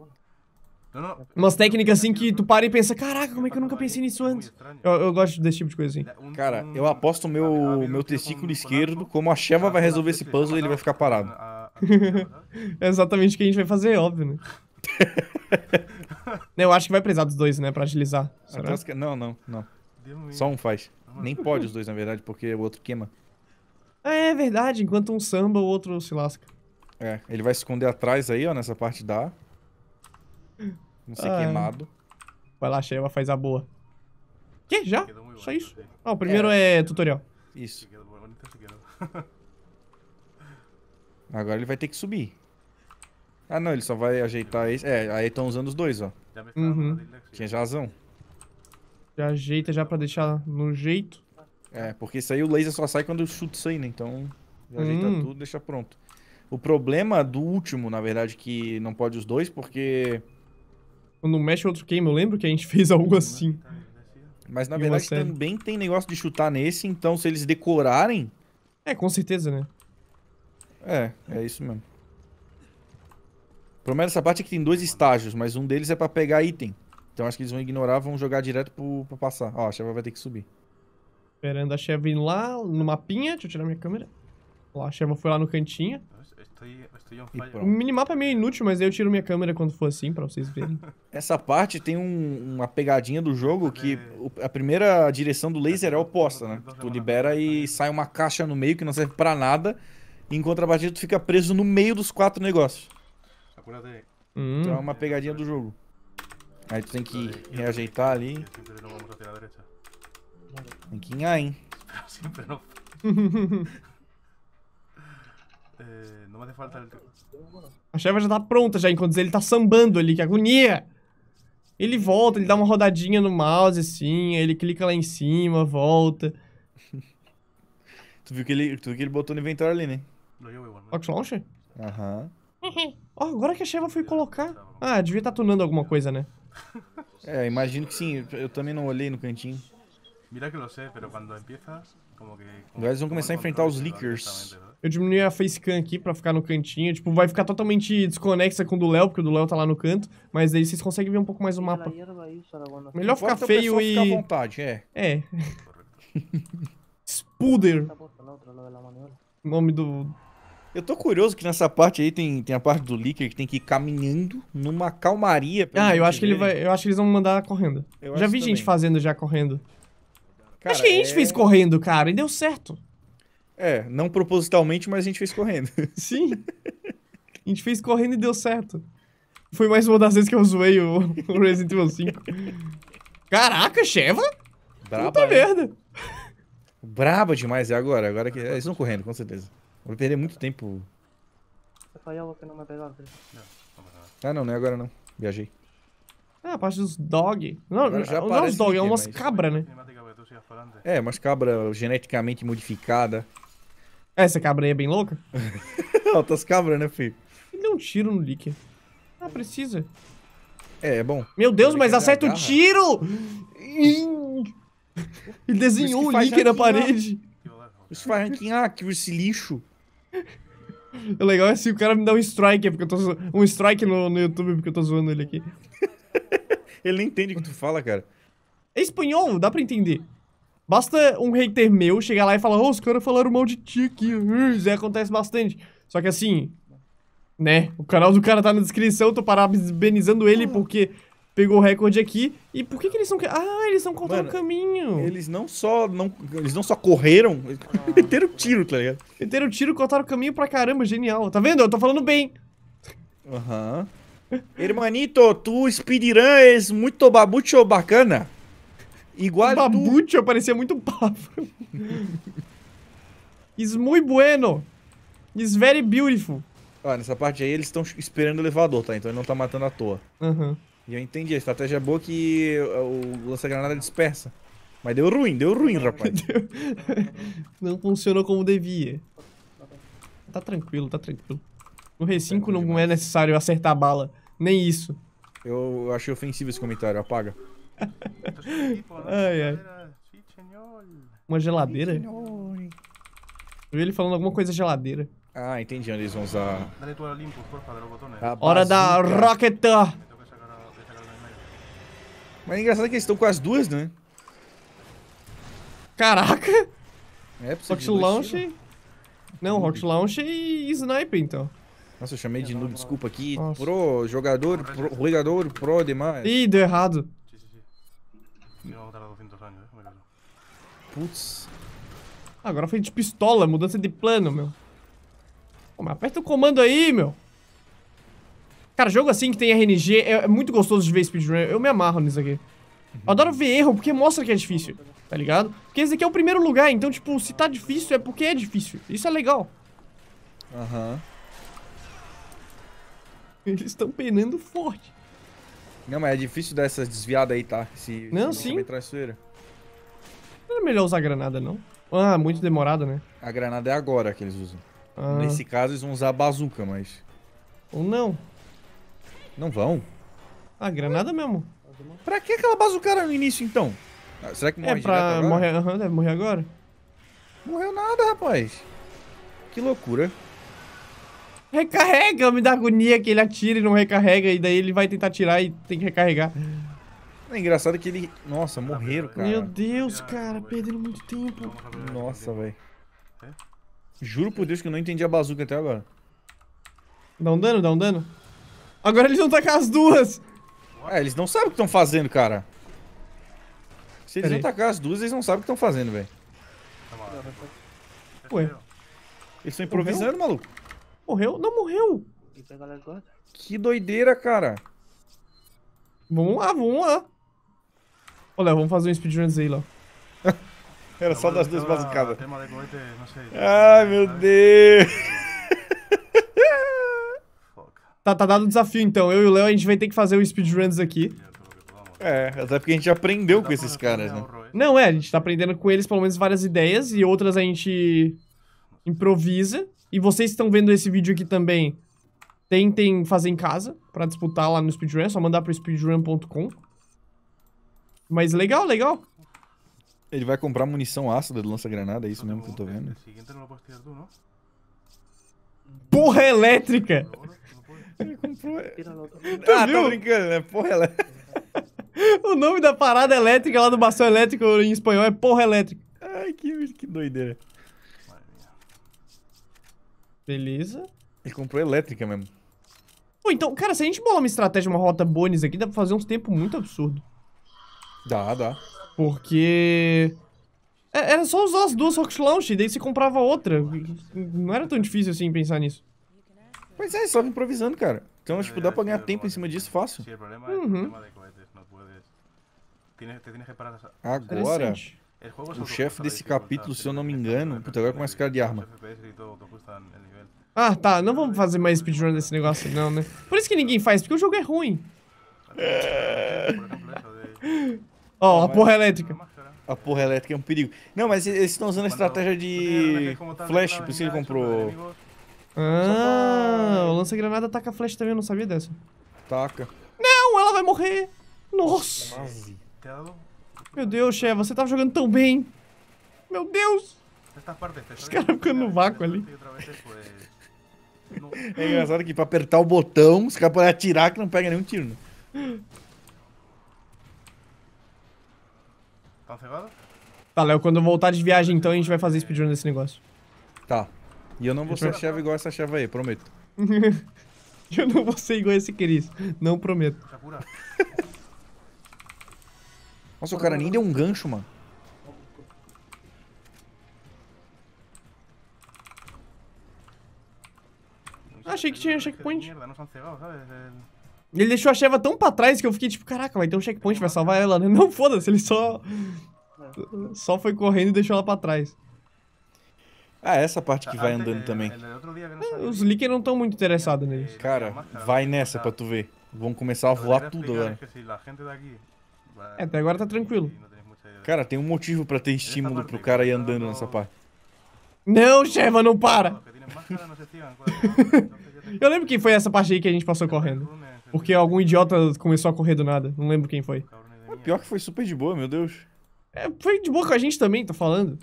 Umas técnicas assim que tu para e pensa, caraca, como é que eu nunca pensei nisso antes? Eu, eu gosto desse tipo de coisa assim. É Cara, eu aposto meu, meu testículo esquerdo, como a Sheva vai resolver esse puzzle, ele vai ficar parado. (laughs) é exatamente o que a gente vai fazer, é óbvio, né? (laughs) eu acho que vai precisar dos dois, né, pra agilizar. Será? Não, não, não. Só um faz. Nem pode os dois, na verdade, porque o outro queima. É verdade, enquanto um samba, o outro se lasca. É, ele vai se esconder atrás aí, ó, nessa parte da... Não ser ah, queimado. Vai lá, Sheva, faz a boa. Que? Já? Só né? isso? Ó, o primeiro é, é tutorial. Isso. (laughs) Agora ele vai ter que subir. Ah, não, ele só vai ajeitar esse. É, aí estão usando os dois, ó. Uhum. Né, Tinha razão. Já ajeita já pra deixar no jeito. É, porque isso aí o laser só sai quando eu chuto isso aí, né? Então, já ajeita hum. tudo, deixa pronto. O problema do último, na verdade, que não pode os dois, porque quando tipo, mexe outro game, eu lembro que a gente (laughs) fez algo assim. Mas na verdade também tem negócio de chutar nesse, então se eles decorarem. É, com certeza, né? É, é isso mesmo. O problema parte aqui é que tem dois estágios, mas um deles é pra pegar item. Então acho que eles vão ignorar, vão jogar direto pro, pra passar. Ó, a chave vai ter que subir. Esperando a Cheva lá no mapinha. Deixa eu tirar minha câmera. Ó, a Cheva foi lá no cantinho. O minimapa é meio inútil, mas eu tiro minha câmera quando for assim, pra vocês verem. (laughs) Essa parte tem um, uma pegadinha do jogo que a primeira direção do laser é oposta, né? Tu libera e sai uma caixa no meio que não serve pra nada. E em contrapartida, tu fica preso no meio dos quatro negócios. Hum. Então é uma pegadinha do jogo. Aí tu tem que reajeitar ali. Tem que ir, hein? (laughs) Sempre não. (laughs) É, não vai ter A Sheva já tá pronta já, enquanto ele tá sambando ali, que agonia! Ele volta, ele dá uma rodadinha no mouse, assim, aí ele clica lá em cima, volta. (laughs) tu, viu que ele, tu viu que ele botou no inventário ali, né? né? Ox Launcher? Aham. Ó, agora que a Sheva foi colocar. Ah, devia estar tá tunando alguma coisa, né? é, imagino que sim, eu também não olhei no cantinho. Mira que lo sé, pero cuando empiezas... Agora eles vão começar a enfrentar os leakers. Né? Eu diminui a facecam aqui pra ficar no cantinho. Tipo, vai ficar totalmente desconexa com o do Léo, porque o do Léo tá lá no canto. Mas aí vocês conseguem ver um pouco mais o mapa. Né? Melhor ficar feio e... Ficar à vontade, é. É. Spuder. Tá tá tá é Nome do... Eu tô curioso que nessa parte aí tem, tem a parte do Licker que tem que ir caminhando numa calmaria. ah, eu acho que ele vai. Eu acho que eles vão mandar correndo. Eu já vi também. gente fazendo já correndo. Cara, Acho que a gente é... fez correndo, cara, e deu certo. É, não propositalmente, mas a gente fez correndo. (laughs) Sim. A gente fez correndo e deu certo. Foi mais uma das vezes que eu zoei o, (laughs) Resident Evil 5. Caraca, Sheva! Braba, Puta é. merda! Braba demais, é agora, agora que... É, eles estão correndo, com certeza. Vou perder muito tempo. Ah, não, não é agora não. Viajei. Ah, a parte dos dog. Não, não, é os dog, é umas mas... cabra, né? ia É, umas cabras geneticamente modificadas. É, essa cabra aí é bem louca? (laughs) Altas cabras, né, filho? Ele deu um tiro no líquido. Ah, precisa. É, é bom. Meu Deus, mas acerta o né? tiro! Ele desenhou o líquido na parede. Isso vai ah, que esse lixo. (laughs) O legal é se o cara me dá um strike, é porque eu tô um strike no, no YouTube porque eu tô zoando ele aqui. (laughs) ele nem entende o que tu fala, cara. É espanhol, dá pra entender. Basta um hater meu chegar lá e falar, oh, os caras falaram mal de ti aqui. Hum, isso aí acontece bastante. Só que assim, né? O canal do cara tá na descrição, tô parabenizando ele ah. porque pegou o recorde aqui. E por que, que eles são. Ah, eles são contra o caminho. Eles não só. Não, eles não só correram, eles ah. (laughs) meteram tiro, tá ligado? Meteram tiro, cortaram o caminho pra caramba, genial. Tá vendo? Eu tô falando bem. Aham. Hermanito, tu speedrun é muito babucho bacana. Igual. O babucho tu... parecia muito pavo. It's (laughs) Is muy bueno. Is very beautiful. Ah, nessa parte aí eles estão esperando o elevador, tá? Então ele não tá matando à toa. Uhum. E eu entendi, a estratégia é boa que é, o lança-granada dispersa. Mas deu ruim, deu ruim, rapaz. (laughs) deu... não funcionou como devia. Tá tranquilo, tá tranquilo. No tá R5 não é necessário acertar a bala. Nem isso. Eu achei ofensivo esse comentário, apaga ai, ai. Uma geladeira? Eu vi ele falando alguma coisa geladeira. Ah, entendi onde eles vão usar. A Hora da bazuca. Rocket! Mas é engraçado que eles estão com as duas, né? Caraca! É, Rocket Launch. Não, Rocket Launch e Sniper, então. Nossa, eu chamei de noob, desculpa aqui. Nossa. Pro, jogador, pro, jogador, pro demais. Ih, deu errado. É? Putz. Agora foi de pistola, mudança de plano, meu. Pô, mas aperta o comando aí, meu. Cara, jogo assim que tem RNG é, é muito gostoso de ver speedrun. Eu me amarro nisso aqui. Eu adoro ver erro, porque mostra que é difícil, tá ligado? Porque esse aqui é o primeiro lugar, então, tipo, se tá difícil é porque é difícil. Isso é legal. Aham. Uhum. Eles estão penando forte. Não, mas é difícil dar essas desviadas aí, tá? Se não, sim. Traiçoeira. Não é melhor usar granada, não? Ah, muito demorado, né? A granada é agora que eles usam. Ah. Nesse caso, eles vão usar a bazuca, mas... Ou não. Não vão? Ah, granada mesmo. Pra que aquela bazucara no início, então? Ah, será que é morre É pra morrer, uhum, deve morrer agora. Morreu nada, rapaz. Que loucura. Recarrega, me dá agonia que ele atira e não recarrega, e daí ele vai tentar tirar e tem que recarregar. É engraçado que ele... Nossa, morreram, cara. Meu Deus, cara, perdendo muito tempo. Nossa, velho. Juro por Deus que eu não entendi a bazuca até agora. Dá um dano, dá um dano. Agora eles vão tacar as duas. É, eles não sabem o que estão fazendo, cara. Se eles vão tacar as duas, eles não sabem o que estão fazendo, velho. Ué. Eles estão improvisando, tá maluco. Morreu? Não morreu. Que doideira, cara. Vamos lá, vamos lá. Olha, vamos fazer um speedruns aí lá. (laughs) Era só das duas basicadas. Ai, meu Deus. Tá, tá dado o um desafio, então. Eu e o Léo, a gente vai ter que fazer o um speedruns aqui. É, até porque a gente aprendeu com esses caras, né? Não, é, a gente tá aprendendo com eles pelo menos várias ideias e outras a gente improvisa. E vocês que estão vendo esse vídeo aqui também, tentem fazer em casa pra disputar lá no speedrun. É só mandar pro speedrun.com. Mas legal, legal. Ele vai comprar munição ácida do lança-granada, é isso mesmo que eu tô vendo? Porra elétrica! Ele comprou... É. Ah, tá brincando, né? Porra elétrica. (laughs) o nome da parada elétrica lá do bastão elétrico em espanhol é porra elétrica. Ai, que, que doideira. Beleza. Ele comprou elétrica mesmo. Pô, então, cara, se a gente bolar uma estratégia, uma rota bônus aqui, dá pra fazer uns tempos muito absurdo. Dá, dá. Porque... É, era só usar as duas rocket launch, daí você comprava outra. Não era tão difícil assim pensar nisso. Pois é, só improvisando, cara. Então, tipo, dá pra ganhar tempo em cima disso fácil. Uhum. Agora, o chefe desse capítulo, se eu não me engano... Puta, agora com mais cara de arma. Ah, tá. Não vamos fazer mais speedrun desse negócio não, né? Por isso que ninguém faz, porque o jogo é ruim. É. Ó, oh, a porra elétrica. A porra elétrica é um perigo. Não, mas eles estão usando a estratégia de flash, por isso ele comprou... É ah, o lança-granada a flash também, eu não sabia dessa. Taca. Não, ela vai morrer! Nossa! É Meu Deus, Che, você tava jogando tão bem! Meu Deus! Os caras ficando no vácuo ali. É engraçado que pra apertar o botão, os caras podem atirar que não pega nenhum tiro. Né? Tá ferrado? Tá, Léo, quando voltar de viagem então a gente vai fazer speedrun desse negócio. Tá. E eu não vou ser chave igual essa chave aí, prometo. (laughs) eu não vou ser igual esse Queris. Não prometo. Nossa, o cara nem deu um gancho, mano. achei que tinha checkpoint. Ele deixou a Sheva tão pra trás que eu fiquei tipo, caraca, vai ter um checkpoint, vai salvar ela, né? (laughs) Não, foda-se, ele só... Só foi correndo e deixou ela pra trás. Ah, é essa parte que ah, vai ah, andando é, também. É, Os Lickers não estão muito interessados neles. Cara, vai nessa pra tu ver. Vão começar a voar tudo, assim, velho. É, até agora tá tranquilo. Cara, tem um motivo pra ter estímulo pro cara ir andando nessa parte. Não, Sheva, não para! (laughs) Eu lembro quem foi essa parte aí que a gente passou correndo. Porque algum idiota começou a correr do nada. Não lembro quem foi. É, pior que foi super de boa, meu Deus. É, foi de boa com a gente também, tô falando.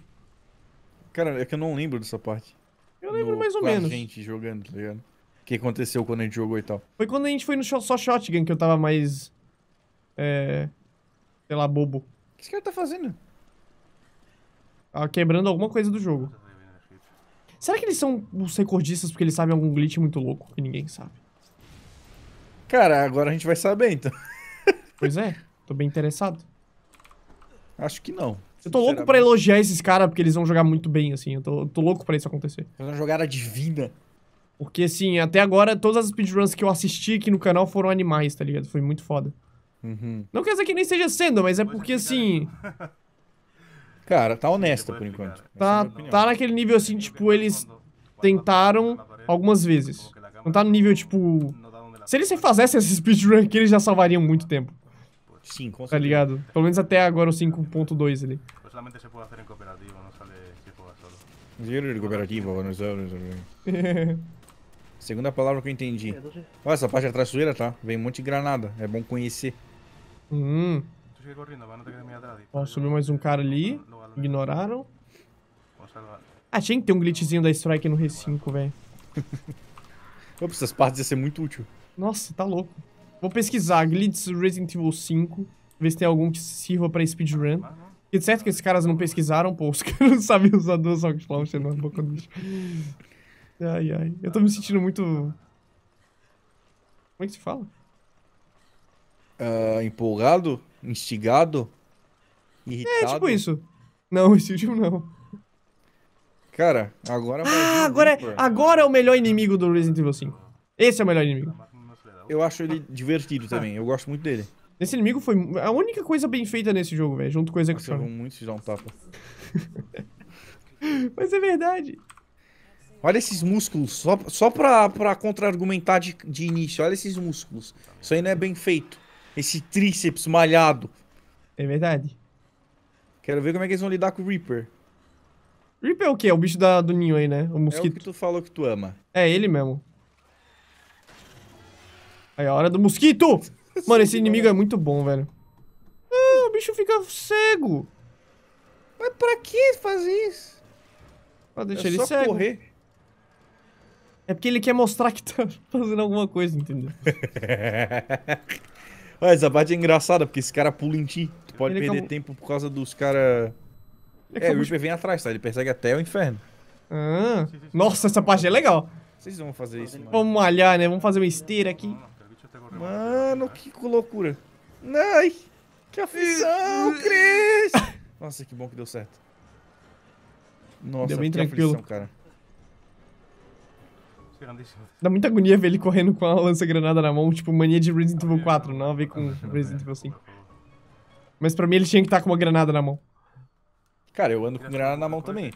Cara, é que eu não lembro dessa parte. Eu lembro no, mais ou com menos. a gente jogando, tá ligado? O que aconteceu quando a gente jogou e tal. Foi quando a gente foi no só shotgun que eu tava mais... É... Sei lá, bobo. O que esse cara tá fazendo? Tá quebrando alguma coisa do jogo. Será que eles são os recordistas porque eles sabem algum glitch muito louco que ninguém sabe? Cara, agora a gente vai saber, então. (laughs) pois é, tô bem interessado. Acho que não. Eu tô louco pra elogiar esses caras porque eles vão jogar muito bem, assim. Eu tô, tô louco pra isso acontecer. Eles vão jogar a divina. Porque, assim, até agora, todas as speedruns que eu assisti aqui no canal foram animais, tá ligado? Foi muito foda. Uhum. Não quer dizer que nem esteja sendo, mas é porque, assim... (laughs) Cara, tá honesta por enquanto. Tá, é tá naquele nível assim, tipo, eles tentaram algumas vezes. Não tá no nível, tipo... Se eles fizessem esse speedrun aqui, eles já salvariam muito tempo. Sim, com tá certeza. Tá ligado? Pelo menos até agora o 5.2 ali. Zero de cooperativo, Buenos ah, Aires. (laughs) Segunda palavra que eu entendi. É, Olha, essa parte é traiçoeira, tá? Vem um monte de granada. É bom conhecer. Hum. Tipo, Ó, subiu mais um cara ali. Ignoraram. Ah, tinha que ter um glitchzinho da Strike no R5, velho. (laughs) Ops, essas partes iam ser muito útil. Nossa, tá louco. Vou pesquisar glitch Resident Evil 5, ver se tem algum que sirva pra speedrun. Ah, e certo que esses caras não pesquisaram, pô, os (laughs) caras não sabem usar duas rocket launcher na boca do bicho. Ai, ai. Eu tô me sentindo muito... Como é que se fala? Uh, empolgado? Instigado? Irritado? É, tipo isso. Não, esse último não. Cara, agora... Ah, agora, é, agora é o melhor inimigo do Resident Evil 5. Esse é o melhor inimigo. Eu acho ele divertido também, eu gosto muito dele. Esse inimigo foi a única coisa bem feita nesse jogo, velho, junto com a execução. eu muito se dar um tapa. (laughs) Mas é verdade. Olha esses músculos, só, só pra, pra contra-argumentar de, de início, olha esses músculos. Isso aí não é bem feito. Esse tríceps malhado. É verdade. Quero ver como é que eles vão lidar com o Reaper. Reaper é o quê? É o bicho da, do ninho aí, né? O mosquito. É o que tu falou que tu ama. É ele mesmo. Aí, a hora do mosquito! (laughs) Mano, esse inimigo é muito bom, velho. Ah, o bicho fica cego. Mas pra que fazer isso? Pra é deixar é ele só correr. É porque ele quer mostrar que tá (laughs) fazendo alguma coisa, entendeu? Olha, (laughs) essa parte é engraçada, porque esse cara pula em ti. Tu pode ele é perder tempo por causa dos caras. É, é, o Reaper vem atrás, tá? Ele persegue até o inferno. Ah, nossa, essa parte é legal. Vocês vão fazer isso, mano. Vamos malhar, né? Vamos fazer uma esteira aqui. Ah, mano, que loucura. Ai, que aflição, (laughs) Cris! Nossa, que bom que deu certo. Nossa, deu bem que tranquilo. aflição, cara. Dá muita agonia ver ele correndo com a lança-granada na mão, tipo mania de Resident Evil 4, não a ver com Resident Evil 5. Mas pra mim ele tinha que estar tá com uma granada na mão. Cara, eu ando com granada na mão também.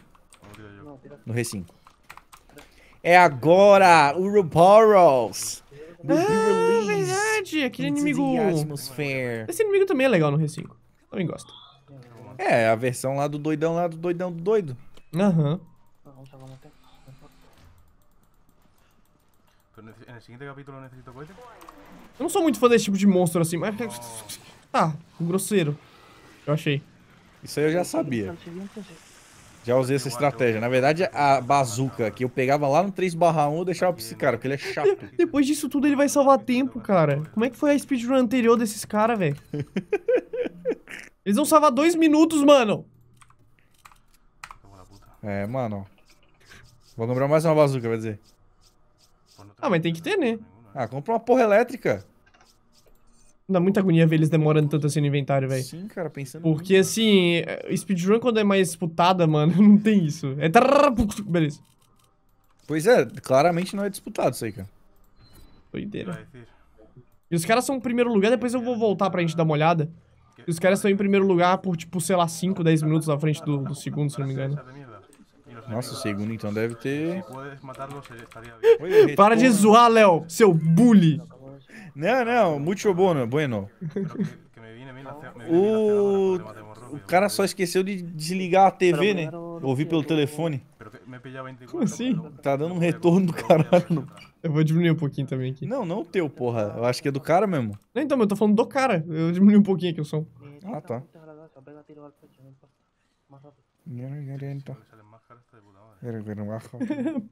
No 5. É agora! o Do ah, verdade! Aquele inimigo... Esse inimigo também é legal no R5. Também gosto. É, a versão lá do doidão, lá do doidão do doido. Aham. Uhum. Eu não sou muito fã desse tipo de monstro assim, mas... Tá, grosseiro. Eu achei. Isso aí eu já sabia. Já usei essa estratégia. Na verdade, a bazuca que eu pegava lá no 3 barra 1, eu deixava pra esse cara, porque ele é chato. (laughs) Depois disso tudo, ele vai salvar tempo, cara. Como é que foi a speedrun anterior desses caras, velho? (laughs) Eles vão salvar dois minutos, mano. É, mano. Vou comprar mais uma bazuca, vai dizer. Ah, mas tem que ter, né? Ah, compra uma porra elétrica dá muita agonia ver eles demorando tanto assim no inventário, velho. Sim, cara, pensando. Porque muito, né? assim, é, speedrun quando é mais disputada, mano, (laughs) não tem isso. É. Beleza. Pois é, claramente não é disputado isso aí, cara. Doideira. E os caras são em primeiro lugar, depois eu vou voltar pra gente dar uma olhada. E os caras estão em primeiro lugar por, tipo, sei lá, 5, 10 minutos na frente do, do segundo, se não me engano. Nossa, o segundo então deve ter. Para de zoar, Léo, seu bully! Não, não, muito bom, bueno. O... o cara só esqueceu de desligar a TV, né? Ouvi pelo telefone. Como assim? Tá dando um retorno do caralho. Eu vou diminuir um pouquinho também aqui. Não, não o teu, porra. Eu acho que é do cara mesmo. Não, então, eu tô falando do cara. Eu diminui um pouquinho aqui o som. Ah, tá. (laughs)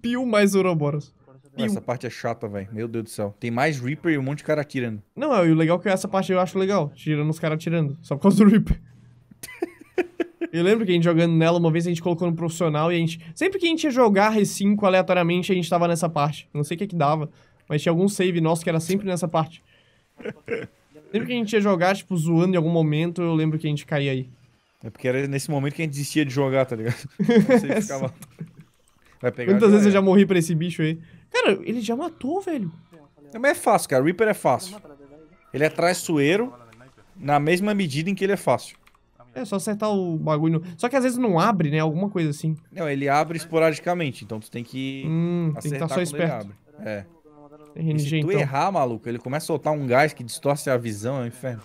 Piu mais Ouroboros. Essa parte é chata, velho. Meu Deus do céu. Tem mais Reaper e um monte de cara atirando. Não, é, e o legal é que essa parte eu acho legal. Tirando os caras atirando. Só por causa do Reaper. (laughs) eu lembro que a gente jogando nela uma vez, a gente colocou no profissional e a gente... Sempre que a gente ia jogar R5 aleatoriamente, a gente tava nessa parte. Não sei o que é que dava, mas tinha algum save nosso que era sempre nessa parte. Sempre que a gente ia jogar, tipo, zoando em algum momento, eu lembro que a gente caía aí. É porque era nesse momento que a gente desistia de jogar, tá ligado? Você (laughs) ficava... Vai pegar Quantas vezes eu já morri pra esse bicho aí? Cara, ele já matou, velho. Não, mas é fácil, cara. Reaper é fácil. Ele é traiçoeiro na mesma medida em que ele é fácil. É só acertar o bagulho. Só que às vezes não abre, né? Alguma coisa assim. Não, ele abre esporadicamente, então tu tem que hum, acertar tem que estar tá só esperto. É. RNG, se tu então. errar, maluco, ele começa a soltar um gás que distorce a visão, é um inferno.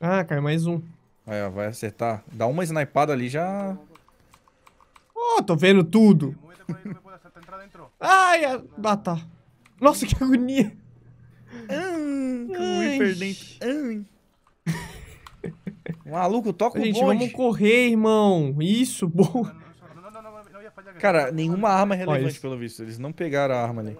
Ah, cai mais um. Aí, ó, vai acertar. Dá uma snipada ali já... Oh, tô vendo tudo entrada entrou. Ai, a... ah tá. Nossa, que agonia. Ai, Ai. (laughs) Maluco, toca o Gente, bonde. vamos correr, irmão. Isso, boa. Cara, nenhuma arma é relevante, pelo visto. Eles não pegaram a arma ali.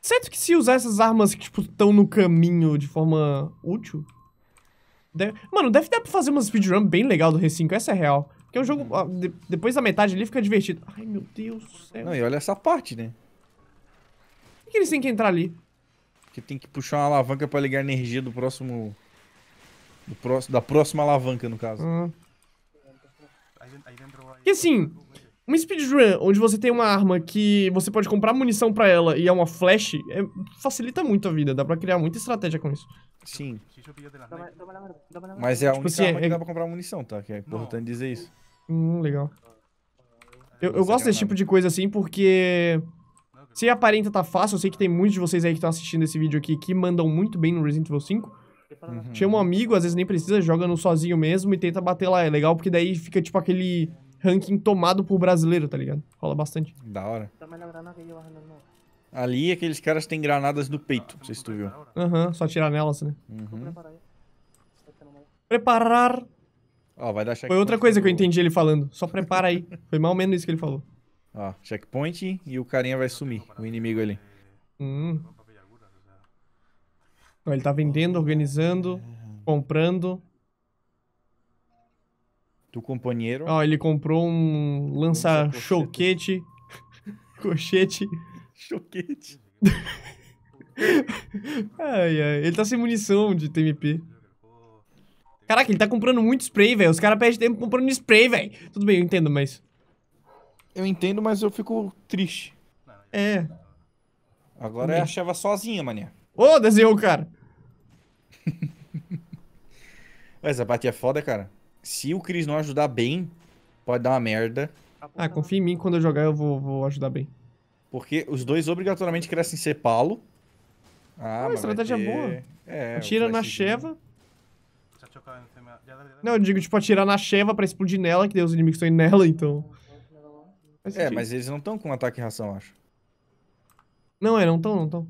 Certo que se usar essas armas que, tipo, estão no caminho de forma útil, Deve... Mano, deve dar pra fazer uma speedrun bem legal do R5, essa é real. Porque o jogo, de... depois da metade ele fica divertido. Ai, meu Deus do céu. Não, e olha essa parte, né? Por que eles têm que entrar ali? Porque tem que puxar uma alavanca pra ligar a energia do próximo... Do próximo... Da próxima alavanca, no caso. Uhum. E assim, uma speedrun onde você tem uma arma que você pode comprar munição pra ela e é uma flash, é, facilita muito a vida, dá pra criar muita estratégia com isso. Sim. Mas é a tipo assim, arma é... que dá pra comprar munição, tá? Que é importante dizer isso. Hum, legal. Eu, eu gosto desse é tipo de coisa assim porque... Se aparenta tá fácil, eu sei que tem muitos de vocês aí que estão assistindo esse vídeo aqui que mandam muito bem no Resident Evil 5. Uhum. Chama um amigo, às vezes nem precisa, joga no sozinho mesmo e tenta bater lá. É legal porque daí fica tipo aquele ranking tomado por brasileiro, tá ligado? Rola bastante. Da hora. Ali aqueles caras têm granadas no peito, não sei se tu viu. Aham, uhum, só atirar nelas, né? Uhum. Tá preparar. Ó, vai dar checkpoint. Foi outra coisa que eu entendi ele falando. Só prepara aí. Foi mal menos isso que ele falou. Ó, checkpoint e o carinha vai sumir, o inimigo ali. Hum. Não, ele tá vendendo, organizando, comprando do companheiro. Ó, ele comprou um lança-choquete. (laughs) Cochete. Choquete. ai, ai. Ele tá sem munição de TMP. Caraca, ele tá comprando muito spray, velho. Os caras perdem tempo comprando spray, velho. Tudo bem, eu entendo, mas... Eu entendo, mas eu fico triste. É. Agora Também. eu achava sozinha, mané. Ô, oh, o cara! Essa parte é foda, cara se o Cris não ajudar bem, pode dar uma merda. Ah, confia em mim, quando eu jogar eu vou, vou ajudar bem. Porque os dois obrigatoriamente crescem ser palo. Ah, ah estratégia ter... boa. É, Atira na cheva. Né? Não, eu digo, tipo, atirar na cheva pra explodir nela, que daí os inimigos estão indo nela, então... É, mas eles não estão com ataque e ração, acho. Não, é, não estão, não estão.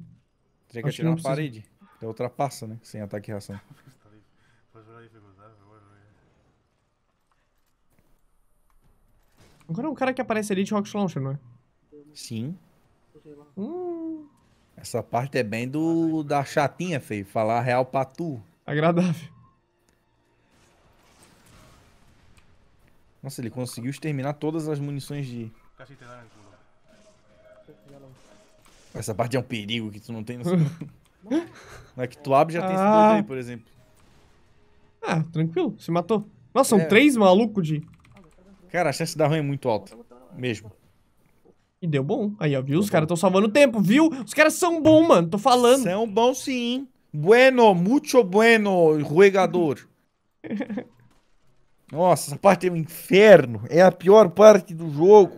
tem que acho atirar que na precisa. parede. Então ultrapassa, né? Sem ataque e ração. Agora é um cara que aparece ali de Rocket Launcher, não é? Sim. Hum. Essa parte é bem do da chatinha, feio. Falar a real pra tu. Agradável. Nossa, ele conseguiu exterminar todas as munições de... Essa parte é um perigo que tu não tem noção. (laughs) não é que tu abre já ah. tem esse ah. doido aí, por exemplo. Ah, tranquilo. Se matou. Nossa, são é. três malucos de... Cara, a chance de dar ruim é muito alta. Mesmo. E deu bom. Aí, ó, viu? Deu os caras estão salvando tempo, viu? Os caras são bons, mano. Tô falando. São bons sim. Bueno, muito bueno, ruegador. (laughs) Nossa, essa parte é um inferno. É a pior parte do jogo.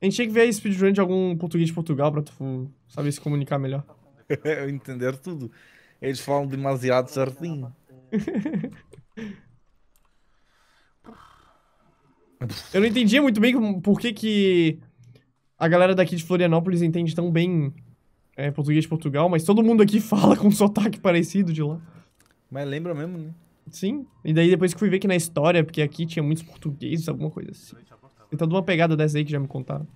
A gente tinha que ver a speedrun de algum português de Portugal pra tu saber se comunicar melhor. (laughs) Entender tudo. Eles falam demasiado certinho. (laughs) Eu não entendia muito bem por que, que a galera daqui de Florianópolis entende tão bem é, português de Portugal, mas todo mundo aqui (laughs) fala com um sotaque parecido de lá. Mas lembra mesmo, né? Sim. E daí depois que fui ver que na história, porque aqui tinha muitos portugueses, alguma coisa assim. Então de uma pegada dessa aí que já me contaram.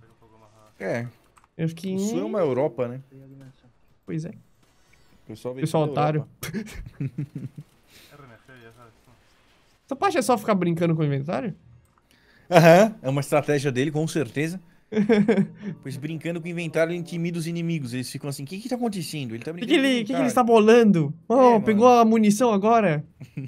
É. Eu fiquei... O Sul é uma Europa, né? Pois é. O pessoal, pessoal otário. (laughs) Essa parte é só ficar brincando com o inventário? Aham, é uma estratégia dele, com certeza. (laughs) pois brincando com o inventário, ele intimida os inimigos. Eles ficam assim: o que que tá acontecendo? Ele tá brincando. O que, ele, que, que ele está bolando? É, oh, é, pegou mano. a munição agora? (laughs)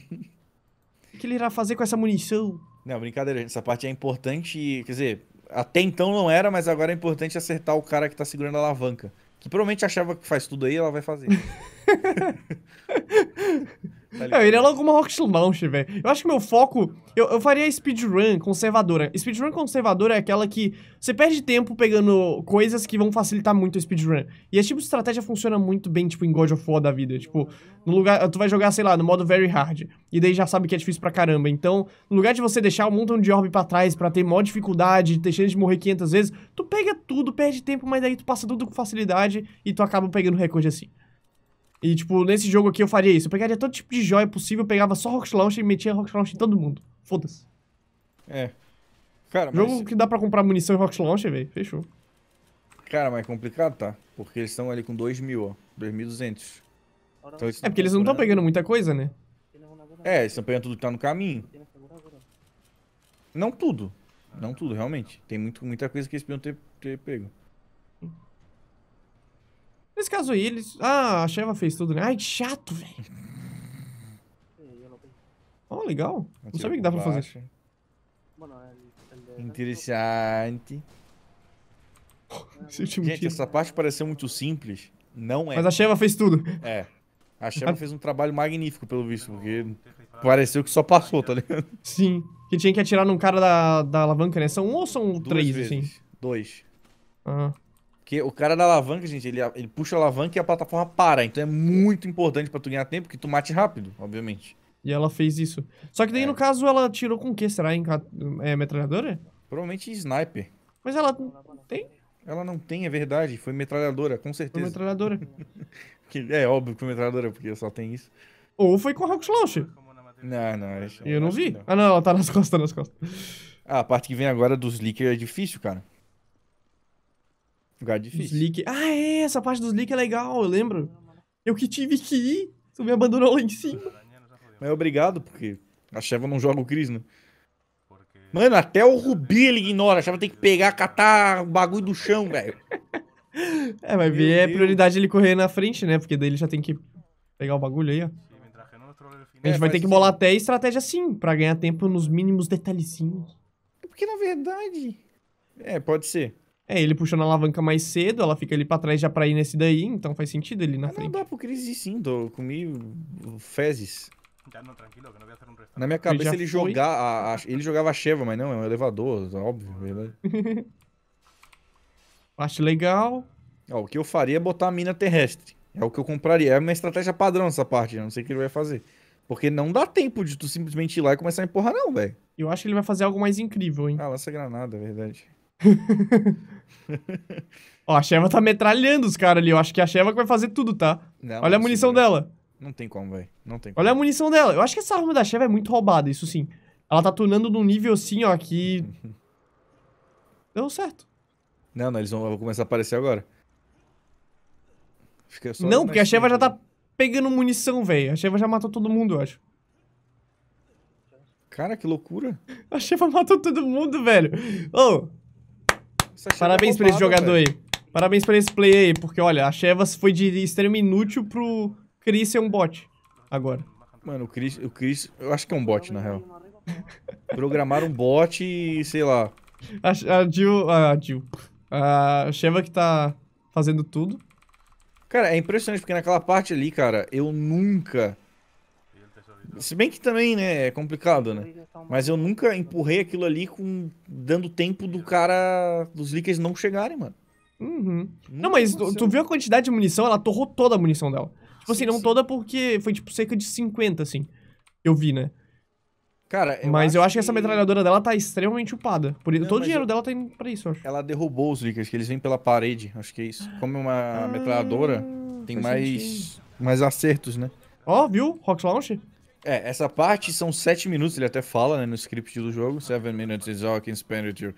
O que, que ele irá fazer com essa munição? Não, brincadeira, Essa parte é importante. Quer dizer, até então não era, mas agora é importante acertar o cara que tá segurando a alavanca. Que provavelmente achava que faz tudo aí, ela vai fazer. (laughs) Tá eu é iria logo uma Rocket Launch, velho. Eu acho que meu foco. Eu, eu faria speedrun conservadora. Speedrun conservadora é aquela que você perde tempo pegando coisas que vão facilitar muito a speedrun. E esse tipo de estratégia funciona muito bem, tipo, em God of War da vida. Tipo, no lugar. Tu vai jogar, sei lá, no modo very hard. E daí já sabe que é difícil pra caramba. Então, no lugar de você deixar um montão de orb pra trás pra ter maior dificuldade, ter chance de morrer 500 vezes, tu pega tudo, perde tempo, mas daí tu passa tudo com facilidade e tu acaba pegando recorde assim. E, tipo, nesse jogo aqui eu faria isso. Eu pegaria todo tipo de joia possível, pegava só Rocket Launcher e metia Rocket Launcher em todo mundo. Foda-se. É. Cara, Jogo mas... que dá pra comprar munição em Rocket Launcher, velho. Fechou. Cara, mas é complicado, tá? Porque eles estão ali com 2 mil, ó. 2.200. Então, é porque eles não estão né? pegando muita coisa, né? É, eles estão pegando tudo que tá no caminho. Não tudo. Não tudo, realmente. Tem muito, muita coisa que eles podiam ter, ter pego. Nesse caso aí, eles... Ah, a Sheva fez tudo, né? Ai, que chato, velho. Oh, legal. Atira não sabia que dá pra fazer. É, tá Interessante. Gente, essa parte pareceu muito simples. Não é. Mas a Sheva fez tudo. É. A Sheva fez um trabalho magnífico, pelo visto, porque pareceu que só passou, tá ligado? Sim. Que tinha que atirar num cara da, da alavanca, né? São um ou são Duas três, assim? vezes. assim? Dois. Ah. Porque o cara da alavanca, gente, ele, ele puxa a alavanca e a plataforma para. Então é muito importante para tu ganhar tempo que tu mate rápido, obviamente. E ela fez isso. Só que daí, é. no caso, ela tirou com o que? Será? Em, é, metralhadora? Provavelmente sniper. Mas ela tem? Ela não tem, é verdade. Foi metralhadora, com certeza. Foi metralhadora. (laughs) é óbvio que foi metralhadora, porque só tem isso. Ou foi com a Rock Launch. Não, não. Eu, eu não vi. Não. Ah, não, ela tá nas costas, nas costas. Ah, a parte que vem agora dos leakers é difícil, cara. Lugar difícil. Ah, é, essa parte dos leak é legal, eu lembro. Eu que tive que ir, tu me abandonou lá em cima. Mas obrigado, porque a Sheva não joga o Cris, né? Mano, até o Rubi ele ignora. A Sheva tem que pegar, catar o bagulho do chão, velho. É, mas ver é prioridade ele correr na frente, né? Porque daí ele já tem que pegar o bagulho aí, ó. A gente é, vai ter que bolar até estratégia sim, pra ganhar tempo nos mínimos detalhezinhos. É porque na verdade. É, pode ser. É, ele puxou na alavanca mais cedo, ela fica ali pra trás já pra ir nesse daí, então faz sentido ele na ah, frente. Não dá pro Cris ir sim, tô, comi fezes. Na minha cabeça ele, ele jogar a, a, ele jogava a cheva, mas não, é um elevador, óbvio, é verdade. (laughs) Acho legal. Ó, o que eu faria é botar a mina terrestre. É o que eu compraria. É uma estratégia padrão essa parte, não sei o que ele vai fazer. Porque não dá tempo de tu simplesmente ir lá e começar a empurrar, não, velho. Eu acho que ele vai fazer algo mais incrível, hein? Ah, lança granada, é verdade. Ó, a Sheva tá metralhando os caras ali. Eu acho que é a Sheva que vai fazer tudo, tá? Não, Olha é a munição dela. Não tem como, velho. Não tem como. Olha a munição dela. Eu acho que essa arma da Sheva é muito roubada, isso sim. Ela tá tunando num nível assim, ó, que. (laughs) Deu certo. Não, não, eles vão, vão começar a aparecer agora. não, porque a Sheva já tá pegando munição, velho. A Sheva já matou todo mundo, eu acho. Cara, que loucura. A Sheva (laughs) matou todo mundo, velho. Ô, oh, Parabéns roubado, pra esse jogador véio. aí. Parabéns pra esse play aí, porque olha, a Chevas foi de extremo inútil pro Chris ser um bot agora. Mano, o Chris, o Chris, eu acho que é um bot, na real. Programaram um bot e, sei lá. A, a Jill, a Jill, a Sheva que tá fazendo tudo. Cara, é impressionante, porque naquela parte ali, cara, eu nunca se bem que também, né, é complicado, né? Mas eu nunca empurrei aquilo ali com dando tempo do cara dos líquidos não chegarem, mano. Uhum. Não, mas tu, tu, viu a quantidade de munição? Ela torrou toda a munição dela. Tipo assim, não sim. toda porque foi tipo cerca de 50, assim. Eu vi, né? Cara, eu mas acho eu acho que... que... essa metralhadora dela tá extremamente upada. Por... Não, Todo o dinheiro eu... dela tá indo pra isso, eu acho. Ela derrubou os líquidos, que eles vêm pela parede. Acho que é isso. Como é uma ah, metralhadora, tem mais, sentido. mais acertos, né? Ó, oh, viu? Rock Launch? É, essa parte são sete minutos, ele até fala né, no script do jogo, seven minutes is all I can spend with you.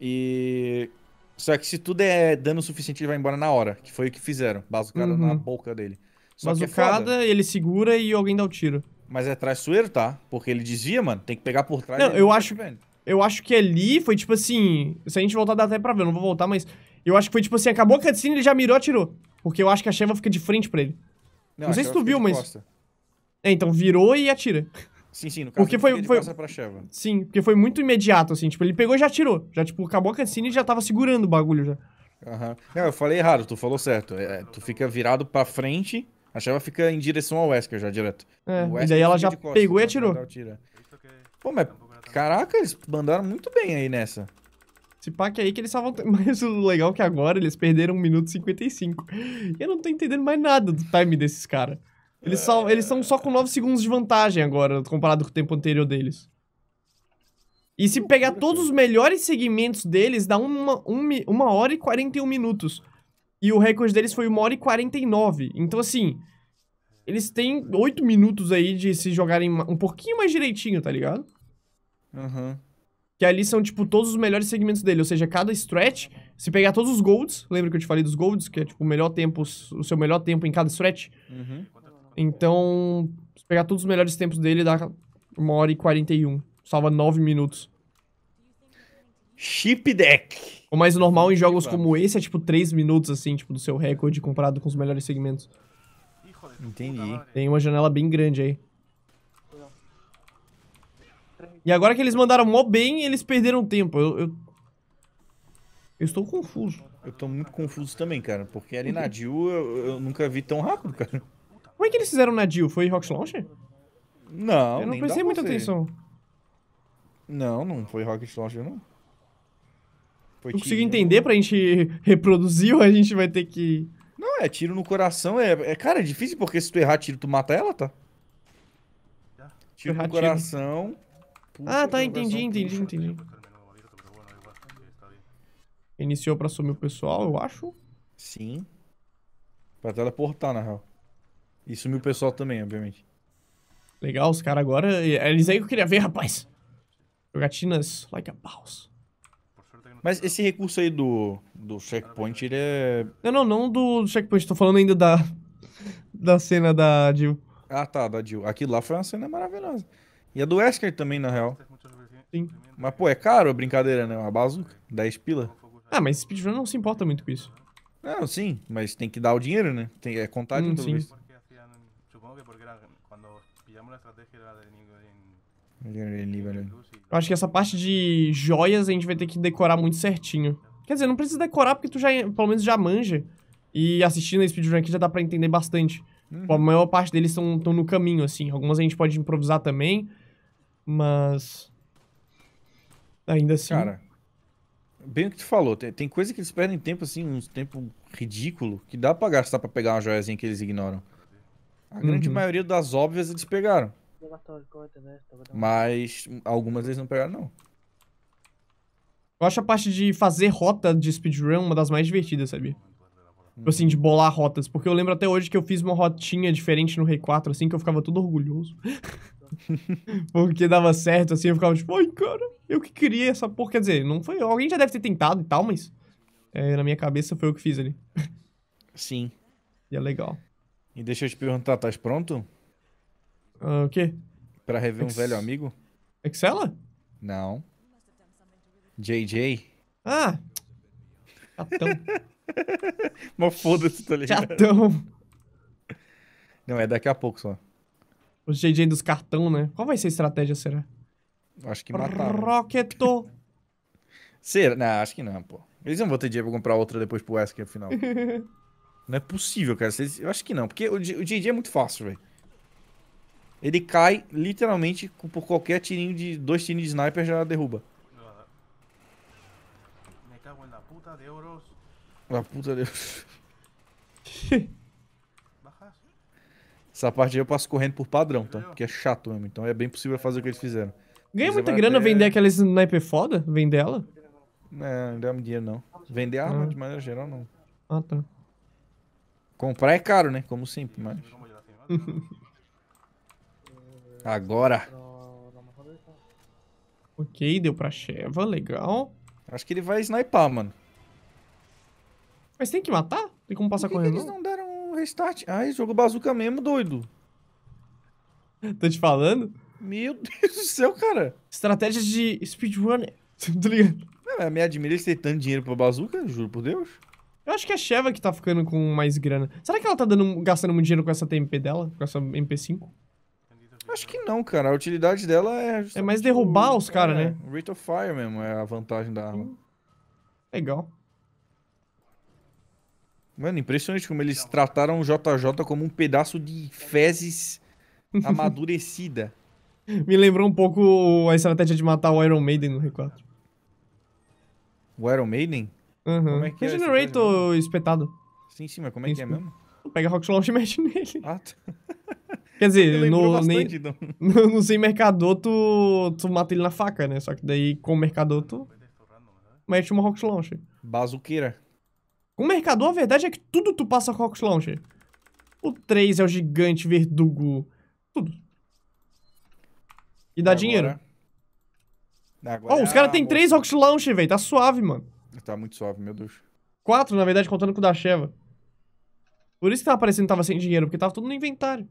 E... Só que se tudo é dano suficiente, ele vai embora na hora, que foi o que fizeram. Bazucada uhum. na boca dele. Só Bazucada, é ele segura e alguém dá o tiro. Mas é traiçoeiro, tá? Porque ele desvia, mano, tem que pegar por trás. Não, eu acho... Vendo. Eu acho que ali foi tipo assim... Se a gente voltar, dá até pra ver, eu não vou voltar, mas... Eu acho que foi tipo assim, acabou a cutscene, ele já mirou, atirou. Porque eu acho que a Sheva fica de frente pra ele. Não, não sei se tu viu, mas... Costa. É, então virou e atira. Sim, sim, no caso porque foi, ele foi, passa pra Sheva. Sim, porque foi muito imediato, assim. Tipo, ele pegou e já atirou. Já, tipo, acabou a cutscene e já tava segurando o bagulho já. Aham. Uhum. Não, eu falei errado, tu falou certo. É, é tu fica virado pra frente, a Sheva fica em direção ao Wesker já, direto. É, Wesker e daí ela já costas, pegou e tá, atirou. É Pô, mas caraca, eles mandaram muito bem aí nessa. Se pack é aí que eles estavam... (laughs) Mas o legal é que agora eles perderam 1 minuto e 55. Eu não tô entendendo mais nada do time desses caras. Eles, são, é. eles são só com 9 segundos de vantagem agora, comparado com o tempo anterior deles. E se pegar todos os melhores segmentos deles, dá uma, uma, uma hora e 41 minutos. E o recorde deles foi 1 hora e 49. Então, assim, eles têm 8 minutos aí de se jogarem um pouquinho mais direitinho, tá ligado? Uhum. Que ali são, tipo, todos os melhores segmentos dele. Ou seja, cada stretch, se pegar todos os golds, lembra que eu te falei dos golds, que é, tipo, o melhor tempo, o seu melhor tempo em cada stretch? Uhum. Então, se pegar todos os melhores tempos dele, dá uma hora e 41. Salva 9 minutos. Chip deck. O mais normal em jogos como esse é tipo 3 minutos, assim, tipo, do seu recorde comparado com os melhores segmentos. Entendi. Tem uma janela bem grande aí. E agora que eles mandaram mó bem, eles perderam tempo. Eu, eu, eu estou confuso. Eu tô muito confuso também, cara, porque ali na Jill eu, eu nunca vi tão rápido, cara. Como é que eles fizeram na Jill? Foi Rock Launcher? Não, Eu não prestei muita você. atenção. Não, não foi Rock Launcher, não. Foi não consigo entender pra gente (laughs) reproduzir ou a gente vai ter que... Não, é tiro no coração, é... é cara, é difícil porque se tu errar tiro, tu mata ela, tá? Tiro errar no coração... ah, tá, entendi, entendi, entendi, entendi. Iniciou pra sumir o pessoal, eu acho. Sim. Pra teleportar, na real. E sumiu o pessoal também, obviamente. Legal, os caras agora. Eles é aí que eu queria ver, rapaz. Jogatinas like a boss. Mas esse recurso aí do, do checkpoint, ele é. Não, não, não do checkpoint. Tô falando ainda da. Da cena da Jill. Ah, tá, da Jill. Aquilo lá foi uma cena maravilhosa. E a do Esker também, na real. Sim. Mas, pô, é caro a brincadeira, né? Uma bazuca, 10 pila. Ah, mas speedrun não se importa muito com isso. Não, sim, mas tem que dar o dinheiro, né? Tem, é contagem hum, tudo sim. Eu acho que essa parte de joias a gente vai ter que decorar muito certinho. Quer dizer, não precisa decorar porque tu já, pelo menos, já manja. E assistindo a speedrun aqui já dá pra entender bastante. Uhum. a maior parte deles estão no caminho, assim. Algumas a gente pode improvisar também, mas... Ainda assim... Cara, bem o que tu falou, tem, tem coisa que eles perdem tempo, assim, uns tempo ridículo, que dá pra gastar pra pegar uma joiazinha que eles ignoram. A grande uhum. maioria das óbvias eles pegaram. Né? Mas algumas eles não pegaram, não. Eu acho a parte de fazer rota de speedrun uma das mais divertidas, sabe Hum. Assim, de bolar rotas. Porque eu lembro até hoje que eu fiz uma rotinha diferente no Rei 4, assim, que eu ficava todo orgulhoso. (laughs) porque dava certo, assim, eu ficava tipo, ai, cara, eu que queria essa porra. Quer dizer, não foi. Alguém já deve ter tentado e tal, mas. É, na minha cabeça foi eu que fiz ali. Sim. E é legal. E deixa eu te perguntar, tá pronto? Uh, o quê? Pra rever Ex um velho amigo? Excela? Não. JJ? Ah! Chatão. (laughs) Mó foda-se, tá ligado? Chatão. Não, é daqui a pouco só. O JJ dos cartão, né? Qual vai ser a estratégia, será? Acho que mataram. Rocketo. (laughs) será? Não, acho que não, pô. Eles não vão ter dinheiro pra comprar outra depois pro Wesker, afinal. (laughs) Não é possível, cara. Eu acho que não, porque o JJ é muito fácil, velho. Ele cai, literalmente, por qualquer tirinho de... Dois tirinhos de sniper já derruba. Me cago na puta de euros. Na ah, puta de euros. (laughs) Essa parte aí eu passo correndo por padrão, tá? Porque é chato mesmo. Então é bem possível fazer o que eles fizeram. Ganha muita grana até... vender aquela sniper foda? Vender ela? É, não dá dinheiro não. Vender arma ah. de maneira geral não. Ah, tá. Comprar é caro, né? Como sempre, mas... (laughs) Agora. Ok, deu pra Sheva, legal. Acho que ele vai sniper, mano. Mas tem que matar? Tem como passar correndo? eles não deram um restart. Ai, jogo bazuca mesmo, doido. (laughs) Tô te falando? Meu Deus do céu, cara. Estratégia de speedrunner. (laughs) Tá ligado? Não, me admira eles ter tanto dinheiro pra bazuca, juro por Deus. Eu acho que é a Sheva que tá ficando com mais grana. Será que ela tá dando, gastando muito dinheiro com essa TMP dela? Com essa MP5? Acho que não, cara. A utilidade dela é. É mais derrubar o... os caras, é, né? Rate of Fire mesmo é a vantagem da arma. Legal. Mano, impressionante como eles trataram o JJ como um pedaço de fezes (laughs) amadurecida. Me lembrou um pouco a estratégia de matar o Iron Maiden no R4. O Iron Maiden? Uhum. Como é que Regenerator é espetado. Sim, sim, mas como é que é mesmo? Pega Rock Launch e mete nele. Ah, tá. (laughs) Quer dizer, no, bastante, nem, então. (laughs) no, no, sem mercador, tu, tu mata ele na faca, né? Só que daí com o mercador, tu mete uma Rock Launch. Bazuqueira. Com o mercador, a verdade é que tudo tu passa com Rock Launch. O 3 é o gigante verdugo. Tudo. E dá Agora... dinheiro. Agora... Oh, os caras têm 3 Rock Launch, velho. Tá suave, mano. Tá muito suave, meu Deus. Quatro, na verdade, contando com o da Sheva. Por isso que tava parecendo que tava sem dinheiro, porque tava tudo no inventário.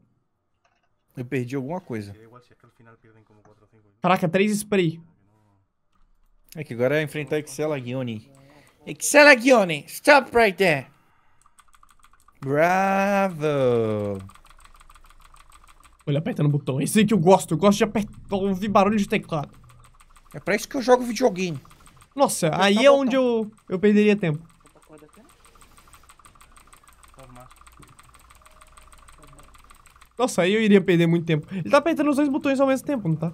Eu perdi alguma coisa. Caraca, três spray. É que agora é enfrentar Excel Aguione. stop right there. Bravo. Olha, apertando o botão. Esse aí que eu gosto. Eu gosto de apertar, ouvir barulho de teclado. É pra isso que eu jogo videogame. Nossa, aí tá é onde então. eu, eu perderia tempo. Nossa, aí eu iria perder muito tempo. Ele tá apertando os dois botões ao mesmo tempo, não tá?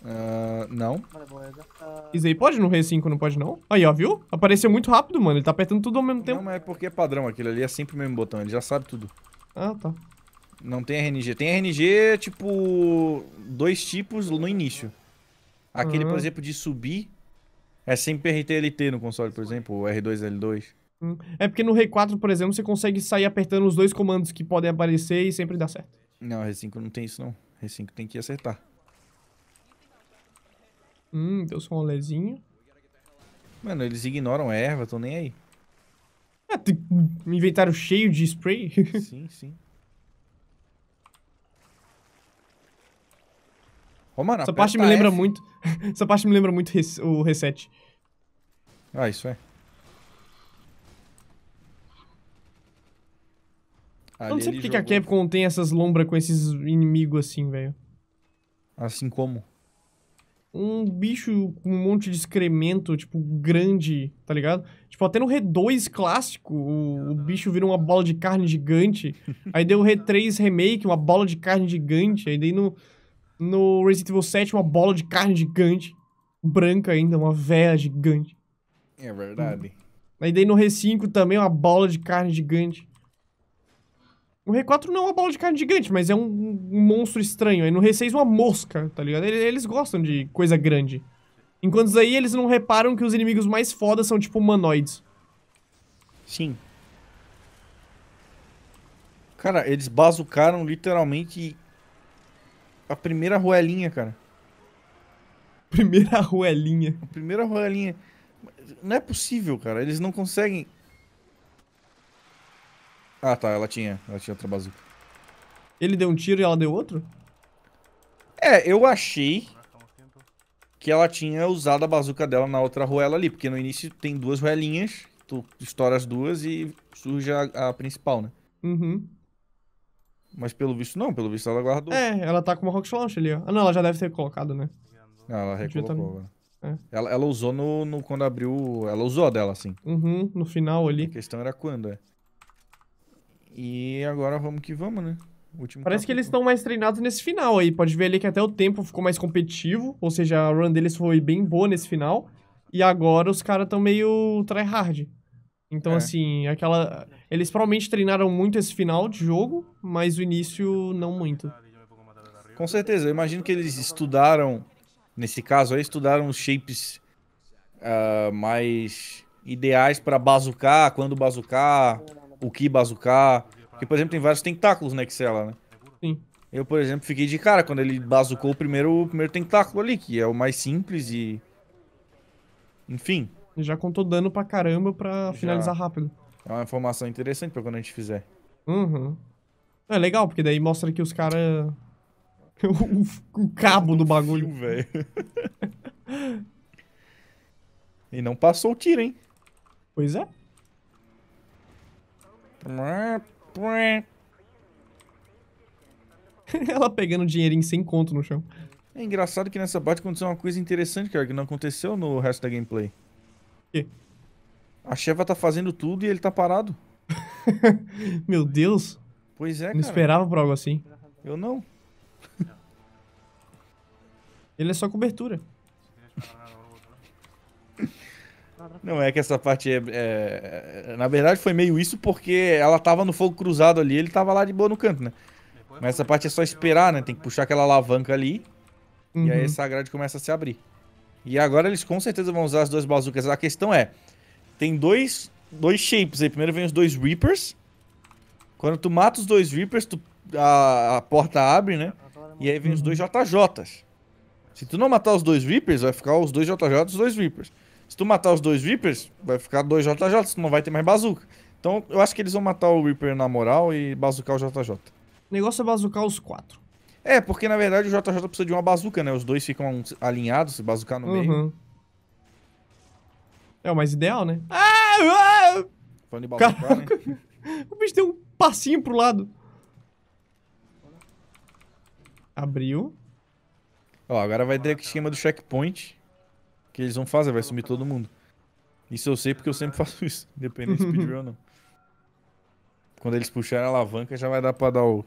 Uh, não. É é Isso aí pode no R 5, não pode não? Aí, ó, viu? Apareceu muito rápido, mano. Ele tá apertando tudo ao mesmo tempo. Não, mas é porque é padrão aquilo ali. É sempre o mesmo botão. Ele já sabe tudo. Ah, tá. Não tem RNG. Tem RNG, tipo, dois tipos no início. Aquele, uhum. por ah. exemplo, de subir é sem RTLT no console, por exemplo, o R2-L2. Hum. É porque no R4, por exemplo, você consegue sair apertando os dois comandos que podem aparecer e sempre dá certo. Não, R5 não tem isso não. R5 tem que acertar. Hum, deu só um rolezinho. Mano, eles ignoram erva, tô nem aí. É, tem um inventário cheio de spray. Sim, sim. Ô, mano, essa parte me lembra F. muito. (laughs) essa parte me lembra muito res, o reset. Ah, isso é. Eu não sei porque que a Capcom tem essas lombras com esses inimigos assim, velho. Assim como? Um bicho com um monte de excremento, tipo, grande, tá ligado? Tipo, até no R2 clássico, o, o bicho vira uma bola de carne gigante. (laughs) aí deu o R3 remake, uma bola de carne gigante. Aí daí no, no Resident Evil 7, uma bola de carne gigante. Branca ainda, uma véia gigante. É verdade. Aí daí no R5 também uma bola de carne gigante. O R4 não é uma bola de carne gigante, mas é um, um monstro estranho. Aí no R6 uma mosca, tá ligado? Eles gostam de coisa grande. Enquanto isso aí eles não reparam que os inimigos mais fodas são tipo humanoides. Sim. Cara, eles bazucaram literalmente a primeira ruelinha, cara. Primeira ruelinha. A primeira ruelinha. Não é possível, cara. Eles não conseguem. Ah, tá. Ela tinha. Ela tinha outra bazuca. Ele deu um tiro e ela deu outro? É, eu achei que ela tinha usado a bazuca dela na outra ruela ali, porque no início tem duas ruelinhas, tu estoura as duas e surge a, a principal, né? Uhum. Mas pelo visto não, pelo visto ela guardou. É, ela tá com uma Rocket Launch ali, ó. Ah, não, ela já deve ter colocado, né? Não, ela recolocou. É. Ela, ela usou no, no, quando abriu. Ela usou a dela, assim. Uhum, no final ali. A questão era quando, é. E agora vamos que vamos, né? Último Parece capítulo. que eles estão mais treinados nesse final aí. Pode ver ali que até o tempo ficou mais competitivo. Ou seja, a run deles foi bem boa nesse final. E agora os caras estão meio tryhard. Então, é. assim, aquela. Eles provavelmente treinaram muito esse final de jogo, mas o início não muito. Com certeza, eu imagino que eles estudaram, nesse caso aí, estudaram os shapes uh, mais ideais para bazucar, quando bazucar, o que bazucar. Porque, por exemplo, tem vários tentáculos na Excela, né? Sim. Eu, por exemplo, fiquei de cara quando ele bazucou o primeiro, o primeiro tentáculo ali, que é o mais simples e. Enfim. Já contou dano pra caramba pra Já. finalizar rápido. É uma informação interessante pra quando a gente fizer. Uhum. É legal, porque daí mostra que os caras... (laughs) o, cabo do bagulho. (laughs) velho. e não passou o tiro, hein? Pois é. (laughs) Ela pegando dinheirinho sem conto no chão. É engraçado que nessa parte aconteceu uma coisa interessante, cara, que não aconteceu no resto da gameplay. A Sheva tá fazendo tudo e ele tá parado. (laughs) Meu Deus. Pois é, Não esperava por algo assim. Eu não. (laughs) Ele é só cobertura. Não, é que essa parte é, é, é, Na verdade, foi meio isso porque ela tava no fogo cruzado ali ele tava lá de boa no canto, né? Mas essa parte é só esperar, né? Tem que puxar aquela alavanca ali. Uhum. E aí uhum. essa grade começa a se abrir. E agora eles com certeza vão usar as duas bazucas. A questão é, tem dois, dois shapes aí. Primeiro vem os dois Reapers. Quando tu mata os dois Reapers, tu, a, a porta abre, né? E aí vem os dois JJs. Se tu não matar os dois Reapers, vai ficar os dois JJs e os dois Reapers. Se tu matar os dois Reapers, vai ficar dois JJs, tu não vai ter mais bazuca. Então eu acho que eles vão matar o Reaper na moral e bazucar o JJ. O negócio é bazucar os quatro. É, porque na verdade o JJ precisa de uma bazuca, né? Os dois ficam alinhados, se bazucar no uhum. meio. É o mais ideal, né? Ah! ah! Falando de bazucar, né? (laughs) O bicho deu um passinho pro lado. Abriu. Ó, agora vai ter o esquema do checkpoint. Que eles vão fazer, vai sumir todo mundo. Isso eu sei porque eu sempre (laughs) faço isso, Independente se speedrun ou não. Quando eles puxarem a alavanca, já vai dar pra dar o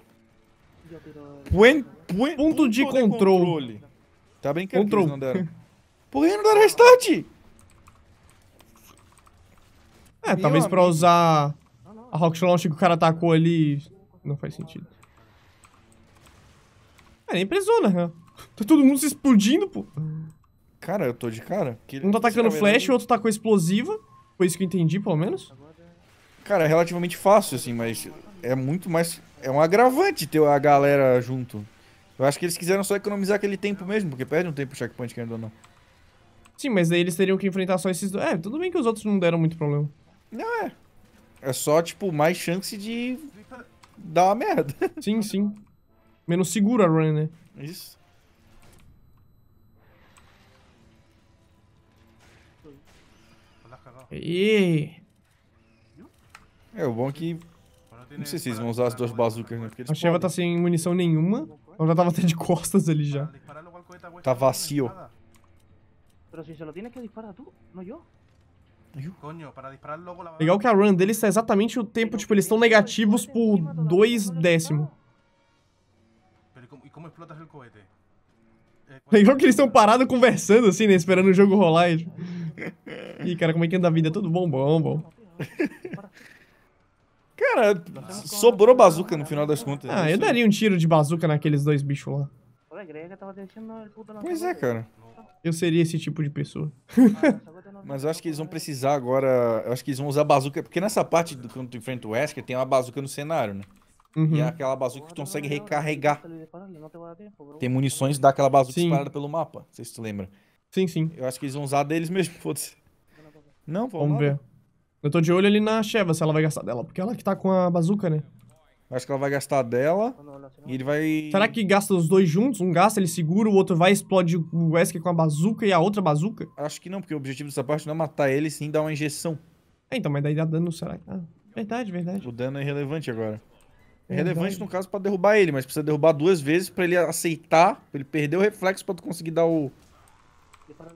Puen, puen, ponto de ponto De controle. Tá brincando control. que eles não deram. Por que não deram restart? É, Meu talvez amigo. pra usar a Rocket Launch que o cara atacou ali... Não faz sentido. É, nem precisou, na né? real. Tá todo mundo se explodindo, pô. Cara, eu tô de cara. um tá atacando flash, o outro tá com explosiva. Foi isso que eu entendi, pelo menos. Cara, é relativamente fácil, assim, mas é muito mais. É um agravante ter a galera junto. Eu acho que eles quiseram só economizar aquele tempo mesmo, porque perde um tempo o checkpoint, querendo ou não. Sim, mas aí eles teriam que enfrentar só esses dois. É, tudo bem que os outros não deram muito problema. Não é. É só, tipo, mais chance de dar uma merda. (laughs) Sim, sim. Menos segura a run, né? Isso. E... É, o bom é que não sei né? se eles vão usar as duas bazucas, né? A Sheva tá sem munição nenhuma. Ela já tava até de costas ali já. Tá vazio. Legal que a run deles tá exatamente o tempo, tipo, eles estão negativos por dois décimos. Eh, Legal que eles estão parados conversando assim, né? Esperando o jogo rolar. Ih, cara, como é que anda a vida? Tudo bom, bom, bom. Cara, sobrou bazuca no final das contas. Ah, eu daria um tiro de bazuca naqueles dois bichos lá. Pois é, cara. Eu seria esse tipo de pessoa. Mas eu acho que eles vão precisar agora. Eu acho que eles vão usar bazuca. Porque nessa parte, do, quando tu enfrenta o Wesker, tem uma bazuca no cenário, né? Uhum. E é aquela bazuca que tu consegue recarregar. Tem munições daquela bazuca sim. disparada pelo mapa. Não sei se tu lembra. Sim, sim. Eu acho que eles vão usar deles mesmo, foda-se. Não, vamos, vamos ver. Eu tô de olho ali na Sheva, se ela vai gastar dela. Porque ela que tá com a bazuca, né? Acho que ela vai gastar dela e ele vai... Será que gasta os dois juntos? Um gasta, ele segura, o outro vai explode o Wesker com a bazuca e a outra bazuca? Acho que não, porque o objetivo dessa parte não é matar ele, sim dar uma injeção. É, então, mas daí dá dano, será que... Ah, verdade, verdade. O dano é irrelevante agora. É relevante, no caso, pra derrubar ele, mas precisa derrubar duas vezes pra ele aceitar, pra ele perder o reflexo pra tu conseguir dar o...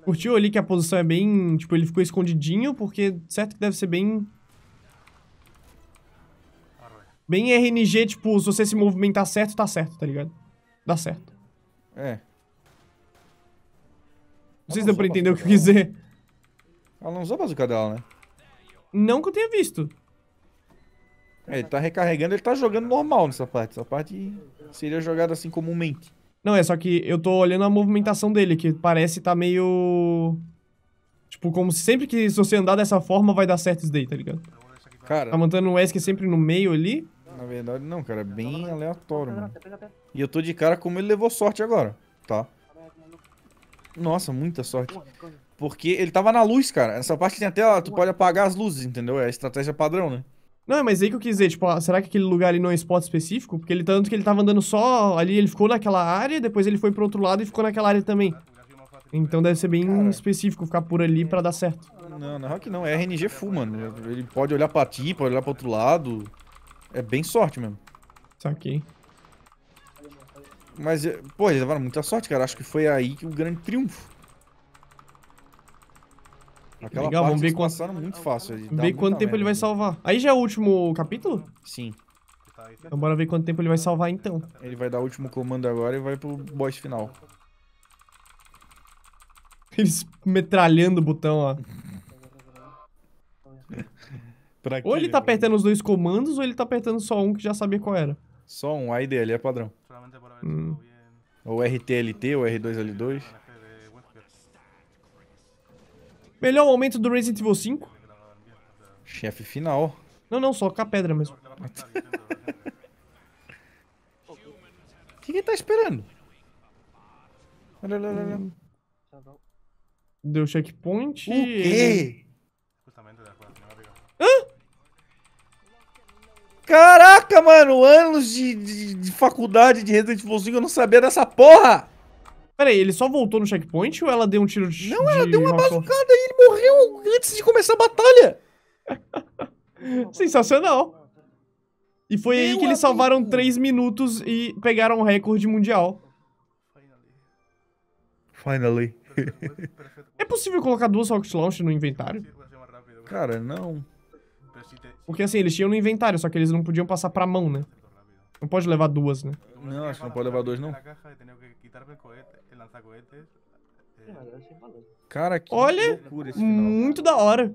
Curtiu ali que a posição é bem... Tipo, ele ficou escondidinho, porque certo que deve ser bem... Bem RNG, tipo, se você se movimentar certo, tá certo, tá ligado? Dá certo. É. Não sei se deu pra entender o que eu quis dizer. Ela não usou a bazuca dela, né? Não que eu tenha visto. É, ele tá recarregando, ele tá jogando normal nessa parte. Essa parte seria jogada assim comumente. Não, é só que eu tô olhando a movimentação dele, que parece tá meio... Tipo, como se sempre que você andar dessa forma vai dar certo isso daí, tá ligado? Cara... Tá mantendo o Esk sempre no meio ali. Na verdade não, cara, é bem aleatório, mano. E eu tô de cara como ele levou sorte agora, tá? Nossa, muita sorte. Porque ele tava na luz, cara. Essa parte tem até, tu pode apagar as luzes, entendeu? É a estratégia padrão, né? Não, é, mas aí que eu quis dizer, tipo, ó, ah, será que aquele lugar ali não é spot específico? Porque ele tanto que ele tava andando só ali, ele ficou naquela área, depois ele foi pro outro lado e ficou naquela área também. Então deve ser bem Cara. específico ficar por ali pra dar certo. Não, não é que não, é RNG full, mano. Ele pode olhar pra ti, pode olhar pro outro lado. É bem sorte mesmo. Saquei. Mas, pô, eles levaram muita sorte, cara. Acho que foi aí que o grande triunfo. Aquela Legal, vamos ver quanto... passaram muito fácil. Vamos ver quanto tempo ele vai né? salvar. Aí já é o último capítulo? Sim. Então bora ver quanto tempo ele vai salvar então. Ele vai dar o último comando agora e vai pro boss final. (laughs) Eles metralhando o botão lá. (laughs) ou ele tá apertando os dois comandos ou ele tá apertando só um que já sabia qual era. Só um, A e D, ali é padrão. É hum. É ou RTLT ou R2L2. Melhor aumento do Resident Evil 5. Chefe final. Não, não, só com a pedra mesmo. O (laughs) que ele tá esperando? Deu checkpoint. O quê? Hã? Caraca, mano, anos de, de, de faculdade de Resident Evil 5 eu não sabia dessa porra! Peraí, ele só voltou no checkpoint ou ela deu um tiro de. Não, ela de deu uma bazucada e ele morreu antes de começar a batalha! (laughs) Sensacional! E foi Meu aí que eles salvaram 3 minutos e pegaram o recorde mundial. Finally. é possível colocar duas rocket launch no inventário? Cara, não. Porque assim, eles tinham no inventário, só que eles não podiam passar pra mão, né? Não pode levar duas, né? Não, acho que não pode levar duas, não lança-cohetes. É. Cara, que Olha, loucura esse final. muito da hora.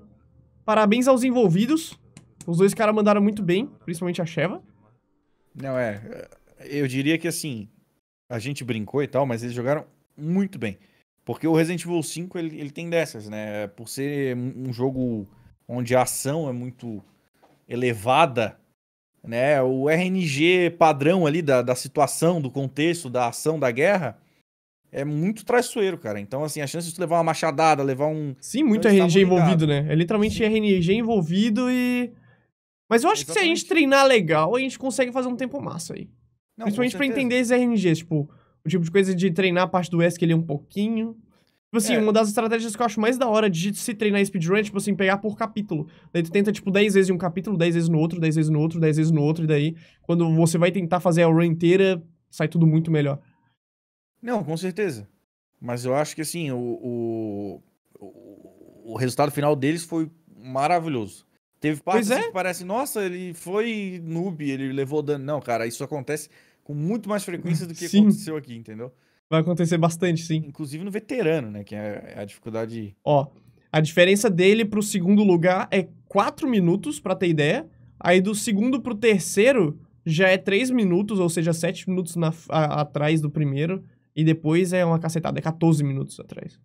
Parabéns aos envolvidos. Os dois caras mandaram muito bem, principalmente a Sheva. Não, é. Eu diria que assim, a gente brincou e tal, mas eles jogaram muito bem. Porque o Resident Evil 5 ele, ele tem dessas, né? Por ser um jogo onde a ação é muito elevada, né? O RNG padrão ali da, da situação, do contexto, da ação, da guerra, é muito traiçoeiro, cara. Então, assim, a chance de tu levar uma machadada, levar um. Sim, muito então, tá RNG envolvido, né? É literalmente Sim. RNG envolvido e. Mas eu acho Exatamente. que se a gente treinar legal, a gente consegue fazer um tempo massa aí. Não, Principalmente pra entender esses RNGs, tipo, o tipo de coisa de treinar a parte do S ele é um pouquinho. Tipo assim, é. uma das estratégias que eu acho mais da hora de se treinar speedrun é, tipo assim, pegar por capítulo. Daí tu tenta, tipo, 10 vezes em um capítulo, 10 vezes no outro, 10 vezes no outro, 10 vezes no outro, e daí, quando você vai tentar fazer a run inteira, sai tudo muito melhor. Não, com certeza. Mas eu acho que assim, o, o, o resultado final deles foi maravilhoso. Teve partes assim, é. que parece, nossa, ele foi noob, ele levou dano. Não, cara, isso acontece com muito mais frequência do que sim. aconteceu aqui, entendeu? Vai acontecer bastante, sim. Inclusive no veterano, né? Que é, é a dificuldade. Ó, a diferença dele pro segundo lugar é 4 minutos, pra ter ideia. Aí do segundo pro terceiro já é 3 minutos, ou seja, 7 minutos na, a, atrás do primeiro. E depois é uma cacetada, é 14 minutos atrás.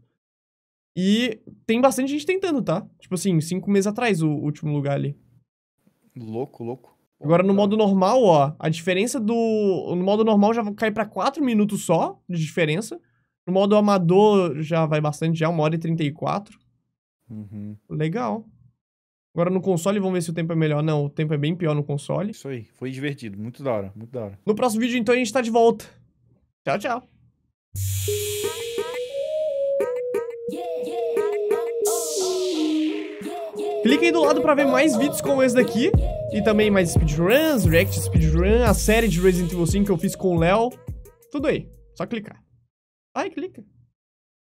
E tem bastante gente tentando, tá? Tipo assim, cinco meses atrás o último lugar ali. Louco, louco. Agora no modo normal, ó, a diferença do. No modo normal já cai para 4 minutos só de diferença. No modo amador já vai bastante, já, 1 hora e 34. Uhum. Legal. Agora no console, vamos ver se o tempo é melhor. Não, o tempo é bem pior no console. Isso aí, foi divertido, muito da hora, muito da hora. No próximo vídeo, então, a gente tá de volta. Tchau, tchau. Clique aí do lado para ver mais vídeos como esse daqui. E também mais speedruns, react speedrun, a série de Resident Evil 5 que eu fiz com o Léo. Tudo aí. Só clicar. Vai, clica.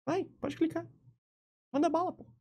Vai, pode clicar. Manda bala, pô.